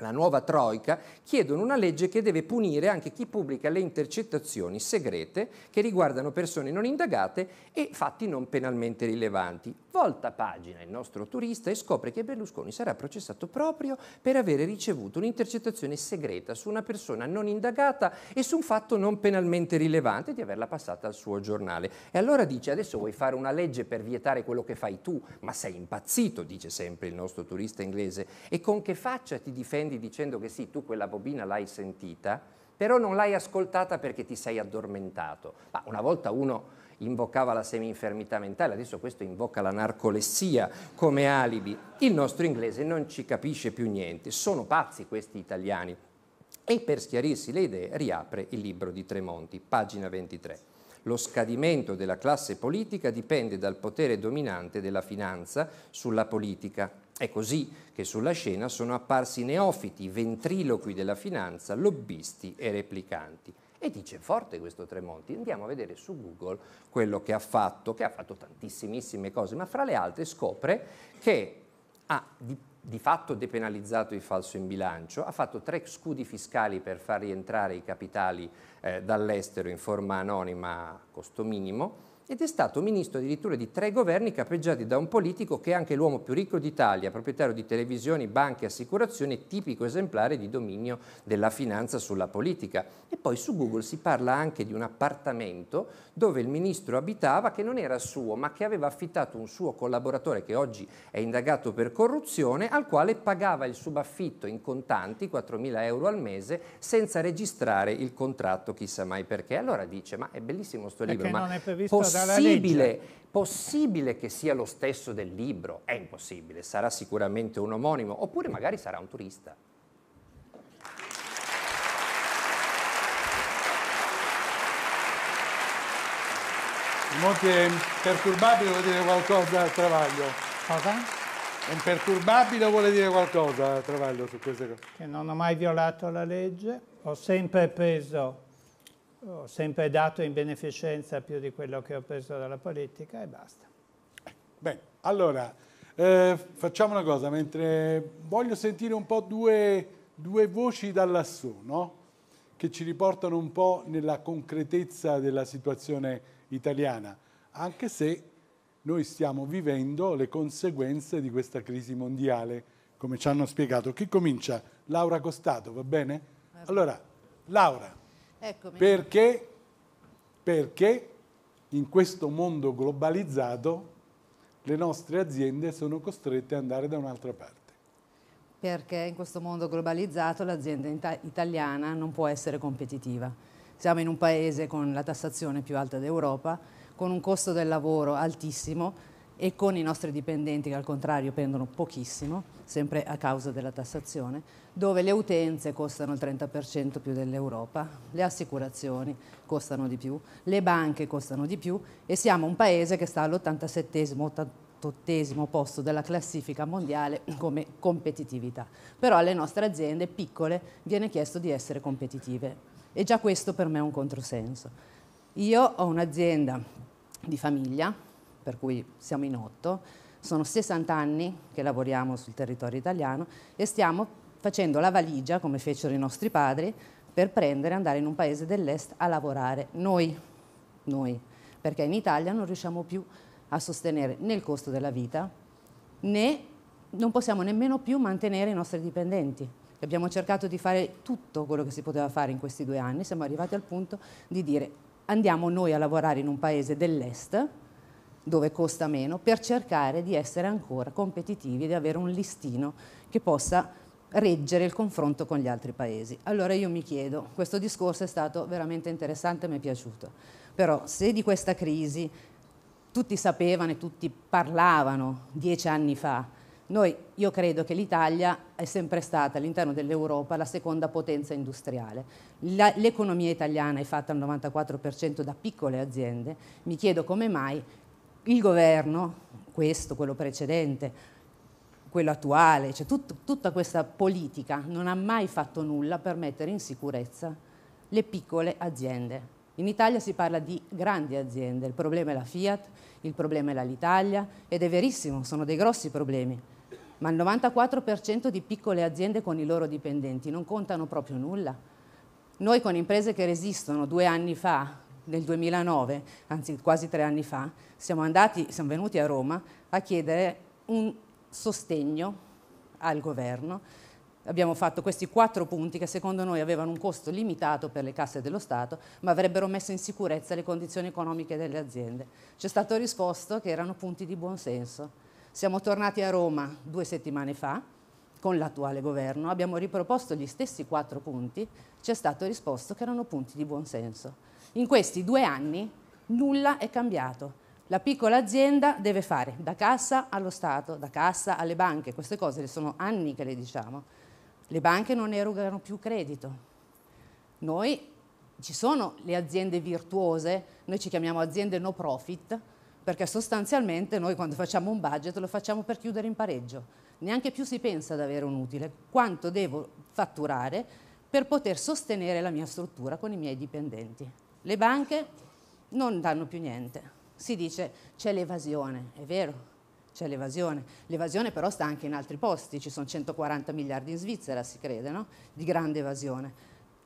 la nuova Troica, chiedono una legge che deve punire anche chi pubblica le intercettazioni segrete che riguardano persone non indagate e fatti non penalmente rilevanti. Volta pagina il nostro turista e scopre che Berlusconi sarà processato proprio per avere ricevuto un'intercettazione segreta su una persona non indagata e su un fatto non penalmente rilevante di averla passata al suo giornale. E allora dice adesso vuoi fare una legge per vietare quello che fai tu, ma sei impazzito, dice sempre il nostro turista inglese. E con che faccia ti difendi dicendo che sì, tu quella bobina l'hai sentita, però non l'hai ascoltata perché ti sei addormentato. Ma una volta uno invocava la semi-infermità mentale, adesso questo invoca la narcolessia come alibi. Il nostro inglese non ci capisce più niente, sono pazzi questi italiani. E per schiarirsi le idee riapre il libro di Tremonti, pagina 23. Lo scadimento della classe politica dipende dal potere dominante della finanza sulla politica, è così che sulla scena sono apparsi neofiti, ventriloqui della finanza, lobbisti e replicanti. E dice forte questo Tremonti, andiamo a vedere su Google quello che ha fatto, che ha fatto tantissime cose, ma fra le altre scopre che ha di, di fatto depenalizzato il falso in bilancio, ha fatto tre scudi fiscali per far rientrare i capitali eh, dall'estero in forma anonima a costo minimo, ed è stato ministro addirittura di tre governi capeggiati da un politico che è anche l'uomo più ricco d'Italia, proprietario di televisioni, banche, e assicurazioni, tipico esemplare di dominio della finanza sulla politica. E poi su Google si parla anche di un appartamento dove il ministro abitava che non era suo, ma che aveva affittato un suo collaboratore che oggi è indagato per corruzione, al quale pagava il subaffitto in contanti, 4.000 euro al mese, senza registrare il contratto, chissà mai perché. Allora dice, ma è bellissimo sto libro, ma possibile, possibile che sia lo stesso del libro? È impossibile, sarà sicuramente un omonimo, oppure magari sarà un turista. Monti è imperturbabile, vuol dire qualcosa a Travaglio. Cosa? È imperturbabile vuole dire qualcosa a Travaglio su queste cose? Che non ho mai violato la legge, ho sempre preso ho sempre dato in beneficenza più di quello che ho preso dalla politica e basta. Bene, allora eh, facciamo una cosa, mentre voglio sentire un po' due, due voci dall'assù, no? che ci riportano un po' nella concretezza della situazione italiana, anche se noi stiamo vivendo le conseguenze di questa crisi mondiale, come ci hanno spiegato. Chi comincia? Laura Costato, va bene? Allora, Laura. Eccomi. Perché? Perché in questo mondo globalizzato le nostre aziende sono costrette ad andare da un'altra parte. Perché in questo mondo globalizzato l'azienda ita italiana non può essere competitiva. Siamo in un paese con la tassazione più alta d'Europa, con un costo del lavoro altissimo, e con i nostri dipendenti che al contrario prendono pochissimo, sempre a causa della tassazione, dove le utenze costano il 30% più dell'Europa, le assicurazioni costano di più, le banche costano di più e siamo un paese che sta all'87 88 posto della classifica mondiale come competitività. Però alle nostre aziende piccole viene chiesto di essere competitive e già questo per me è un controsenso. Io ho un'azienda di famiglia per cui siamo in otto, sono 60 anni che lavoriamo sul territorio italiano e stiamo facendo la valigia, come fecero i nostri padri, per prendere e andare in un paese dell'est a lavorare noi, noi, perché in Italia non riusciamo più a sostenere né il costo della vita né non possiamo nemmeno più mantenere i nostri dipendenti. Abbiamo cercato di fare tutto quello che si poteva fare in questi due anni, siamo arrivati al punto di dire andiamo noi a lavorare in un paese dell'est dove costa meno, per cercare di essere ancora competitivi e di avere un listino che possa reggere il confronto con gli altri paesi. Allora io mi chiedo, questo discorso è stato veramente interessante, e mi è piaciuto, però se di questa crisi tutti sapevano e tutti parlavano dieci anni fa, noi, io credo che l'Italia è sempre stata all'interno dell'Europa la seconda potenza industriale. l'economia italiana è fatta al 94% da piccole aziende, mi chiedo come mai il governo, questo, quello precedente, quello attuale, cioè tut, tutta questa politica non ha mai fatto nulla per mettere in sicurezza le piccole aziende. In Italia si parla di grandi aziende, il problema è la Fiat, il problema è l'Italia ed è verissimo, sono dei grossi problemi, ma il 94% di piccole aziende con i loro dipendenti non contano proprio nulla. Noi con imprese che resistono due anni fa nel 2009, anzi quasi tre anni fa, siamo, andati, siamo venuti a Roma a chiedere un sostegno al governo. Abbiamo fatto questi quattro punti che secondo noi avevano un costo limitato per le casse dello Stato, ma avrebbero messo in sicurezza le condizioni economiche delle aziende. Ci è stato risposto che erano punti di buonsenso. Siamo tornati a Roma due settimane fa con l'attuale governo, abbiamo riproposto gli stessi quattro punti, ci è stato risposto che erano punti di buonsenso. In questi due anni nulla è cambiato. La piccola azienda deve fare da cassa allo Stato, da cassa alle banche, queste cose le sono anni che le diciamo. Le banche non erogano più credito. Noi ci sono le aziende virtuose, noi ci chiamiamo aziende no profit, perché sostanzialmente noi quando facciamo un budget lo facciamo per chiudere in pareggio. Neanche più si pensa ad avere un utile, quanto devo fatturare per poter sostenere la mia struttura con i miei dipendenti. Le banche non danno più niente. Si dice c'è l'evasione, è vero, c'è l'evasione. L'evasione però sta anche in altri posti, ci sono 140 miliardi in Svizzera, si crede, no? di grande evasione.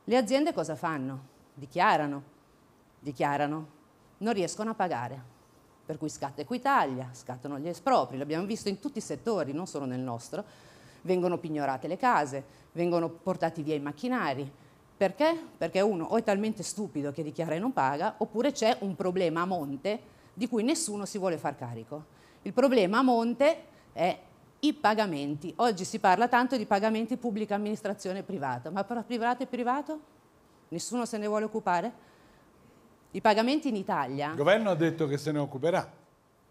Le aziende cosa fanno? Dichiarano, dichiarano, non riescono a pagare. Per cui scatta Equitalia, scattano gli espropri, l'abbiamo visto in tutti i settori, non solo nel nostro. Vengono pignorate le case, vengono portati via i macchinari, perché? Perché uno o è talmente stupido che dichiara e non paga, oppure c'è un problema a monte di cui nessuno si vuole far carico. Il problema a monte è i pagamenti. Oggi si parla tanto di pagamenti pubblica amministrazione privata, ma per privato e privato? Nessuno se ne vuole occupare? I pagamenti in Italia... Il governo ha detto che se ne occuperà.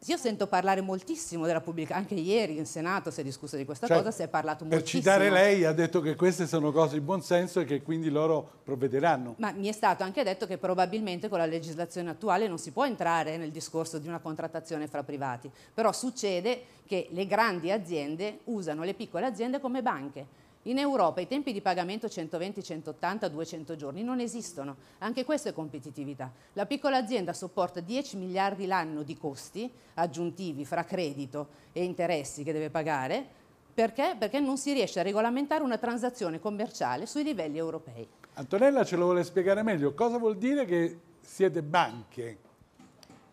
Io sento parlare moltissimo della pubblica, anche ieri in Senato si è discusso di questa cioè, cosa, si è parlato per moltissimo. Per citare lei ha detto che queste sono cose di buon senso e che quindi loro provvederanno. Ma mi è stato anche detto che probabilmente con la legislazione attuale non si può entrare nel discorso di una contrattazione fra privati, però succede che le grandi aziende usano le piccole aziende come banche in Europa i tempi di pagamento 120, 180, 200 giorni non esistono, anche questo è competitività. La piccola azienda sopporta 10 miliardi l'anno di costi aggiuntivi fra credito e interessi che deve pagare, perché? Perché non si riesce a regolamentare una transazione commerciale sui livelli europei. Antonella ce lo vuole spiegare meglio, cosa vuol dire che siete banche?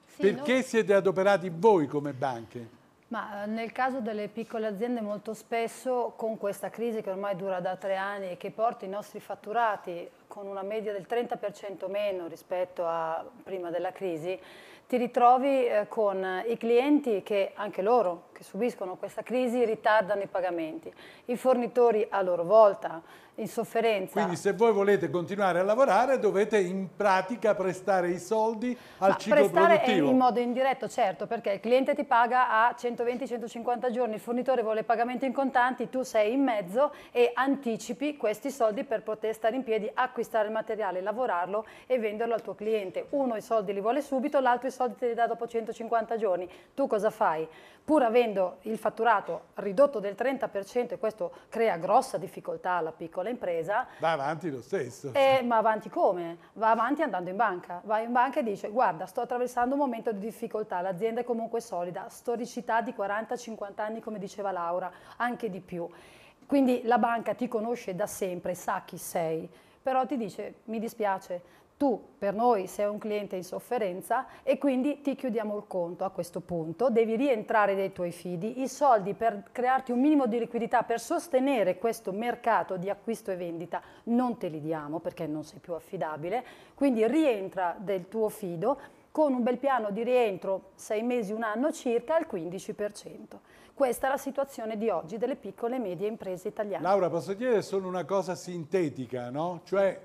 Sì, Perché noi... siete adoperati voi come banche? Ma eh, nel caso delle piccole aziende molto spesso con questa crisi che ormai dura da tre anni e che porta i nostri fatturati con una media del 30% meno rispetto a prima della crisi, ti ritrovi eh, con i clienti che anche loro che subiscono questa crisi ritardano i pagamenti. I fornitori a loro volta in sofferenza. Quindi se voi volete continuare a lavorare dovete in pratica prestare i soldi al Ma ciclo produttivo. in modo indiretto certo perché il cliente ti paga a 120-150 giorni, il fornitore vuole pagamento in contanti, tu sei in mezzo e anticipi questi soldi per poter stare in piedi, acquistare il materiale, lavorarlo e venderlo al tuo cliente. Uno i soldi li vuole subito, l'altro i soldi te li dà dopo 150 giorni. Tu cosa fai? Pur avendo vedendo il fatturato ridotto del 30% e questo crea grossa difficoltà alla piccola impresa. Va avanti lo stesso. Eh, ma avanti come? Va avanti andando in banca. Vai in banca e dice guarda sto attraversando un momento di difficoltà, l'azienda è comunque solida, storicità di 40-50 anni come diceva Laura, anche di più. Quindi la banca ti conosce da sempre, sa chi sei, però ti dice mi dispiace, tu per noi sei un cliente in sofferenza e quindi ti chiudiamo il conto a questo punto, devi rientrare dai tuoi fidi, i soldi per crearti un minimo di liquidità per sostenere questo mercato di acquisto e vendita non te li diamo perché non sei più affidabile, quindi rientra del tuo fido con un bel piano di rientro, sei mesi, un anno circa, al 15%. Questa è la situazione di oggi delle piccole e medie imprese italiane. Laura, posso dire solo una cosa sintetica, no? Cioè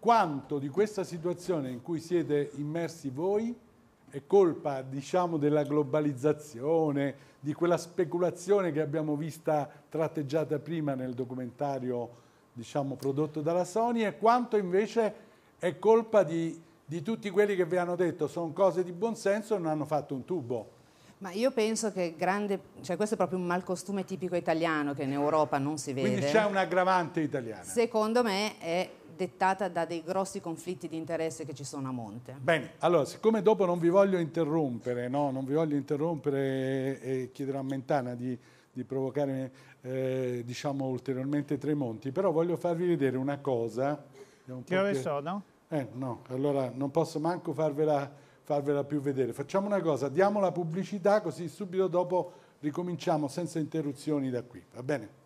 quanto di questa situazione in cui siete immersi voi è colpa, diciamo, della globalizzazione, di quella speculazione che abbiamo vista tratteggiata prima nel documentario, diciamo, prodotto dalla Sony e quanto invece è colpa di, di tutti quelli che vi hanno detto sono cose di buonsenso e non hanno fatto un tubo. Ma io penso che grande, cioè questo è proprio un malcostume tipico italiano che in Europa non si vede. Quindi c'è un aggravante italiano. Secondo me è dettata da dei grossi conflitti di interesse che ci sono a monte. Bene, allora, siccome dopo non vi voglio interrompere, no, non vi voglio interrompere e, e chiederò a Mentana di, di provocare eh, diciamo ulteriormente Tremonti, però voglio farvi vedere una cosa. Un Io le che... sono? Eh, no, allora non posso manco farvela, farvela più vedere. Facciamo una cosa, diamo la pubblicità così subito dopo ricominciamo senza interruzioni da qui, va bene?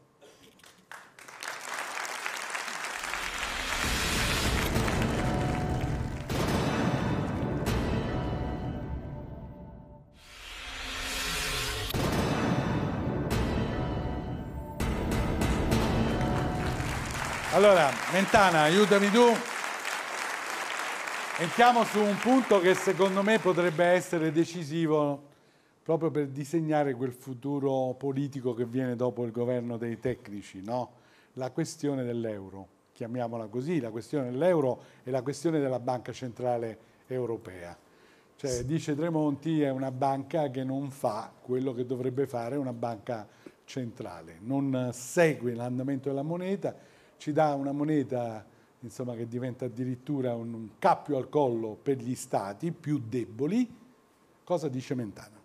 Allora, Mentana, aiutami tu. Entriamo su un punto che secondo me potrebbe essere decisivo proprio per disegnare quel futuro politico che viene dopo il governo dei tecnici, no? la questione dell'euro, chiamiamola così, la questione dell'euro e la questione della Banca Centrale Europea. Cioè, dice Tremonti, è una banca che non fa quello che dovrebbe fare una banca centrale, non segue l'andamento della moneta ci dà una moneta insomma, che diventa addirittura un cappio al collo per gli stati più deboli. Cosa dice Mentana?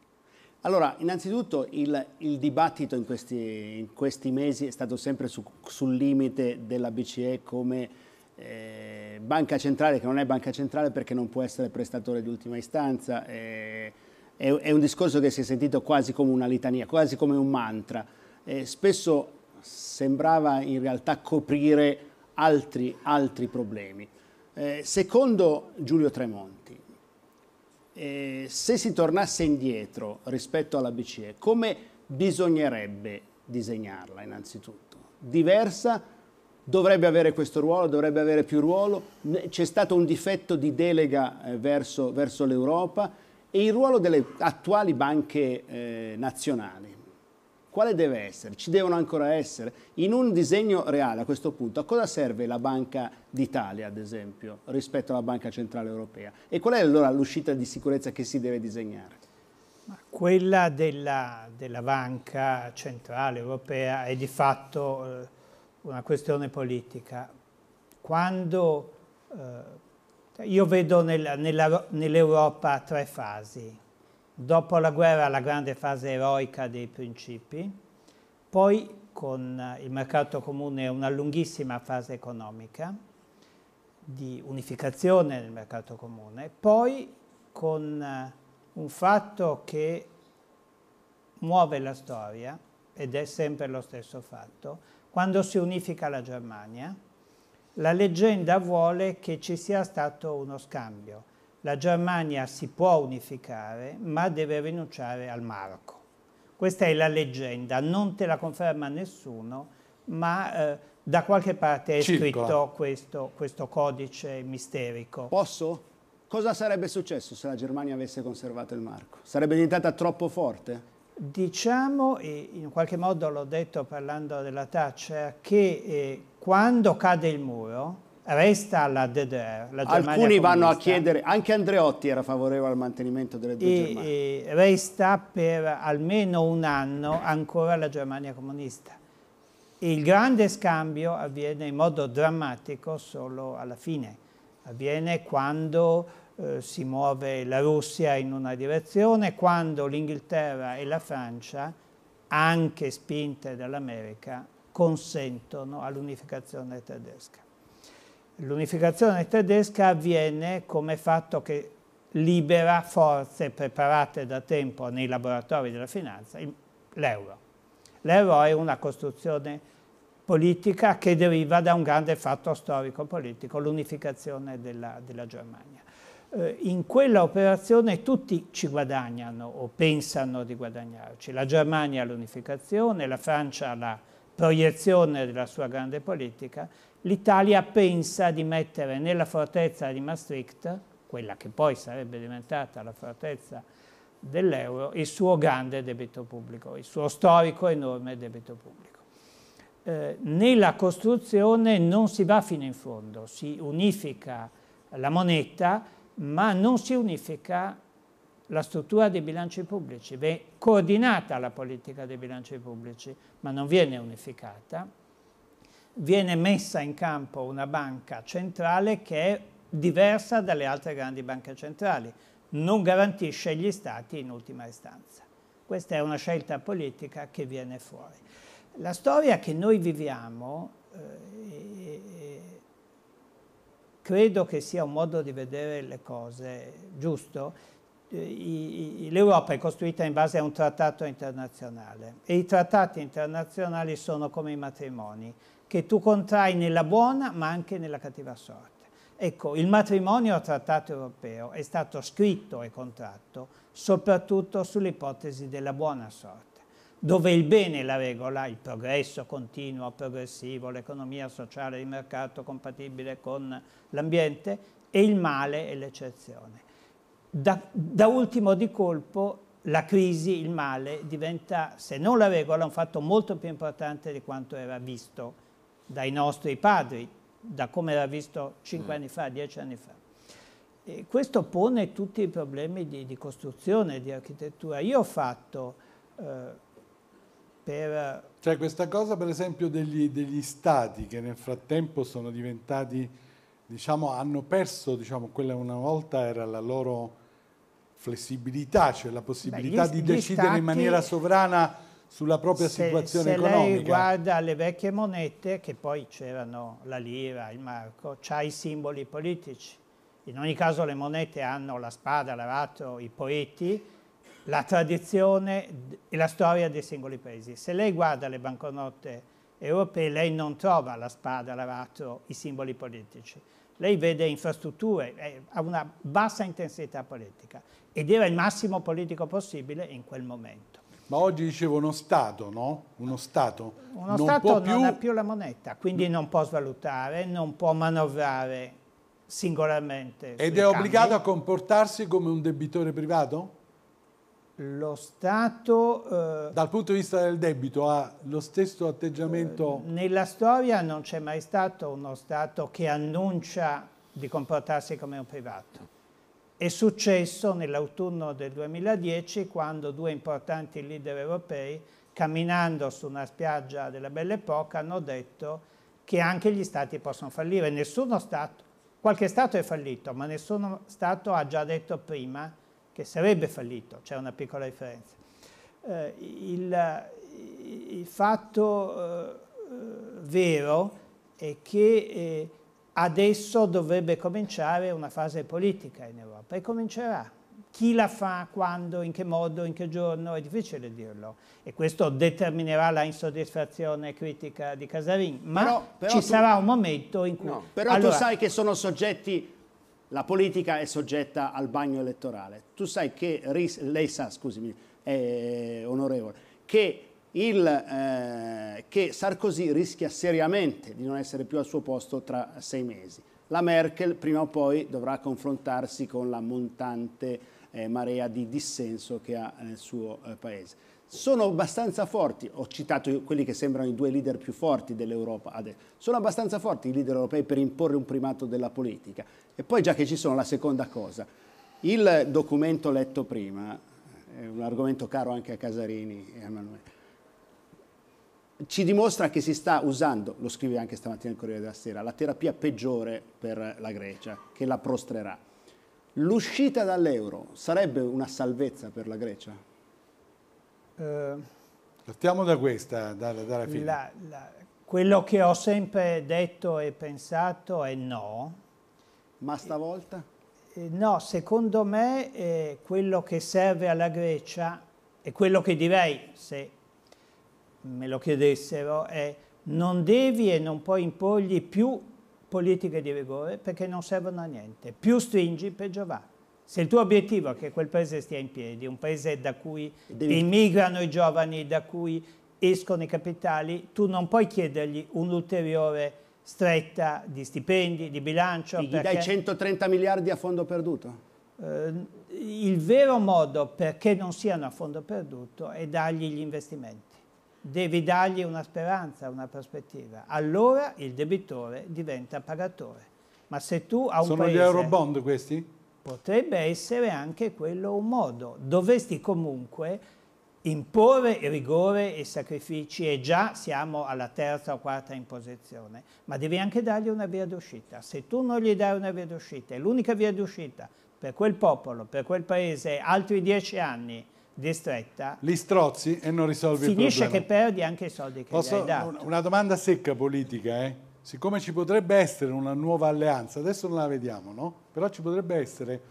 Allora, innanzitutto il, il dibattito in questi, in questi, mesi è stato sempre su, sul limite della BCE come eh, banca centrale, che non è banca centrale perché non può essere prestatore di ultima istanza. Eh, è, è, un discorso che si è sentito quasi come una litania, quasi come un mantra. Eh, spesso sembrava in realtà coprire altri, altri problemi. Eh, secondo Giulio Tremonti, eh, se si tornasse indietro rispetto alla BCE, come bisognerebbe disegnarla innanzitutto? Diversa, dovrebbe avere questo ruolo, dovrebbe avere più ruolo, c'è stato un difetto di delega eh, verso, verso l'Europa e il ruolo delle attuali banche eh, nazionali. Quale deve essere? Ci devono ancora essere? In un disegno reale a questo punto a cosa serve la Banca d'Italia, ad esempio, rispetto alla Banca Centrale Europea? E qual è allora l'uscita di sicurezza che si deve disegnare? Quella della, della, Banca Centrale Europea è di fatto eh, una questione politica. Quando eh, io vedo nel, nell'Europa tre fasi, dopo la guerra la grande fase eroica dei principi, poi con eh, il mercato comune una lunghissima fase economica di unificazione del mercato comune, poi con eh, un fatto che muove la storia, ed è sempre lo stesso fatto, quando si unifica la Germania, la leggenda vuole che ci sia stato uno scambio la Germania si può unificare ma deve rinunciare al marco. Questa è la leggenda, non te la conferma nessuno, ma eh, da qualche parte è scritto questo, questo codice misterico. Posso? Cosa sarebbe successo se la Germania avesse conservato il marco? Sarebbe diventata troppo forte? Diciamo, e in qualche modo l'ho detto parlando della Thatcher, che eh, quando cade il muro, resta la DDR. La Alcuni vanno a chiedere, anche Andreotti era favorevole al mantenimento delle due e, Germanie. E resta per almeno un anno ancora la Germania comunista. Il grande scambio avviene in modo drammatico solo alla fine, avviene quando eh, si muove la Russia in una direzione, quando l'Inghilterra e la Francia, anche spinte dall'America, consentono all'unificazione tedesca. L'unificazione tedesca avviene come fatto che libera forze preparate da tempo nei laboratori della finanza, l'euro. L'euro è una costruzione politica che deriva da un grande fatto storico-politico, l'unificazione della, della, Germania. Eh, in quella operazione tutti ci guadagnano o pensano di guadagnarci. La Germania l'unificazione, la Francia la proiezione della sua grande politica l'Italia pensa di mettere nella fortezza di Maastricht, quella che poi sarebbe diventata la fortezza dell'euro, il suo grande debito pubblico, il suo storico enorme debito pubblico. Eh, nella costruzione non si va fino in fondo, si unifica la moneta, ma non si unifica la struttura dei bilanci pubblici, viene coordinata la politica dei bilanci pubblici, ma non viene unificata viene messa in campo una banca centrale che è diversa dalle altre grandi banche centrali, non garantisce gli stati in ultima istanza. Questa è una scelta politica che viene fuori. La storia che noi viviamo eh, credo che sia un modo di vedere le cose giusto. Eh, L'Europa è costruita in base a un trattato internazionale e i trattati internazionali sono come i matrimoni, che tu contrai nella buona ma anche nella cattiva sorte. Ecco, il matrimonio a trattato europeo è stato scritto e contratto soprattutto sull'ipotesi della buona sorte dove il bene è la regola, il progresso continuo, progressivo, l'economia sociale di mercato compatibile con l'ambiente, e il male è l'eccezione. Da, da, ultimo di colpo la crisi, il male, diventa, se non la regola, un fatto molto più importante di quanto era visto dai nostri padri, da come era visto 5 mm. anni fa, 10 anni fa. E questo pone tutti i problemi di, di costruzione, di architettura. Io ho fatto eh, per... Cioè questa cosa per esempio degli, degli stati che nel frattempo sono diventati, diciamo, hanno perso, diciamo, quella una volta era la loro flessibilità, cioè la possibilità Beh, gli, di decidere stati... in maniera sovrana sulla propria se, situazione se economica. Se lei guarda le vecchie monete, che poi c'erano la lira, il marco, c'ha i simboli politici. In ogni caso le monete hanno la spada, l'aratro, i poeti, la tradizione e la storia dei singoli paesi. Se lei guarda le banconote europee, lei non trova la spada, l'aratro, i simboli politici. Lei vede infrastrutture, eh, ha una bassa intensità politica ed era il massimo politico possibile in quel momento. Ma oggi dicevo uno Stato, no? Uno Stato, uno non, stato non più... ha più la moneta, quindi non può svalutare, non può manovrare singolarmente. Ed è cambi. obbligato a comportarsi come un debitore privato? Lo Stato... Eh, Dal punto di vista del debito ha lo stesso atteggiamento... Eh, nella storia non c'è mai stato uno Stato che annuncia di comportarsi come un privato è successo nell'autunno del 2010 quando due importanti leader europei, camminando su una spiaggia della Belle Epoca, hanno detto che anche gli stati possono fallire. Nessuno stato, qualche stato è fallito, ma nessuno stato ha già detto prima che sarebbe fallito, c'è una piccola differenza. Eh, il, il, fatto eh, vero è che eh, adesso dovrebbe cominciare una fase politica in Europa e comincerà. Chi la fa, quando, in che modo, in che giorno, è difficile dirlo. E questo determinerà la insoddisfazione critica di Casarini. Ma però, però ci tu... sarà un momento in cui... No, però allora... tu sai che sono soggetti... La politica è soggetta al bagno elettorale. Tu sai che... Lei sa, scusami, è onorevole, che il, eh, che Sarkozy rischia seriamente di non essere più al suo posto tra sei mesi. La Merkel prima o poi dovrà confrontarsi con la montante eh, marea di dissenso che ha nel suo eh, paese. Sono abbastanza forti, ho citato quelli che sembrano i due leader più forti dell'Europa adesso, sono abbastanza forti i leader europei per imporre un primato della politica. E poi già che ci sono la seconda cosa, il documento letto prima, è eh, un argomento caro anche a Casarini e a Manuele, ci dimostra che si sta usando, lo scrive anche stamattina il Corriere della Sera, la terapia peggiore per la Grecia, che la prostrerà. L'uscita dall'euro sarebbe una salvezza per la Grecia? Eh, Partiamo da questa, dalla, dalla fine. La, la, quello che ho sempre detto e pensato è no. Ma stavolta? Eh, eh no, secondo me eh, quello che serve alla Grecia e quello che direi se me lo chiedessero è non devi e non puoi imporgli più politiche di rigore perché non servono a niente. Più stringi, peggio va. Se il tuo obiettivo è che quel paese stia in piedi, un paese da cui devi... emigrano i giovani, da cui escono i capitali, tu non puoi chiedergli un'ulteriore stretta di stipendi, di bilancio. Gli perché... dai 130 miliardi a fondo perduto? Uh, il vero modo perché non siano a fondo perduto è dargli gli investimenti devi dargli una speranza, una prospettiva. Allora il debitore diventa pagatore. Ma se tu a un Sono paese... Sono gli eurobond questi? Potrebbe essere anche quello un modo. Dovresti comunque imporre rigore e sacrifici e già siamo alla terza o quarta imposizione, ma devi anche dargli una via d'uscita. Se tu non gli dai una via d'uscita e l'unica via d'uscita per quel popolo, per quel paese, altri dieci anni, Distretta. Li strozzi e non risolvi Finisce il problema. Finisce che perdi anche i soldi che Posso, hai dato. Una domanda secca politica, eh? Siccome ci potrebbe essere una nuova alleanza, adesso non la vediamo, no? Però ci potrebbe essere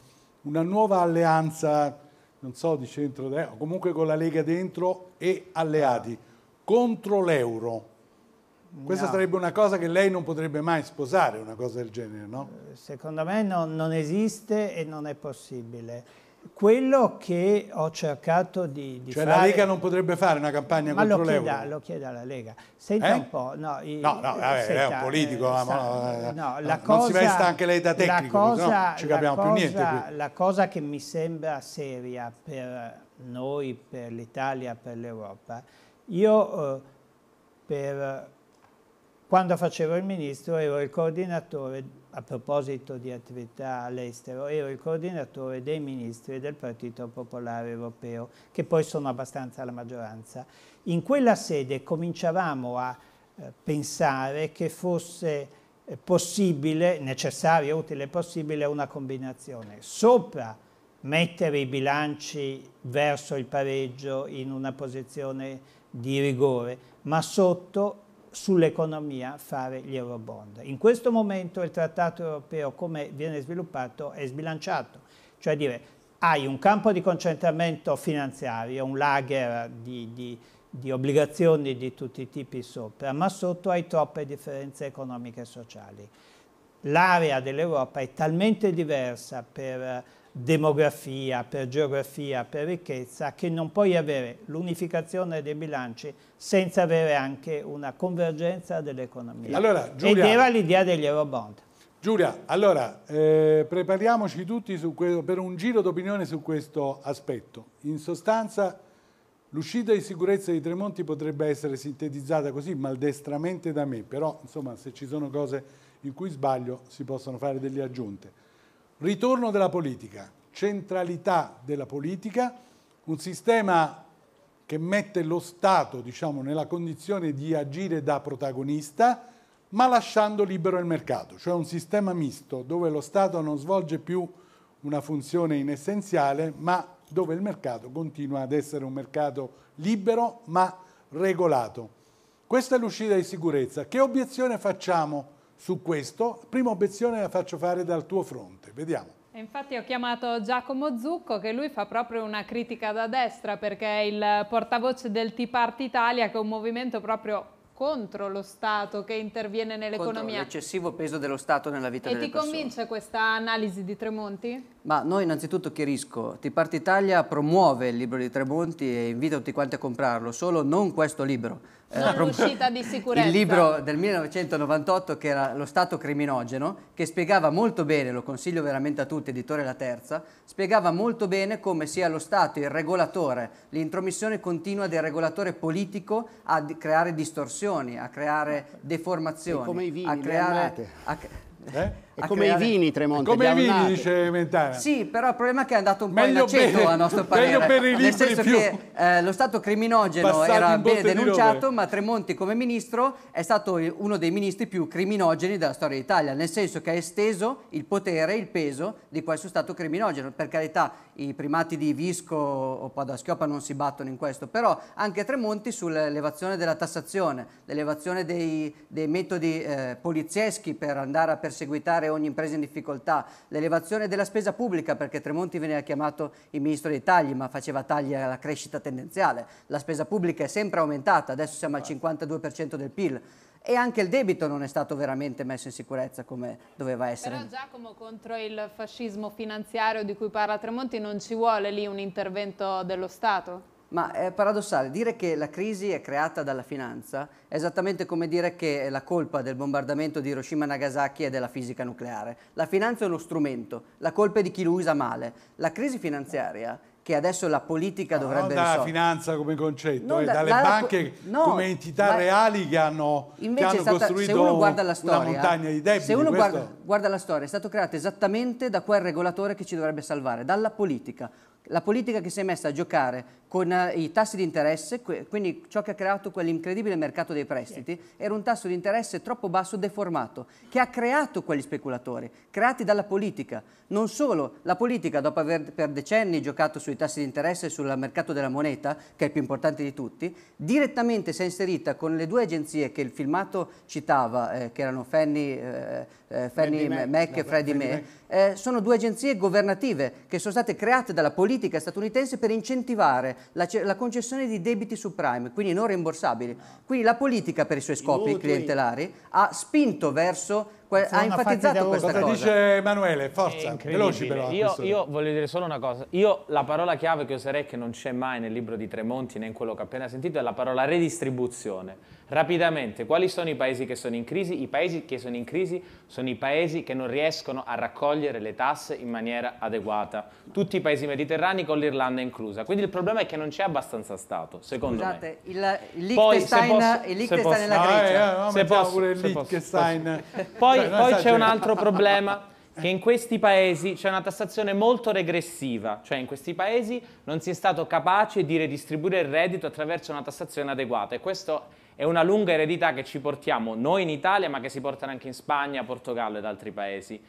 una nuova alleanza, non so, di centro-destra, comunque con la Lega dentro e alleati, contro l'euro. No. Questa sarebbe una cosa che lei non potrebbe mai sposare, una cosa del genere, no? Secondo me non, non esiste e non è possibile quello che ho cercato di, di cioè fare... Cioè la Lega non potrebbe fare una campagna ma contro l'euro? Ma lo chiede alla Lega. Senta eh? un po', no, no, no vabbè, senta, è un politico, eh, ma, no, no, eh, la cosa, non si vesta anche lei da tecnico, cosa, ci capiamo cosa, più niente. Qui. La cosa che mi sembra seria per noi, per l'Italia, per l'Europa, io eh, per, quando facevo il ministro ero il coordinatore a proposito di attività all'estero, ero il coordinatore dei ministri del Partito Popolare Europeo, che poi sono abbastanza la maggioranza. In quella sede cominciavamo a eh, pensare che fosse eh, possibile, necessaria, utile e possibile una combinazione. Sopra mettere i bilanci verso il pareggio in una posizione di rigore, ma sotto sull'economia fare gli euro bond. In questo momento il trattato europeo come viene sviluppato è sbilanciato, cioè dire hai un campo di concentramento finanziario, un lager di, di, di obbligazioni di tutti i tipi sopra, ma sotto hai troppe differenze economiche e sociali. L'area dell'Europa è talmente diversa per demografia, per geografia, per ricchezza, che non puoi avere l'unificazione dei bilanci senza avere anche una convergenza dell'economia. Allora, Ed era l'idea degli Eurobond. Giulia, allora eh, prepariamoci tutti quello, per un giro d'opinione su questo aspetto. In sostanza, l'uscita di sicurezza di Tremonti potrebbe essere sintetizzata così maldestramente da me, però insomma se ci sono cose in cui sbaglio si possono fare delle aggiunte. Ritorno della politica, centralità della politica, un sistema che mette lo Stato diciamo, nella condizione di agire da protagonista, ma lasciando libero il mercato, cioè un sistema misto dove lo Stato non svolge più una funzione inessenziale, ma dove il mercato continua ad essere un mercato libero ma regolato. Questa è l'uscita di sicurezza. Che obiezione facciamo su questo. Prima obiezione la faccio fare dal tuo fronte, vediamo. infatti ho chiamato Giacomo Zucco che lui fa proprio una critica da destra perché è il portavoce del Tea Party Italia che è un movimento proprio contro lo Stato che interviene nell'economia. Contro l'eccessivo peso dello Stato nella vita e delle persone. E ti convince questa analisi di Tremonti? Ma noi innanzitutto chiarisco, Tipart Italia promuove il libro di Tremonti e invita tutti quanti a comprarlo, solo non questo libro non eh, l'uscita di sicurezza. Il libro del 1998 che era Lo Stato criminogeno, che spiegava molto bene, lo consiglio veramente a tutti, editore La Terza, spiegava molto bene come sia lo Stato il regolatore, l'intromissione continua del regolatore politico a di creare distorsioni, a creare deformazioni. E come i vini, a creare... A, eh? È come creare... i vini Tremonti. È come i vini, un'ate. dice Mentana. Sì, però il problema è che è andato un po' in aceto, a nostro parere. Meglio bere i libri Nel senso più. che eh, lo Stato criminogeno Passati era ben denunciato, ma Tremonti come ministro è stato uno dei ministri più criminogeni della storia d'Italia, nel senso che ha esteso il potere, il peso di questo Stato criminogeno. Per carità, i primati di Visco o Padoschiopa non si battono in questo, però anche Tremonti sull'elevazione della tassazione, l'elevazione dei, dei metodi eh, polizieschi per andare a perseguitare aiutare ogni impresa in difficoltà, l'elevazione della spesa pubblica perché Tremonti veniva chiamato il ministro dei tagli ma faceva tagli alla crescita tendenziale, la spesa pubblica è sempre aumentata, adesso siamo al 52% del PIL e anche il debito non è stato veramente messo in sicurezza come doveva essere. Però Giacomo contro il fascismo finanziario di cui parla Tremonti non ci vuole lì un intervento dello Stato? Ma è paradossale, dire che la crisi è creata dalla finanza è esattamente come dire che la colpa del bombardamento di Hiroshima e Nagasaki è della fisica nucleare. La finanza è uno strumento, la colpa è di chi lo usa male. La crisi finanziaria che adesso la politica no, dovrebbe non dalla risolvere. finanza come concetto, non eh, da, dalle la, banche no, come entità reali che hanno, che hanno stata, costruito una storia, montagna di debiti. Se uno questo... guarda, guarda la storia, è stato creato esattamente da quel regolatore che ci dovrebbe salvare, dalla politica la politica che si è messa a giocare con eh, i tassi di interesse, quindi ciò che ha creato quell'incredibile mercato dei prestiti, era un tasso di interesse troppo basso, deformato, che ha creato quegli speculatori, creati dalla politica. Non solo, la politica dopo aver per decenni giocato sui tassi di interesse e sul mercato della moneta, che è il più importante di tutti, direttamente si è inserita con le due agenzie che il filmato citava, eh, che erano Fanny, eh, eh, Fannie Mac, Mac e Freddie Mae, eh, sono due agenzie governative che sono state create dalla politica statunitense per incentivare la, la concessione di debiti subprime, quindi non rimborsabili. Quindi la politica per i suoi scopi clientelari ha spinto verso ha enfatizzato questa cosa. cosa. dice Emanuele, forza, veloci però. Io, io, voglio dire solo una cosa. Io la parola chiave che userei che non c'è mai nel libro di Tremonti né in quello che ho appena sentito è la parola redistribuzione. Rapidamente, quali sono i paesi che sono in crisi? I paesi che sono in crisi sono i paesi che non riescono a raccogliere le tasse in maniera adeguata. Tutti i paesi mediterranei con l'Irlanda inclusa. Quindi il problema è che non c'è abbastanza Stato, secondo Scusate, me. Scusate, il, il Liechtenstein e la Grecia. Ah, eh, eh, se posso, pure se Liechtenstein. Poi, cioè, poi c'è un altro problema che in questi paesi c'è una tassazione molto regressiva, cioè in questi paesi non si è stato capace di redistribuire il reddito attraverso una tassazione adeguata e questo è una lunga eredità che ci portiamo noi in Italia, ma che si portano anche in Spagna, Portogallo ed altri paesi.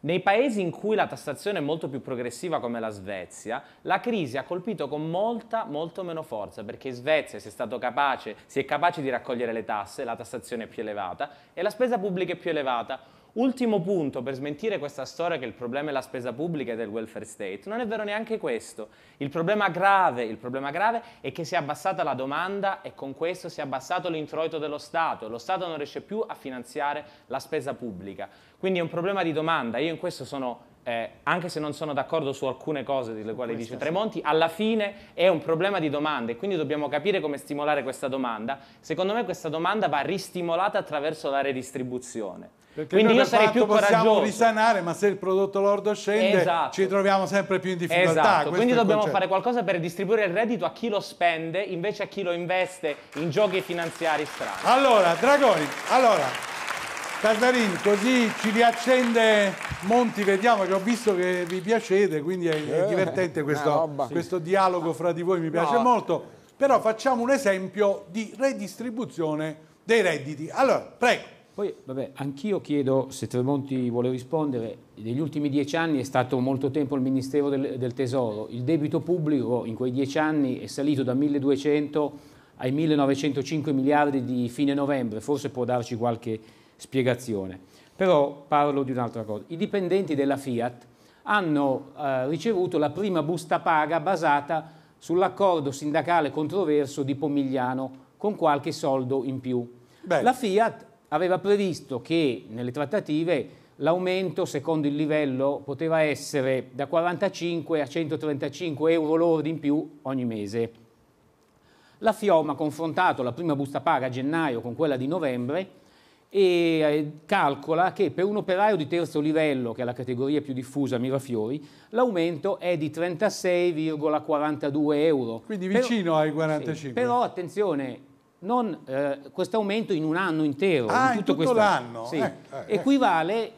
Nei paesi in cui la tassazione è molto più progressiva come la Svezia, la crisi ha colpito con molta, molto meno forza, perché in Svezia si è, capace, si è capaci di raccogliere le tasse, la tassazione è più elevata e la spesa pubblica è più elevata. Ultimo punto per smentire questa storia che il problema è la spesa pubblica e del welfare state. Non è vero neanche questo. Il problema grave, il problema grave è che si è abbassata la domanda e con questo si è abbassato l'introito dello Stato. Lo Stato non riesce più a finanziare la spesa pubblica. Quindi è un problema di domanda. Io in questo sono eh, anche se non sono d'accordo su alcune cose delle quali questa, dice Tremonti, sì. alla fine è un problema di domande e quindi dobbiamo capire come stimolare questa domanda. Secondo me questa domanda va ristimolata attraverso la redistribuzione. Perché quindi io sarei più possiamo coraggioso. Possiamo risanare, ma se il prodotto lordo scende esatto. ci troviamo sempre più in difficoltà. Esatto. Quindi dobbiamo fare qualcosa per distribuire il reddito a chi lo spende invece a chi lo investe in giochi finanziari strani. Allora, Dragoni, allora Casarini, così ci riaccende Monti, vediamo che ho visto che vi piacete, quindi è, è eh. divertente questo, eh, questo, dialogo fra di voi, mi piace no. molto. Però facciamo un esempio di redistribuzione dei redditi. Allora, prego. Poi, vabbè, anch'io chiedo, se Tremonti vuole rispondere, negli ultimi dieci anni è stato molto tempo il Ministero del, del Tesoro, il debito pubblico in quei dieci anni è salito da 1200 ai 1905 miliardi di fine novembre, forse può darci qualche spiegazione. Però parlo di un'altra cosa. I dipendenti della Fiat hanno eh, ricevuto la prima busta paga basata sull'accordo sindacale controverso di Pomigliano con qualche soldo in più. Beh. La Fiat aveva previsto che nelle trattative l'aumento secondo il livello poteva essere da 45 a 135 euro lordi in più ogni mese. La FIOM ha confrontato la prima busta paga a gennaio con quella di novembre e eh, calcola che per un operaio di terzo livello, che è la categoria più diffusa a Mirafiori, l'aumento è di 36,42 euro. Quindi vicino però, ai 45. Sì, però attenzione, non, eh, questo aumento in un anno intero, ah, in tutto, tutto l'anno, sì, eh, eh, equivale, eh.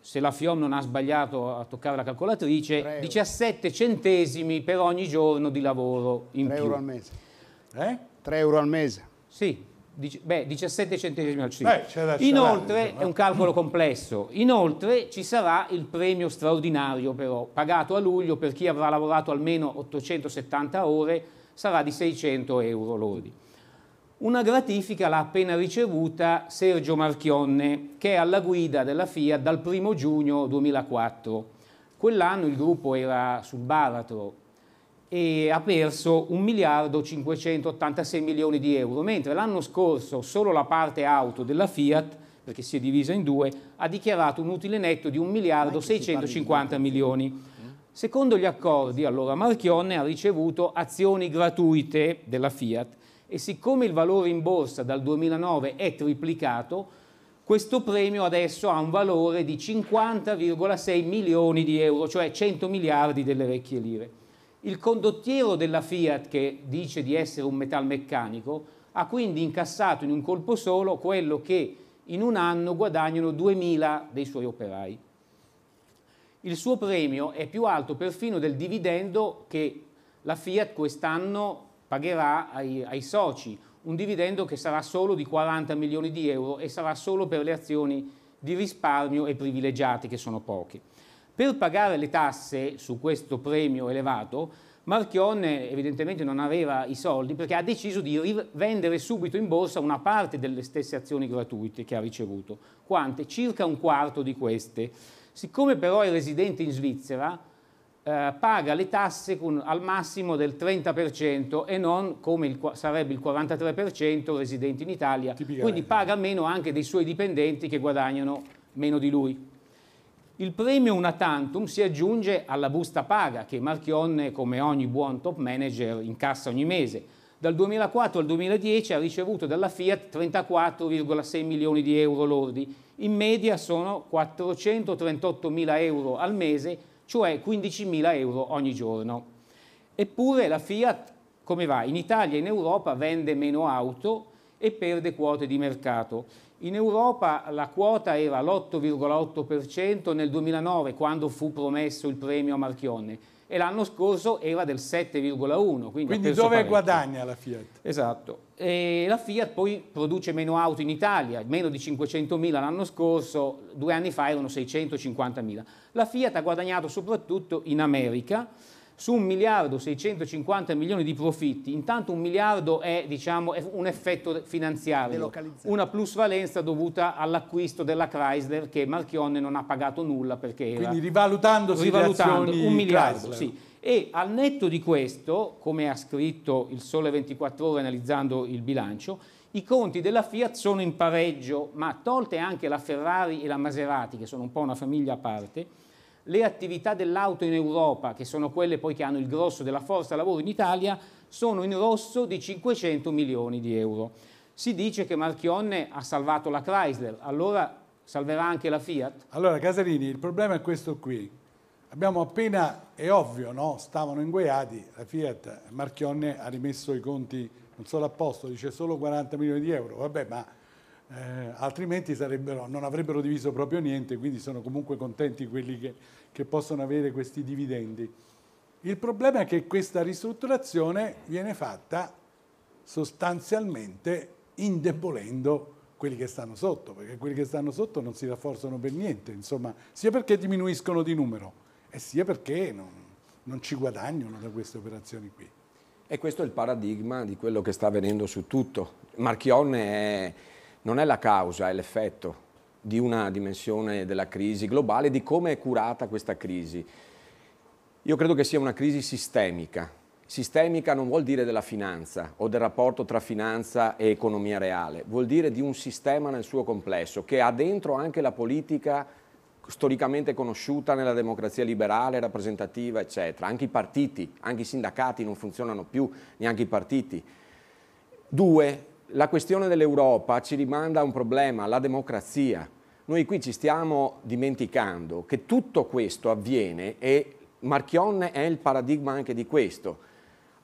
se la FIOM non ha sbagliato a toccare la calcolatrice, 17 centesimi per ogni giorno di lavoro in 3 più. Euro al mese. 3 eh? euro al mese. Sì, beh, 17 centesimi al ciclo. Inoltre, è un calcolo complesso, Inoltre, ci sarà il premio straordinario però, pagato a luglio per chi avrà lavorato almeno 870 ore, sarà di 600 euro lordi. Una gratifica l'ha appena ricevuta Sergio Marchionne, che è alla guida della FIA dal 1 giugno 2004. Quell'anno il gruppo era sul baratro e ha perso 1 miliardo 586 milioni di euro, mentre l'anno scorso solo la parte auto della Fiat, perché si è divisa in due, ha dichiarato un utile netto di 1 miliardo 650 milioni. Eh? Secondo gli accordi, allora Marchionne ha ricevuto azioni gratuite della Fiat e siccome il valore in borsa dal 2009 è triplicato, questo premio adesso ha un valore di 50,6 milioni di euro, cioè 100 miliardi delle vecchie lire. Il condottiero della Fiat, che dice di essere un metalmeccanico, ha quindi incassato in un colpo solo quello che in un anno guadagnano 2.000 dei suoi operai. Il suo premio è più alto perfino del dividendo che la Fiat quest'anno pagherà ai, ai, soci, un dividendo che sarà solo di 40 milioni di euro e sarà solo per le azioni di risparmio e privilegiati, che sono poche. Per pagare le tasse su questo premio elevato, Marchionne evidentemente non aveva i soldi perché ha deciso di vendere subito in borsa una parte delle stesse azioni gratuite che ha ricevuto. Quante? Circa un quarto di queste. Siccome però è residente in Svizzera, eh, paga le tasse con, al massimo del 30% e non come il, sarebbe il 43% residente in Italia, quindi paga meno anche dei suoi dipendenti che guadagnano meno di lui. Il premio una tantum si aggiunge alla busta paga che Marchionne, come ogni buon top manager, incassa ogni mese. Dal 2004 al 2010 ha ricevuto dalla Fiat 34,6 milioni di euro lordi. In media sono 438 mila euro al mese, cioè 15 mila euro ogni giorno. Eppure la Fiat, come va? In Italia e in Europa vende meno auto e perde quote di mercato. In Europa la quota era l'8,8% nel 2009 quando fu promesso il premio a Marchionne e l'anno scorso era del 7,1%. Quindi, quindi dove parecchio. guadagna la Fiat? Esatto. E la Fiat poi produce meno auto in Italia, meno di 500.000 l'anno scorso, due anni fa erano 650.000. La Fiat ha guadagnato soprattutto in America su 1 miliardo 650 milioni di profitti, intanto un miliardo è diciamo, un effetto finanziario, una plusvalenza dovuta all'acquisto della Chrysler che Marchionne non ha pagato nulla perché Quindi era... Quindi rivalutandosi rivalutando un miliardo, sì. E al netto di questo, come ha scritto il Sole 24 Ore analizzando il bilancio, i conti della Fiat sono in pareggio, ma tolte anche la Ferrari e la Maserati, che sono un po' una famiglia a parte, le attività dell'auto in Europa, che sono quelle poi che hanno il grosso della forza lavoro in Italia, sono in rosso di 500 milioni di euro. Si dice che Marchionne ha salvato la Chrysler, allora salverà anche la Fiat? Allora Casarini, il problema è questo qui. Abbiamo appena, è ovvio, no? stavano inguaiati, la Fiat Marchionne ha rimesso i conti non solo a posto, dice solo 40 milioni di euro, vabbè ma eh, altrimenti sarebbero, non avrebbero diviso proprio niente, quindi sono comunque contenti quelli che, che possono avere questi dividendi. Il problema è che questa ristrutturazione viene fatta sostanzialmente indebolendo quelli che stanno sotto, perché quelli che stanno sotto non si rafforzano per niente, insomma, sia perché diminuiscono di numero e sia perché non, non ci guadagnano da queste operazioni qui. E questo è il paradigma di quello che sta avvenendo su tutto. Marchionne è non è la causa, è l'effetto di una dimensione della crisi globale, di come è curata questa crisi. Io credo che sia una crisi sistemica. Sistemica non vuol dire della finanza o del rapporto tra finanza e economia reale, vuol dire di un sistema nel suo complesso che ha dentro anche la politica storicamente conosciuta nella democrazia liberale, rappresentativa, eccetera. Anche i partiti, anche i sindacati non funzionano più, neanche i partiti. Due, la questione dell'Europa ci rimanda a un problema, la democrazia. Noi qui ci stiamo dimenticando che tutto questo avviene e Marchionne è il paradigma anche di questo,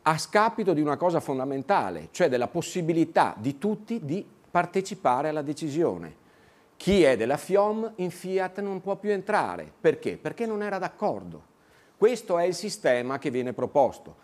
a scapito di una cosa fondamentale, cioè della possibilità di tutti di partecipare alla decisione. Chi è della FIOM in Fiat non può più entrare. Perché? Perché non era d'accordo. Questo è il sistema che viene proposto.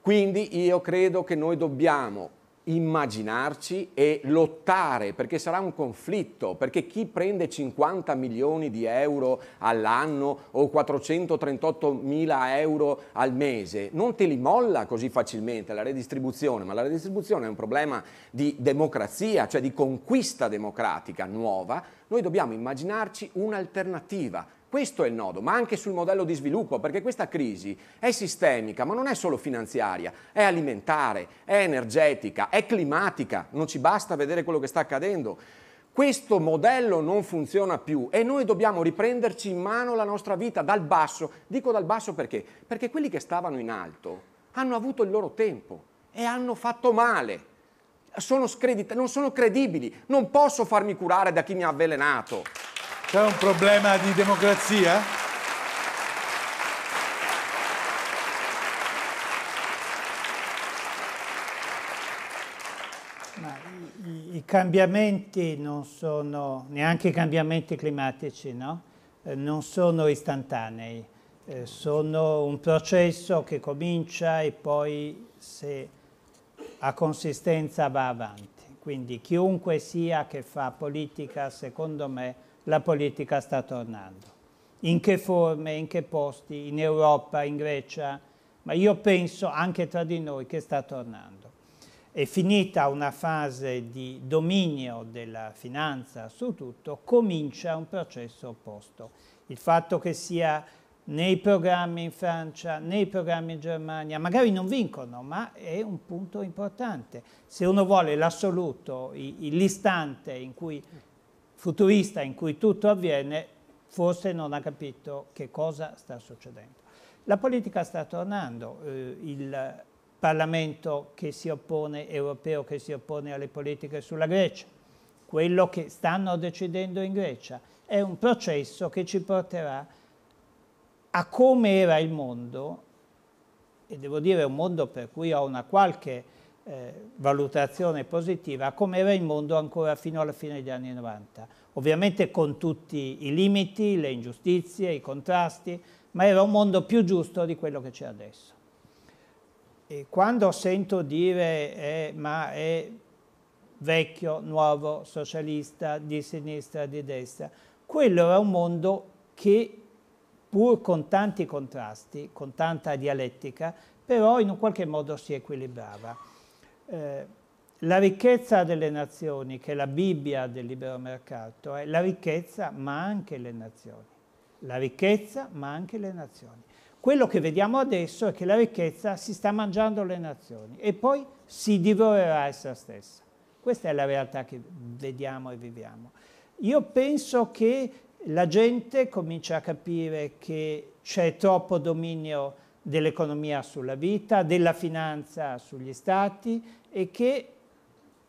Quindi io credo che noi dobbiamo immaginarci e lottare perché sarà un conflitto, perché chi prende 50 milioni di euro all'anno o 438 mila euro al mese non te li molla così facilmente la redistribuzione, ma la redistribuzione è un problema di democrazia, cioè di conquista democratica nuova, noi dobbiamo immaginarci un'alternativa questo è il nodo, ma anche sul modello di sviluppo, perché questa crisi è sistemica, ma non è solo finanziaria, è alimentare, è energetica, è climatica, non ci basta vedere quello che sta accadendo. Questo modello non funziona più e noi dobbiamo riprenderci in mano la nostra vita dal basso. Dico dal basso perché? Perché quelli che stavano in alto hanno avuto il loro tempo e hanno fatto male. Sono scredita- non sono credibili, non posso farmi curare da chi mi ha avvelenato. C'è un problema di democrazia? Ma i, i, cambiamenti non sono, neanche i cambiamenti climatici, no? eh, non sono istantanei, eh, sono un processo che comincia e poi se ha consistenza va avanti. Quindi chiunque sia che fa politica, secondo me, la politica sta tornando. In che forme, in che posti, in Europa, in Grecia, ma io penso anche tra di noi che sta tornando. È finita una fase di dominio della finanza su tutto, comincia un processo opposto. Il fatto che sia nei programmi in Francia, nei programmi in Germania, magari non vincono, ma è un punto importante. Se uno vuole l'assoluto, l'istante in cui futurista in cui tutto avviene, forse non ha capito che cosa sta succedendo. La politica sta tornando, eh, il Parlamento che si oppone, europeo che si oppone alle politiche sulla Grecia, quello che stanno decidendo in Grecia, è un processo che ci porterà a come era il mondo, e devo dire un mondo per cui ho una qualche eh, valutazione positiva come era il mondo ancora fino alla fine degli anni 90. Ovviamente con tutti i limiti, le ingiustizie, i contrasti, ma era un mondo più giusto di quello che c'è adesso. E quando sento dire eh, ma è vecchio, nuovo, socialista, di sinistra, di destra, quello era un mondo che pur con tanti contrasti, con tanta dialettica, però in un qualche modo si equilibrava. Eh, la ricchezza delle nazioni, che è la Bibbia del libero mercato, è la ricchezza ma anche le nazioni. La ricchezza ma anche le nazioni. Quello che vediamo adesso è che la ricchezza si sta mangiando le nazioni e poi si divorerà essa stessa. Questa è la realtà che vediamo e viviamo. Io penso che la gente comincia a capire che c'è troppo dominio dell'economia sulla vita, della finanza sugli stati e che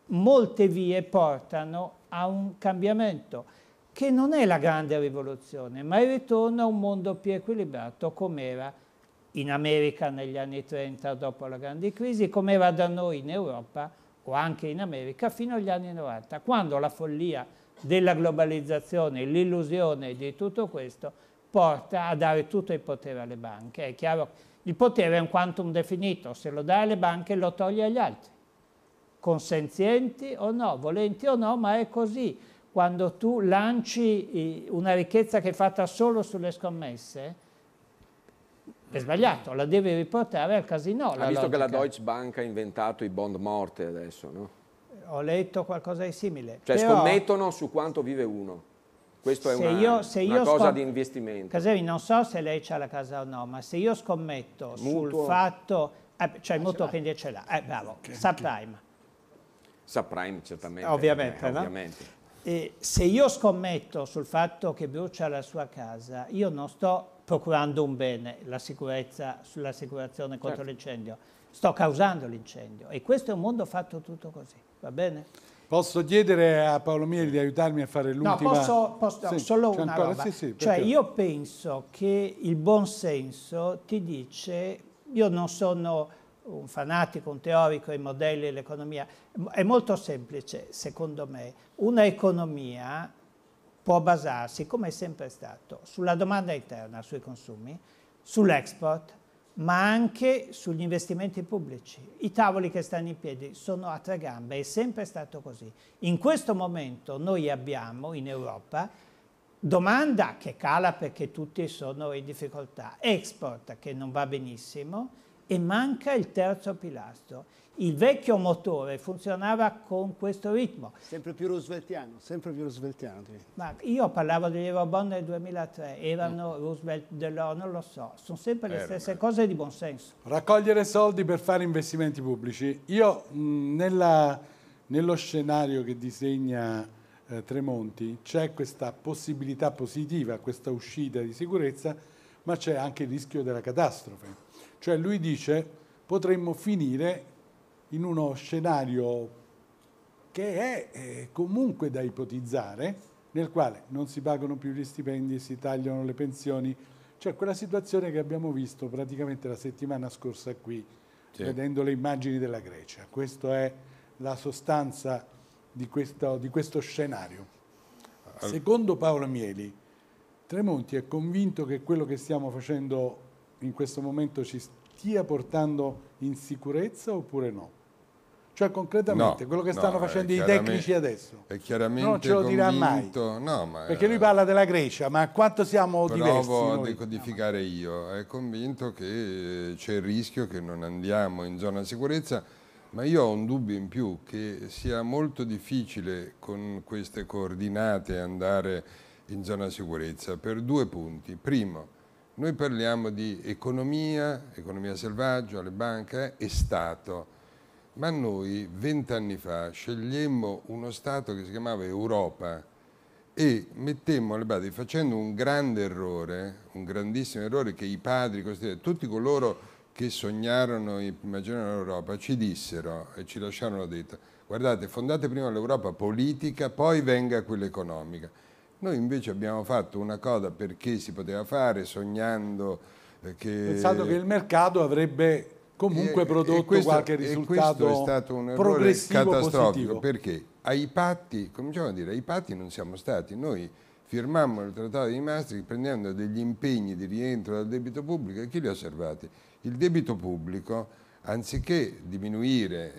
molte vie portano a un cambiamento che non è la grande rivoluzione, ma il ritorno a un mondo più equilibrato come era in America negli anni 30 dopo la grande crisi, come era da noi in Europa o anche in America fino agli anni 90, quando la follia della globalizzazione, l'illusione di tutto questo porta a dare tutto il potere alle banche. È chiaro, il potere è un quantum definito, se lo dai alle banche lo togli agli altri, consenzienti o no, volenti o no, ma è così. Quando tu lanci eh, una ricchezza che è fatta solo sulle scommesse, è sbagliato, la devi riportare al casino. Ha visto logica. che la Deutsche Bank ha inventato i bond morte adesso, no? Ho letto qualcosa di simile. Cioè Però... scommettono su quanto vive uno. Questo è una, io, una cosa di investimento. Casevi, non so se lei ha la casa o no, ma se io scommetto mutuo. sul fatto... Eh, cioè il ah, mutuo quindi ce l'ha. Eh, bravo, che, subprime. Subprime, certamente. Ovviamente, eh, no? ovviamente. Eh, se io scommetto sul fatto che brucia la sua casa, io non sto procurando un bene, la sicurezza sull'assicurazione contro certo. l'incendio, sto causando l'incendio e questo è un mondo fatto tutto così, va bene? Posso chiedere a Paolo Mieli di aiutarmi a fare l'ultima? No, posso, posso sì, solo una ancora? roba. Sì, sì, cioè io penso che il buon senso ti dice, io non sono un fanatico, un teorico dei modelli dell'economia, è molto semplice secondo me. Una economia può basarsi, come è sempre stato, sulla domanda interna, sui consumi, sull'export, ma anche sugli investimenti pubblici. I tavoli che stanno in piedi sono a tre gambe, è sempre stato così. In questo momento noi abbiamo in Europa domanda che cala perché tutti sono in difficoltà, export che non va benissimo e manca il terzo pilastro. Il vecchio motore funzionava con questo ritmo. Sempre più rooseveltiano, sempre più rooseveltiano. Ma io parlavo degli Eurobond nel 2003, erano mm. Roosevelt, Delors, non lo so, sono sempre le Era stesse bello. cose di buon senso. Raccogliere soldi per fare investimenti pubblici. Io mh, nella, nello scenario che disegna eh, Tremonti c'è questa possibilità positiva, questa uscita di sicurezza, ma c'è anche il rischio della catastrofe. Cioè lui dice potremmo finire in uno scenario che è eh, comunque da ipotizzare, nel quale non si pagano più gli stipendi, si tagliano le pensioni, cioè quella situazione che abbiamo visto praticamente la settimana scorsa qui, sì. vedendo le immagini della Grecia. Questa è la sostanza di questo, di questo scenario. Al... Secondo Paolo Mieli, Tremonti è convinto che quello che stiamo facendo in questo momento ci stia portando in sicurezza oppure no? Cioè concretamente no, quello che stanno facendo i tecnici adesso. È chiaramente non ce lo dirà mai. No, ma perché lui eh, parla della Grecia, ma quanto siamo provo diversi? Provo a decodificare io. È convinto che c'è il rischio che non andiamo in zona sicurezza, ma io ho un dubbio in più che sia molto difficile con queste coordinate andare in zona sicurezza per due punti. Primo, noi parliamo di economia, economia selvaggia, le banche eh, e Stato ma noi vent'anni fa scegliemmo uno Stato che si chiamava Europa e mettemmo alle basi, facendo un grande errore, un grandissimo errore che i padri costituenti, tutti coloro che sognarono e immaginarono l'Europa, ci dissero e ci lasciarono detto guardate, fondate prima l'Europa politica, poi venga quella economica. Noi invece abbiamo fatto una cosa perché si poteva fare, sognando eh, che... Pensando che il mercato avrebbe comunque e, prodotto e questo, qualche risultato questo è stato un errore catastrofico positivo. perché ai patti, cominciamo a dire, ai patti non siamo stati. Noi firmammo il trattato di Maastricht prendendo degli impegni di rientro dal debito pubblico e chi li ha osservati? Il debito pubblico, anziché diminuire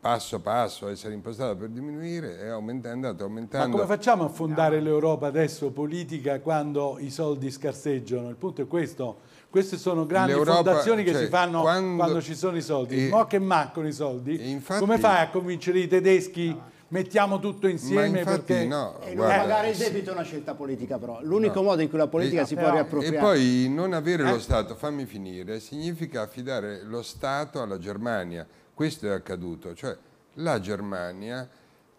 passo passo, essere impostato per diminuire, è, aumenta, è andato aumentando. Ma come facciamo a fondare l'Europa adesso politica quando i soldi scarseggiano? Il punto è questo queste sono grandi fondazioni che cioè, si fanno quando, quando, ci sono i soldi. Eh, Mo che mancano i soldi, infatti, come fai a convincere i tedeschi? No. Mettiamo tutto insieme infatti, perché no, eh, e guarda, pagare il debito è una scelta politica, però l'unico no. modo in cui la politica e, eh, si però, può riappropriare. E poi non avere eh? lo Stato, fammi finire, significa affidare lo Stato alla Germania. Questo è accaduto, cioè la Germania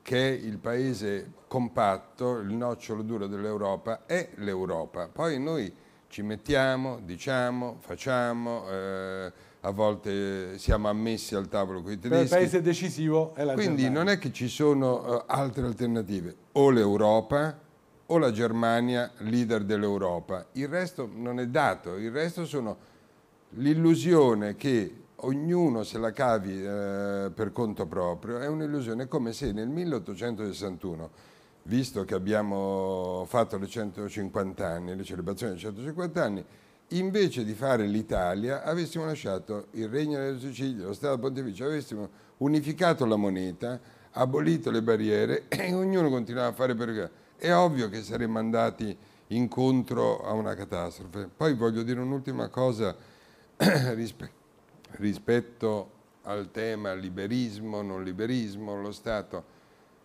che è il paese compatto, il nocciolo duro dell'Europa, è l'Europa. Poi noi ci mettiamo, diciamo, facciamo, eh, a volte siamo ammessi al tavolo con i tedeschi. il paese decisivo è la Quindi Germania. non è che ci sono eh, altre alternative, o l'Europa o la Germania leader dell'Europa. Il resto non è dato, il resto sono l'illusione che ognuno se la cavi eh, per conto proprio, è un'illusione come se nel 1861 visto che abbiamo fatto le 150 anni, le celebrazioni dei 150 anni, invece di fare l'Italia avessimo lasciato il Regno della Sicilia, lo Stato Pontificio, avessimo unificato la moneta, abolito le barriere (clears throat) e ognuno continuava a fare per... È ovvio che saremmo andati incontro a una catastrofe. Poi voglio dire un'ultima cosa (clears throat) rispetto al tema liberismo, non liberismo, lo Stato.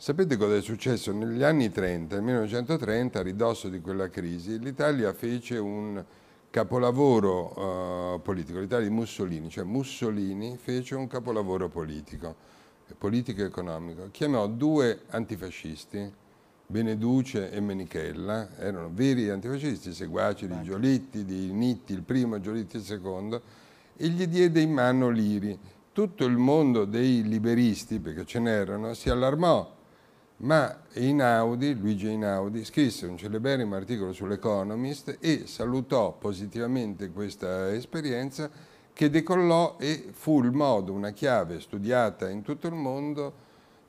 Sapete cosa è successo? Negli anni 30, nel 1930, a ridosso di quella crisi, l'Italia fece un capolavoro eh, politico, l'Italia di Mussolini, cioè Mussolini fece un capolavoro politico, eh, politico economico. Chiamò due antifascisti, Beneduce e Menichella, erano veri antifascisti, seguaci di Giolitti, di Nitti, il primo e Giolitti il secondo, e gli diede in mano l'Iri. Tutto il mondo dei liberisti, perché ce n'erano, si allarmò ma Einaudi, Luigi Einaudi scrisse un celeberrimo articolo sull'Economist e salutò positivamente questa esperienza che decollò e fu il modo, una chiave studiata in tutto il mondo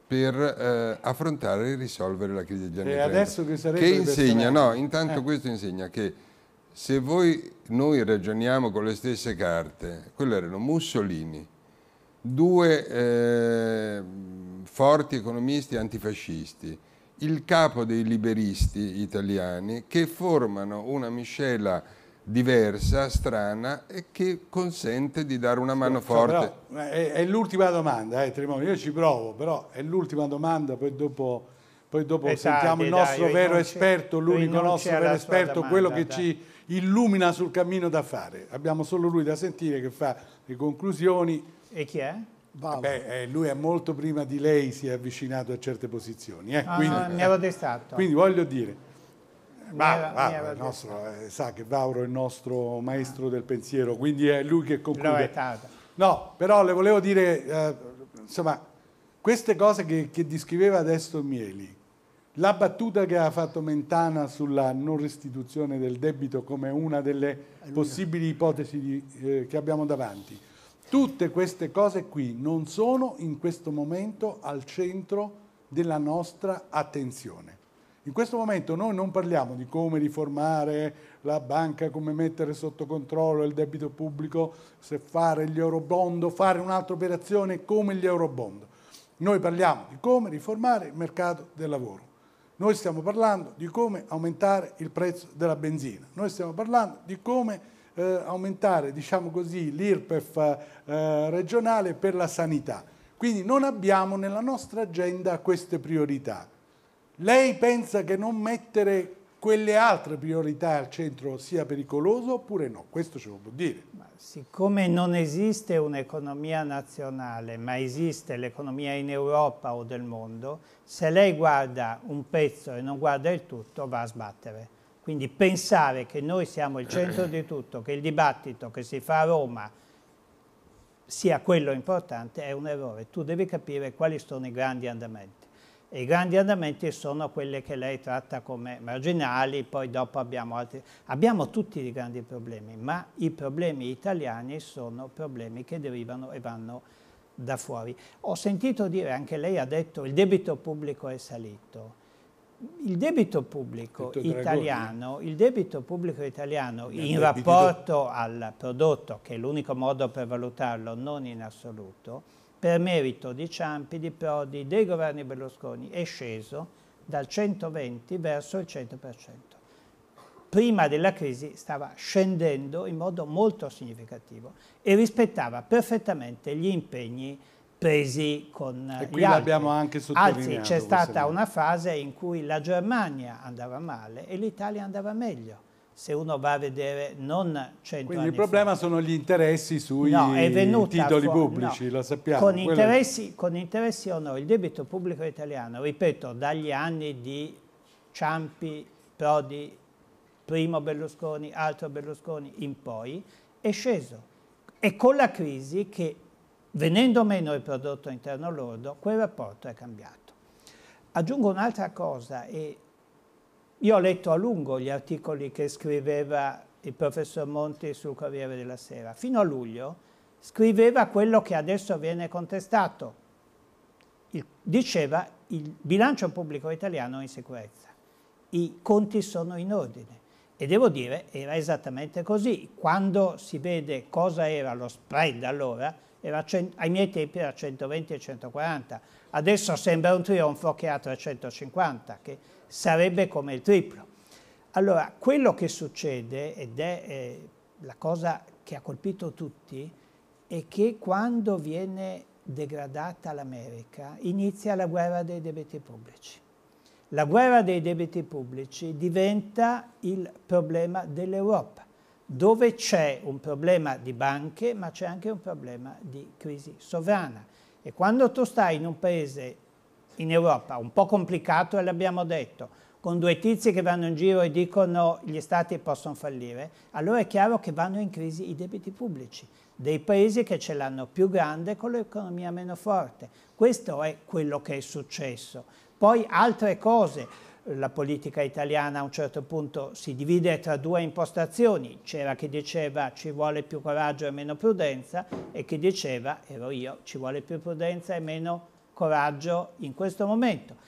per eh, affrontare e risolvere la crisi degli anni e 30. che, che insegna, no, intanto eh. questo insegna che se voi, noi ragioniamo con le stesse carte, quello erano Mussolini, due eh, forti economisti antifascisti, il capo dei liberisti italiani che formano una miscela diversa, strana e che consente di dare una mano forte. Però, è, è l'ultima domanda, eh, Tremoni, io ci provo, però è l'ultima domanda, poi dopo, poi dopo eh, sentiamo il nostro dai, vero esperto, l'unico nostro vero esperto, domanda, quello che dai. ci illumina sul cammino da fare. Abbiamo solo lui da sentire che fa le conclusioni. E chi è? Beh, eh, lui è molto prima di lei si è avvicinato a certe posizioni. Eh? Ah, quindi, no, mi avete stato. Quindi voglio dire, va, va, nostro, eh, sa che Vauro è il nostro maestro ah. del pensiero, quindi è lui che conclude. No, però le volevo dire, eh, insomma, queste cose che, che, descriveva adesso Mieli, la battuta che ha fatto Mentana sulla non restituzione del debito come una delle possibili ipotesi di, eh, che abbiamo davanti, Tutte queste cose qui non sono in questo momento al centro della nostra attenzione. In questo momento noi non parliamo di come riformare la banca, come mettere sotto controllo il debito pubblico, se fare gli eurobond o fare un'altra operazione come gli eurobond. Noi parliamo di come riformare il mercato del lavoro. Noi stiamo parlando di come aumentare il prezzo della benzina. Noi stiamo parlando di come eh, aumentare diciamo così, l'IRPEF eh, regionale per la sanità. Quindi non abbiamo nella nostra agenda queste priorità. Lei pensa che non mettere quelle altre priorità al centro sia pericoloso oppure no? Questo ce lo può dire. Ma siccome non esiste un'economia nazionale, ma esiste l'economia in Europa o del mondo, se lei guarda un pezzo e non guarda il tutto va a sbattere. Quindi pensare che noi siamo il centro di tutto, che il dibattito che si fa a Roma sia quello importante è un errore. Tu devi capire quali sono i grandi andamenti. E I grandi andamenti sono quelli che lei tratta come marginali, poi dopo abbiamo altri. Abbiamo tutti i grandi problemi, ma i problemi italiani sono problemi che derivano e vanno da fuori. Ho sentito dire, anche lei ha detto, che il debito pubblico è salito il debito pubblico italiano, il debito pubblico italiano in debito. rapporto al prodotto, che è l'unico modo per valutarlo, non in assoluto, per merito di Ciampi, di Prodi, dei governi Berlusconi, è sceso dal 120 verso il 100%. Prima della crisi stava scendendo in modo molto significativo e rispettava perfettamente gli impegni presi con e qui l'abbiamo anche sottolineato. Anzi, c'è stata una fase in cui la Germania andava male e l'Italia andava meglio. Se uno va a vedere non 100 Quindi il problema fa. sono gli interessi sui no, titoli pubblici, no. lo sappiamo. Con interessi, con interessi o no, il debito pubblico italiano, ripeto, dagli anni di Ciampi, Prodi, primo Berlusconi, altro Berlusconi in poi, è sceso. E con la crisi che venendo meno il prodotto interno lordo, quel rapporto è cambiato. Aggiungo un'altra cosa, io ho letto a lungo gli articoli che scriveva il professor Monti sul Corriere della Sera, fino a luglio scriveva quello che adesso viene contestato, il, diceva il bilancio pubblico italiano è in sicurezza, i conti sono in ordine. E devo dire, era esattamente così. Quando si vede cosa era lo spread allora, era, ai miei tempi era 120 e 140, adesso sembra un trionfo che ha 350, che sarebbe come il triplo. Allora, quello che succede, ed è eh, la cosa che ha colpito tutti, è che quando viene degradata l'America inizia la guerra dei debiti pubblici. La guerra dei debiti pubblici diventa il problema dell'Europa dove c'è un problema di banche ma c'è anche un problema di crisi sovrana. E quando tu stai in un paese in Europa un po' complicato, e l'abbiamo detto, con due tizi che vanno in giro e dicono gli stati possono fallire, allora è chiaro che vanno in crisi i debiti pubblici dei paesi che ce l'hanno più grande con l'economia meno forte. Questo è quello che è successo. Poi altre cose, la politica italiana a un certo punto si divide tra due impostazioni, c'era chi diceva ci vuole più coraggio e meno prudenza e chi diceva, ero io, ci vuole più prudenza e meno coraggio in questo momento.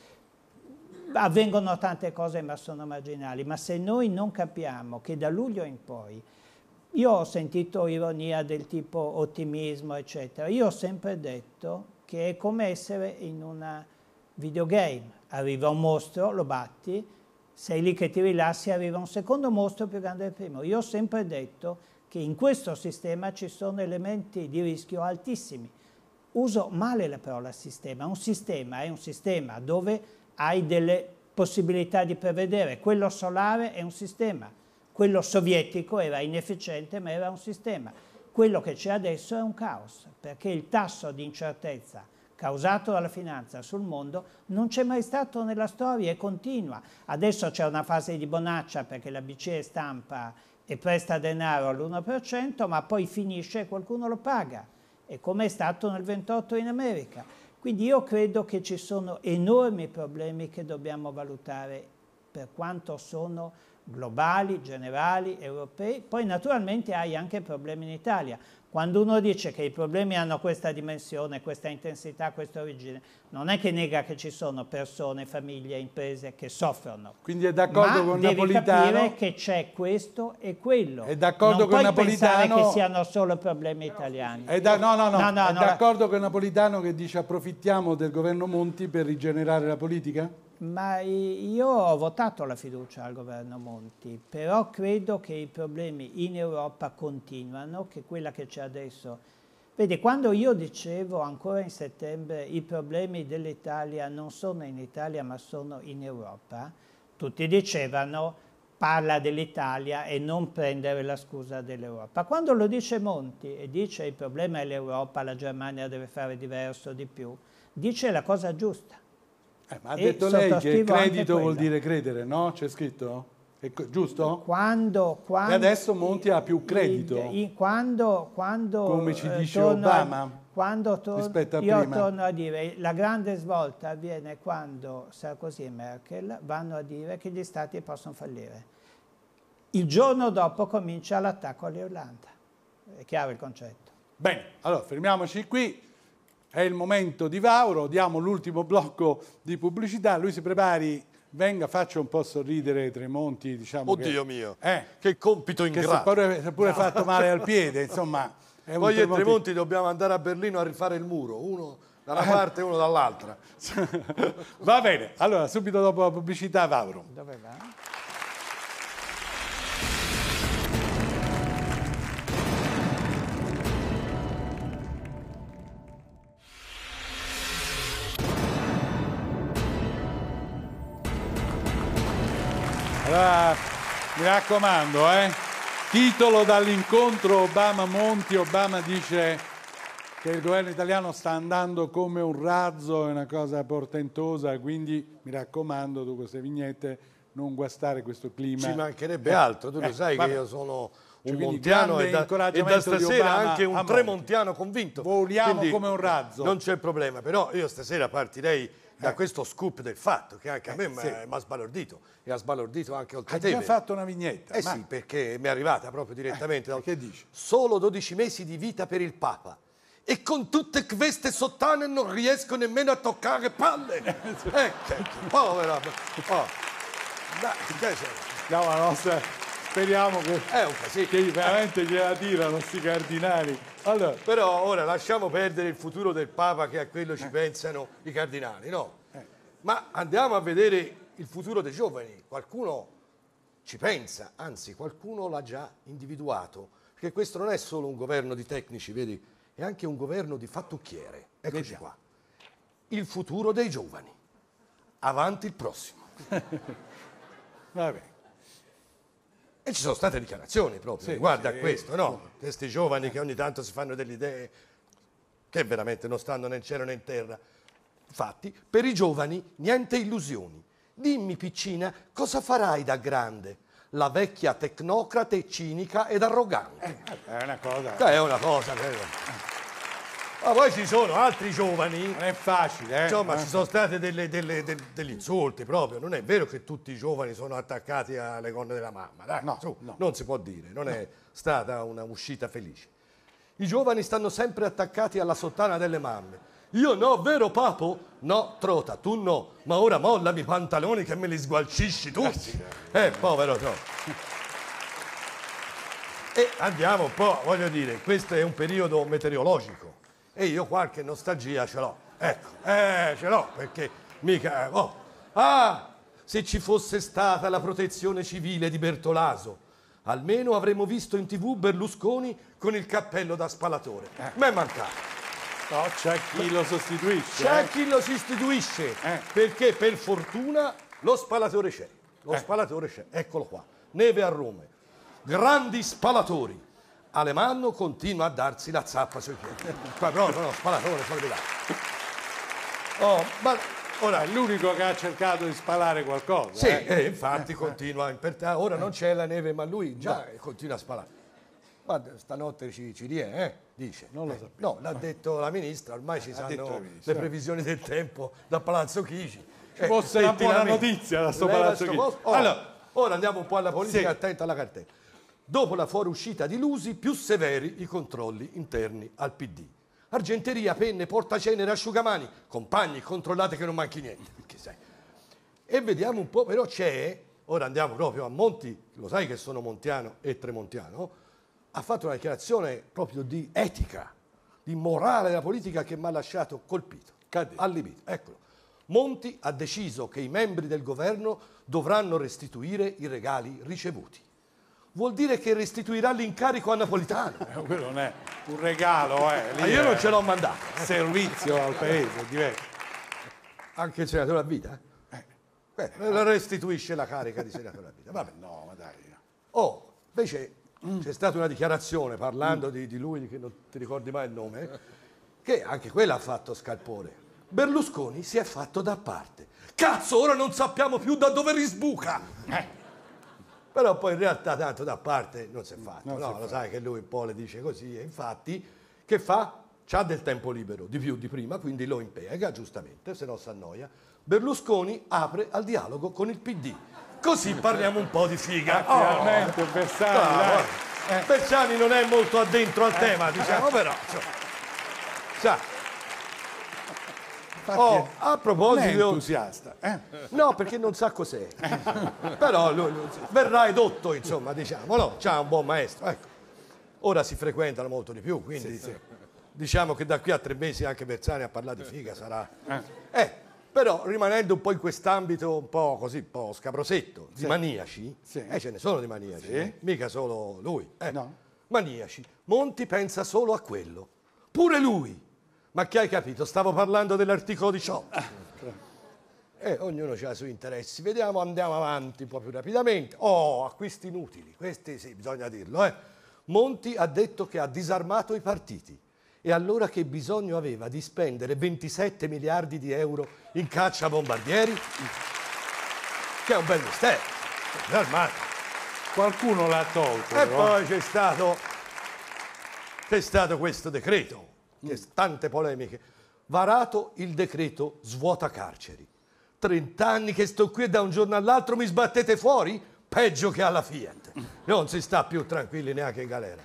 Avvengono tante cose ma sono marginali, ma se noi non capiamo che da luglio in poi io ho sentito ironia del tipo ottimismo, eccetera. Io ho sempre detto che è come essere in una videogame arriva un mostro, lo batti, sei lì che ti rilassi, arriva un secondo mostro più grande del primo. Io ho sempre detto che in questo sistema ci sono elementi di rischio altissimi. Uso male la parola sistema, un sistema è un sistema dove hai delle possibilità di prevedere, quello solare è un sistema, quello sovietico era inefficiente ma era un sistema, quello che c'è adesso è un caos, perché il tasso di incertezza causato dalla finanza sul mondo non c'è mai stato nella storia e continua. Adesso c'è una fase di bonaccia perché la BCE stampa e presta denaro all'1%, ma poi finisce e qualcuno lo paga, e come è stato nel 28 in America. Quindi io credo che ci sono enormi problemi che dobbiamo valutare per quanto sono globali, generali, europei. Poi naturalmente hai anche problemi in Italia. Quando uno dice che i problemi hanno questa dimensione, questa intensità, questa origine, non è che nega che ci sono persone, famiglie, imprese che soffrono. Quindi è d'accordo con devi Napolitano? devi capire che c'è questo e quello. È d'accordo con Napolitano? Non puoi che siano solo problemi italiani. È da, no, no, no, no, no è d'accordo con Napolitano che dice approfittiamo del governo Monti per rigenerare la politica? Ma io ho votato la fiducia al governo Monti, però credo che i problemi in Europa continuano, che quella che c'è adesso. Vede, quando io dicevo ancora in settembre i problemi dell'Italia non sono in Italia ma sono in Europa, tutti dicevano parla dell'Italia e non prendere la scusa dell'Europa. Quando lo dice Monti e dice il problema è l'Europa, la Germania deve fare diverso di più, dice la cosa giusta eh, ma ha detto lei che credito vuol dire credere, no? C'è scritto? È giusto? Quando, quando, e adesso Monti ha più credito. In, in, quando, quando, Come ci eh, dice eh, Obama. quando tor- rispetto a io prima. torno a dire, la grande svolta avviene quando Sarkozy e Merkel vanno a dire che gli stati possono fallire. Il giorno dopo comincia l'attacco all'Irlanda. È chiaro il concetto. Bene, allora fermiamoci qui è il momento di Vauro, diamo l'ultimo blocco di pubblicità, lui si prepari venga, faccia un po' sorridere Tremonti, diciamo Oddio che, mio, eh, che compito ingrato. Che si è pure no. fatto male al piede, insomma. (laughs) È Poi Tremonti... e Tremonti dobbiamo andare a Berlino a rifare il muro, uno da una eh. parte e uno dall'altra. (laughs) Va bene, allora subito dopo la pubblicità Vauro. Dove va? Allora, mi raccomando, eh. Titolo dall'incontro Obama-Monti. Obama dice che il governo italiano sta andando come un razzo, è una cosa portentosa, quindi mi raccomando, tu queste vignette, non guastare questo clima. Ci mancherebbe altro, tu eh, lo sai vabbè. che io sono un cioè, montiano e da, e da stasera anche un tremontiano convinto. Voliamo quindi, come un razzo. Non c'è problema, però io stasera partirei da eh. questo scoop del fatto che anche a eh, me sì. mi ha sbalordito e ha sbalordito anche oltre Hai già fatto una vignetta. Eh ma... sì, perché mi è arrivata proprio eh, direttamente. da... Che dici? Solo 12 mesi di vita per il Papa e con tutte queste sottane non riesco nemmeno a toccare palle. (laughs) ecco, povera. Oh. Da, che no, no, speriamo che, eh, che veramente gliela tirano questi cardinali. Allora. Però ora lasciamo perdere il futuro del Papa che a quello ci eh. pensano i cardinali, no? Eh. Ma andiamo a vedere il futuro dei giovani. Qualcuno ci pensa, anzi qualcuno l'ha già individuato, perché questo non è solo un governo di tecnici, vedi, è anche un governo di fattucchiere. Eccoci Vediamo. qua. Il futuro dei giovani. Avanti il prossimo. (laughs) Va bene. E ci sono state dichiarazioni proprio sì, riguardo sì, a questo, no? Questi giovani che ogni tanto si fanno delle idee che veramente non stanno né in cielo né in terra. Infatti, per i giovani niente illusioni. Dimmi, piccina, cosa farai da grande? La vecchia tecnocrate cinica ed arrogante. Eh, è una cosa. È una cosa, credo. Ma poi ci sono altri giovani. Non è facile, eh? Insomma, ci sono state delle, delle, delle, degli insulti proprio. Non è vero che tutti i giovani sono attaccati alle gonne della mamma. Dai, no, su, no. non si può dire, non no. è stata una uscita felice. I giovani stanno sempre attaccati alla sottana delle mamme. Io no, vero papo? No, trota, tu no. Ma ora mollami i pantaloni che me li sgualcisci tutti. Eh, eh, povero trota. E andiamo un po', voglio dire, questo è un periodo meteorologico e io qualche nostalgia ce l'ho. Ecco, eh, ce l'ho perché mica... Oh. Ah, se ci fosse stata la protezione civile di Bertolaso, almeno avremmo visto in tv Berlusconi con il cappello da spalatore. Eh. Ma è mancato. No, c'è chi lo sostituisce. C'è eh. chi lo sostituisce, eh. perché per fortuna lo spalatore c'è. Lo eh. spalatore c'è, eccolo qua. Neve a Rome. Grandi spalatori. Alemanno continua a darsi la zappa sui piedi. Qua no, no, no, spalatore, spalatore. Oh, ma ora è l'unico che ha cercato di spalare qualcosa. Sì, eh. Eh, infatti continua a impertare. Ora non c'è la neve, ma lui già no. continua a spalare. Ma stanotte ci, ci rie, eh? dice. Non lo eh, sappiamo. No, l'ha detto la ministra, ormai ci sanno le previsioni del tempo da Palazzo Chigi. Ci eh, fosse una buona notizia da sto Palazzo Chigi. Posto? allora, ora andiamo un po' alla politica, sì. attenta alla cartella. Dopo la fuoriuscita di Lusi, più severi i controlli interni al PD. Argenteria, penne, portacenere, asciugamani, compagni, controllate che non manchi niente. (laughs) E vediamo un po', però c'è, ora andiamo proprio a Monti, lo sai che sono montiano e tremontiano, ha fatto una dichiarazione proprio di etica, di morale della politica che mi ha lasciato colpito, allibito. Eccolo. Monti ha deciso che i membri del governo dovranno restituire i regali ricevuti vuol dire che restituirà l'incarico a Napolitano. Eh, quello non è un regalo, eh. Ma io non ce l'ho mandato. Servizio al paese, diverso. Anche il senatore a vita? Eh. Bene, restituisce la carica di senatore a vita. Vabbè. No, ma dai. Oh, invece mm. c'è stata una dichiarazione parlando mm. di, di, lui, che non ti ricordi mai il nome, che anche quella ha fatto scalpore. Berlusconi si è fatto da parte. Cazzo, ora non sappiamo più da dove risbuca. Eh. Però poi in realtà tanto da parte non si è mm, fatto. No, no lo fa. sai che lui un po' le dice così e infatti che fa? C'ha del tempo libero, di più di prima, quindi lo impiega, giustamente, se no si annoia. Berlusconi apre al dialogo con il PD. Così (laughs) parliamo un po' di figa. Finalmente, ah, oh. Bersani. Eh. Bersani non è molto addentro al eh. tema, diciamo, però... Cioè, cioè, infatti Oh, a proposito... è entusiasta. Eh? No, perché non sa cos'è. Però lui, lui verrà edotto, insomma, diciamo no C'ha un buon maestro. Ecco. Ora si frequentano molto di più, quindi sì, sì. diciamo che da qui a tre mesi anche Bersani a parlare di figa sarà... Eh. eh, però rimanendo un po' in quest'ambito un po' così, un po' scabrosetto, di sì. maniaci, eh, ce ne sono di maniaci, eh? mica solo lui. Eh. No. Maniaci. Monti pensa solo a quello. Pure lui ma che hai capito? Stavo parlando dell'articolo 18. Eh, ognuno ha i suoi interessi. Vediamo, andiamo avanti un po' più rapidamente. Oh, acquisti inutili, questi sì, bisogna dirlo. Eh. Monti ha detto che ha disarmato i partiti e allora che bisogno aveva di spendere 27 miliardi di euro in caccia bombardieri? Che è un bel mistero, Qualcuno l'ha tolto. E però. poi c'è stato, c'è stato questo decreto che tante polemiche, varato il decreto svuota carceri. 30 anni che sto qui e da un giorno all'altro mi sbattete fuori? Peggio che alla Fiat. Non si sta più tranquilli neanche in galera.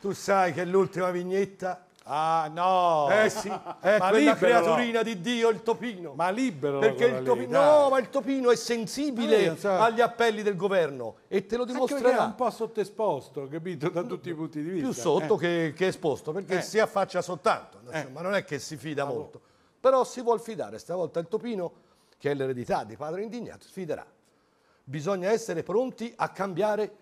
Tu sai che l'ultima vignetta Ah no! Eh sì, è (laughs) eh, ma quella libero, creaturina no. di Dio, il topino. Ma libero Perché il topino, lì, No, ma il topino è sensibile so. Ah, cioè. agli appelli del governo e te lo dimostrerà. È un po' sottoesposto, capito, da tutti i punti di vista. Più sotto eh. che, che, esposto, perché eh. si affaccia soltanto, eh. ma non è che si fida ah, molto. Però si vuol fidare, stavolta il topino, che è l'eredità di padre indignato, sfiderà. Bisogna essere pronti a cambiare,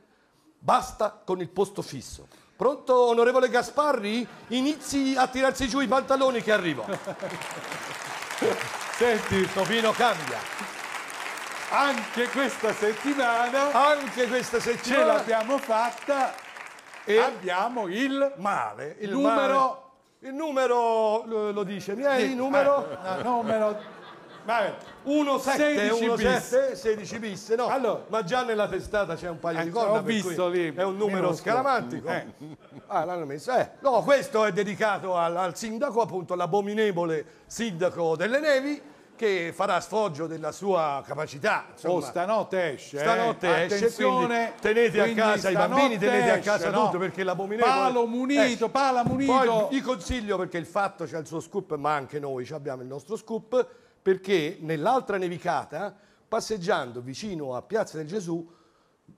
basta con il posto fisso. Pronto, onorevole Gasparri? Inizi a tirarsi giù i pantaloni che arrivo. (laughs) Senti, il Topino cambia. Anche questa settimana. Anche questa settimana. Ce l'abbiamo fatta e abbiamo il male. Il numero. Male. Il numero lo, lo dice. Il numero. Il ah, numero 1 16 bis, no. Allora, ma già nella testata c'è un paio di eh, corna. Ho visto lì. È un numero scaramantico. Eh. Ah, l'hanno messo. Eh. No, questo è dedicato al, al sindaco, appunto, all'abominevole sindaco delle nevi che farà sfoggio della sua capacità. Insomma. Oh, stanotte esce. Eh. Stanotte eh? esce, Attenzione, tenete a casa i bambini, tenete esce, a casa no? tutto perché l'abominevole... Palo eh. munito, esce. pala munito. Poi vi consiglio perché il fatto c'è il suo scoop, ma anche noi abbiamo il nostro scoop perché nell'altra nevicata, passeggiando vicino a Piazza del Gesù,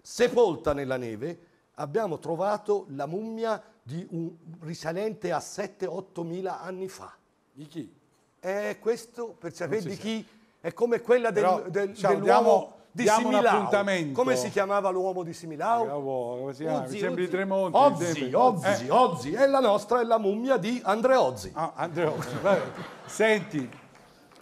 sepolta nella neve, abbiamo trovato la mummia di un risalente a 7-8 mila anni fa. Di chi? È eh, questo per sapere di sa. chi è come quella del, Però, del, ciao, dell'uomo di diamo Similau. Come si chiamava l'uomo di Similau? Bravo, eh, come si chiama? Ozzi, Mi Tremonti. Ozzi, Ozzi, eh. Ozzi, è la nostra, è la mummia di Andreozzi. Ah, Andreozzi, Senti,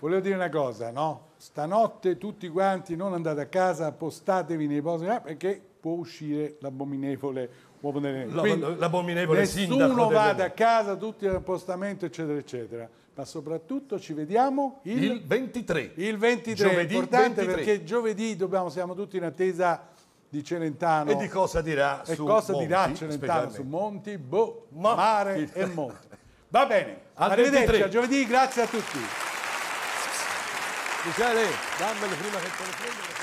Volevo dire una cosa, no? Stanotte tutti quanti non andate a casa, postatevi nei posti eh, perché può uscire l'abominevole uomo delle nevi. L'abominevole Nessuno vada a casa, tutti all'appostamento, eccetera, eccetera. Ma soprattutto ci vediamo il, il 23. Il 23, giovedì importante 23. perché giovedì dobbiamo, siamo tutti in attesa di Celentano. E di cosa dirà, e cosa Monti, dirà Celentano su Monti, Boh, Ma... Mare e monte. Va bene, (laughs) Al arrivederci 23. a giovedì, grazie a tutti. Michelle, dame los primas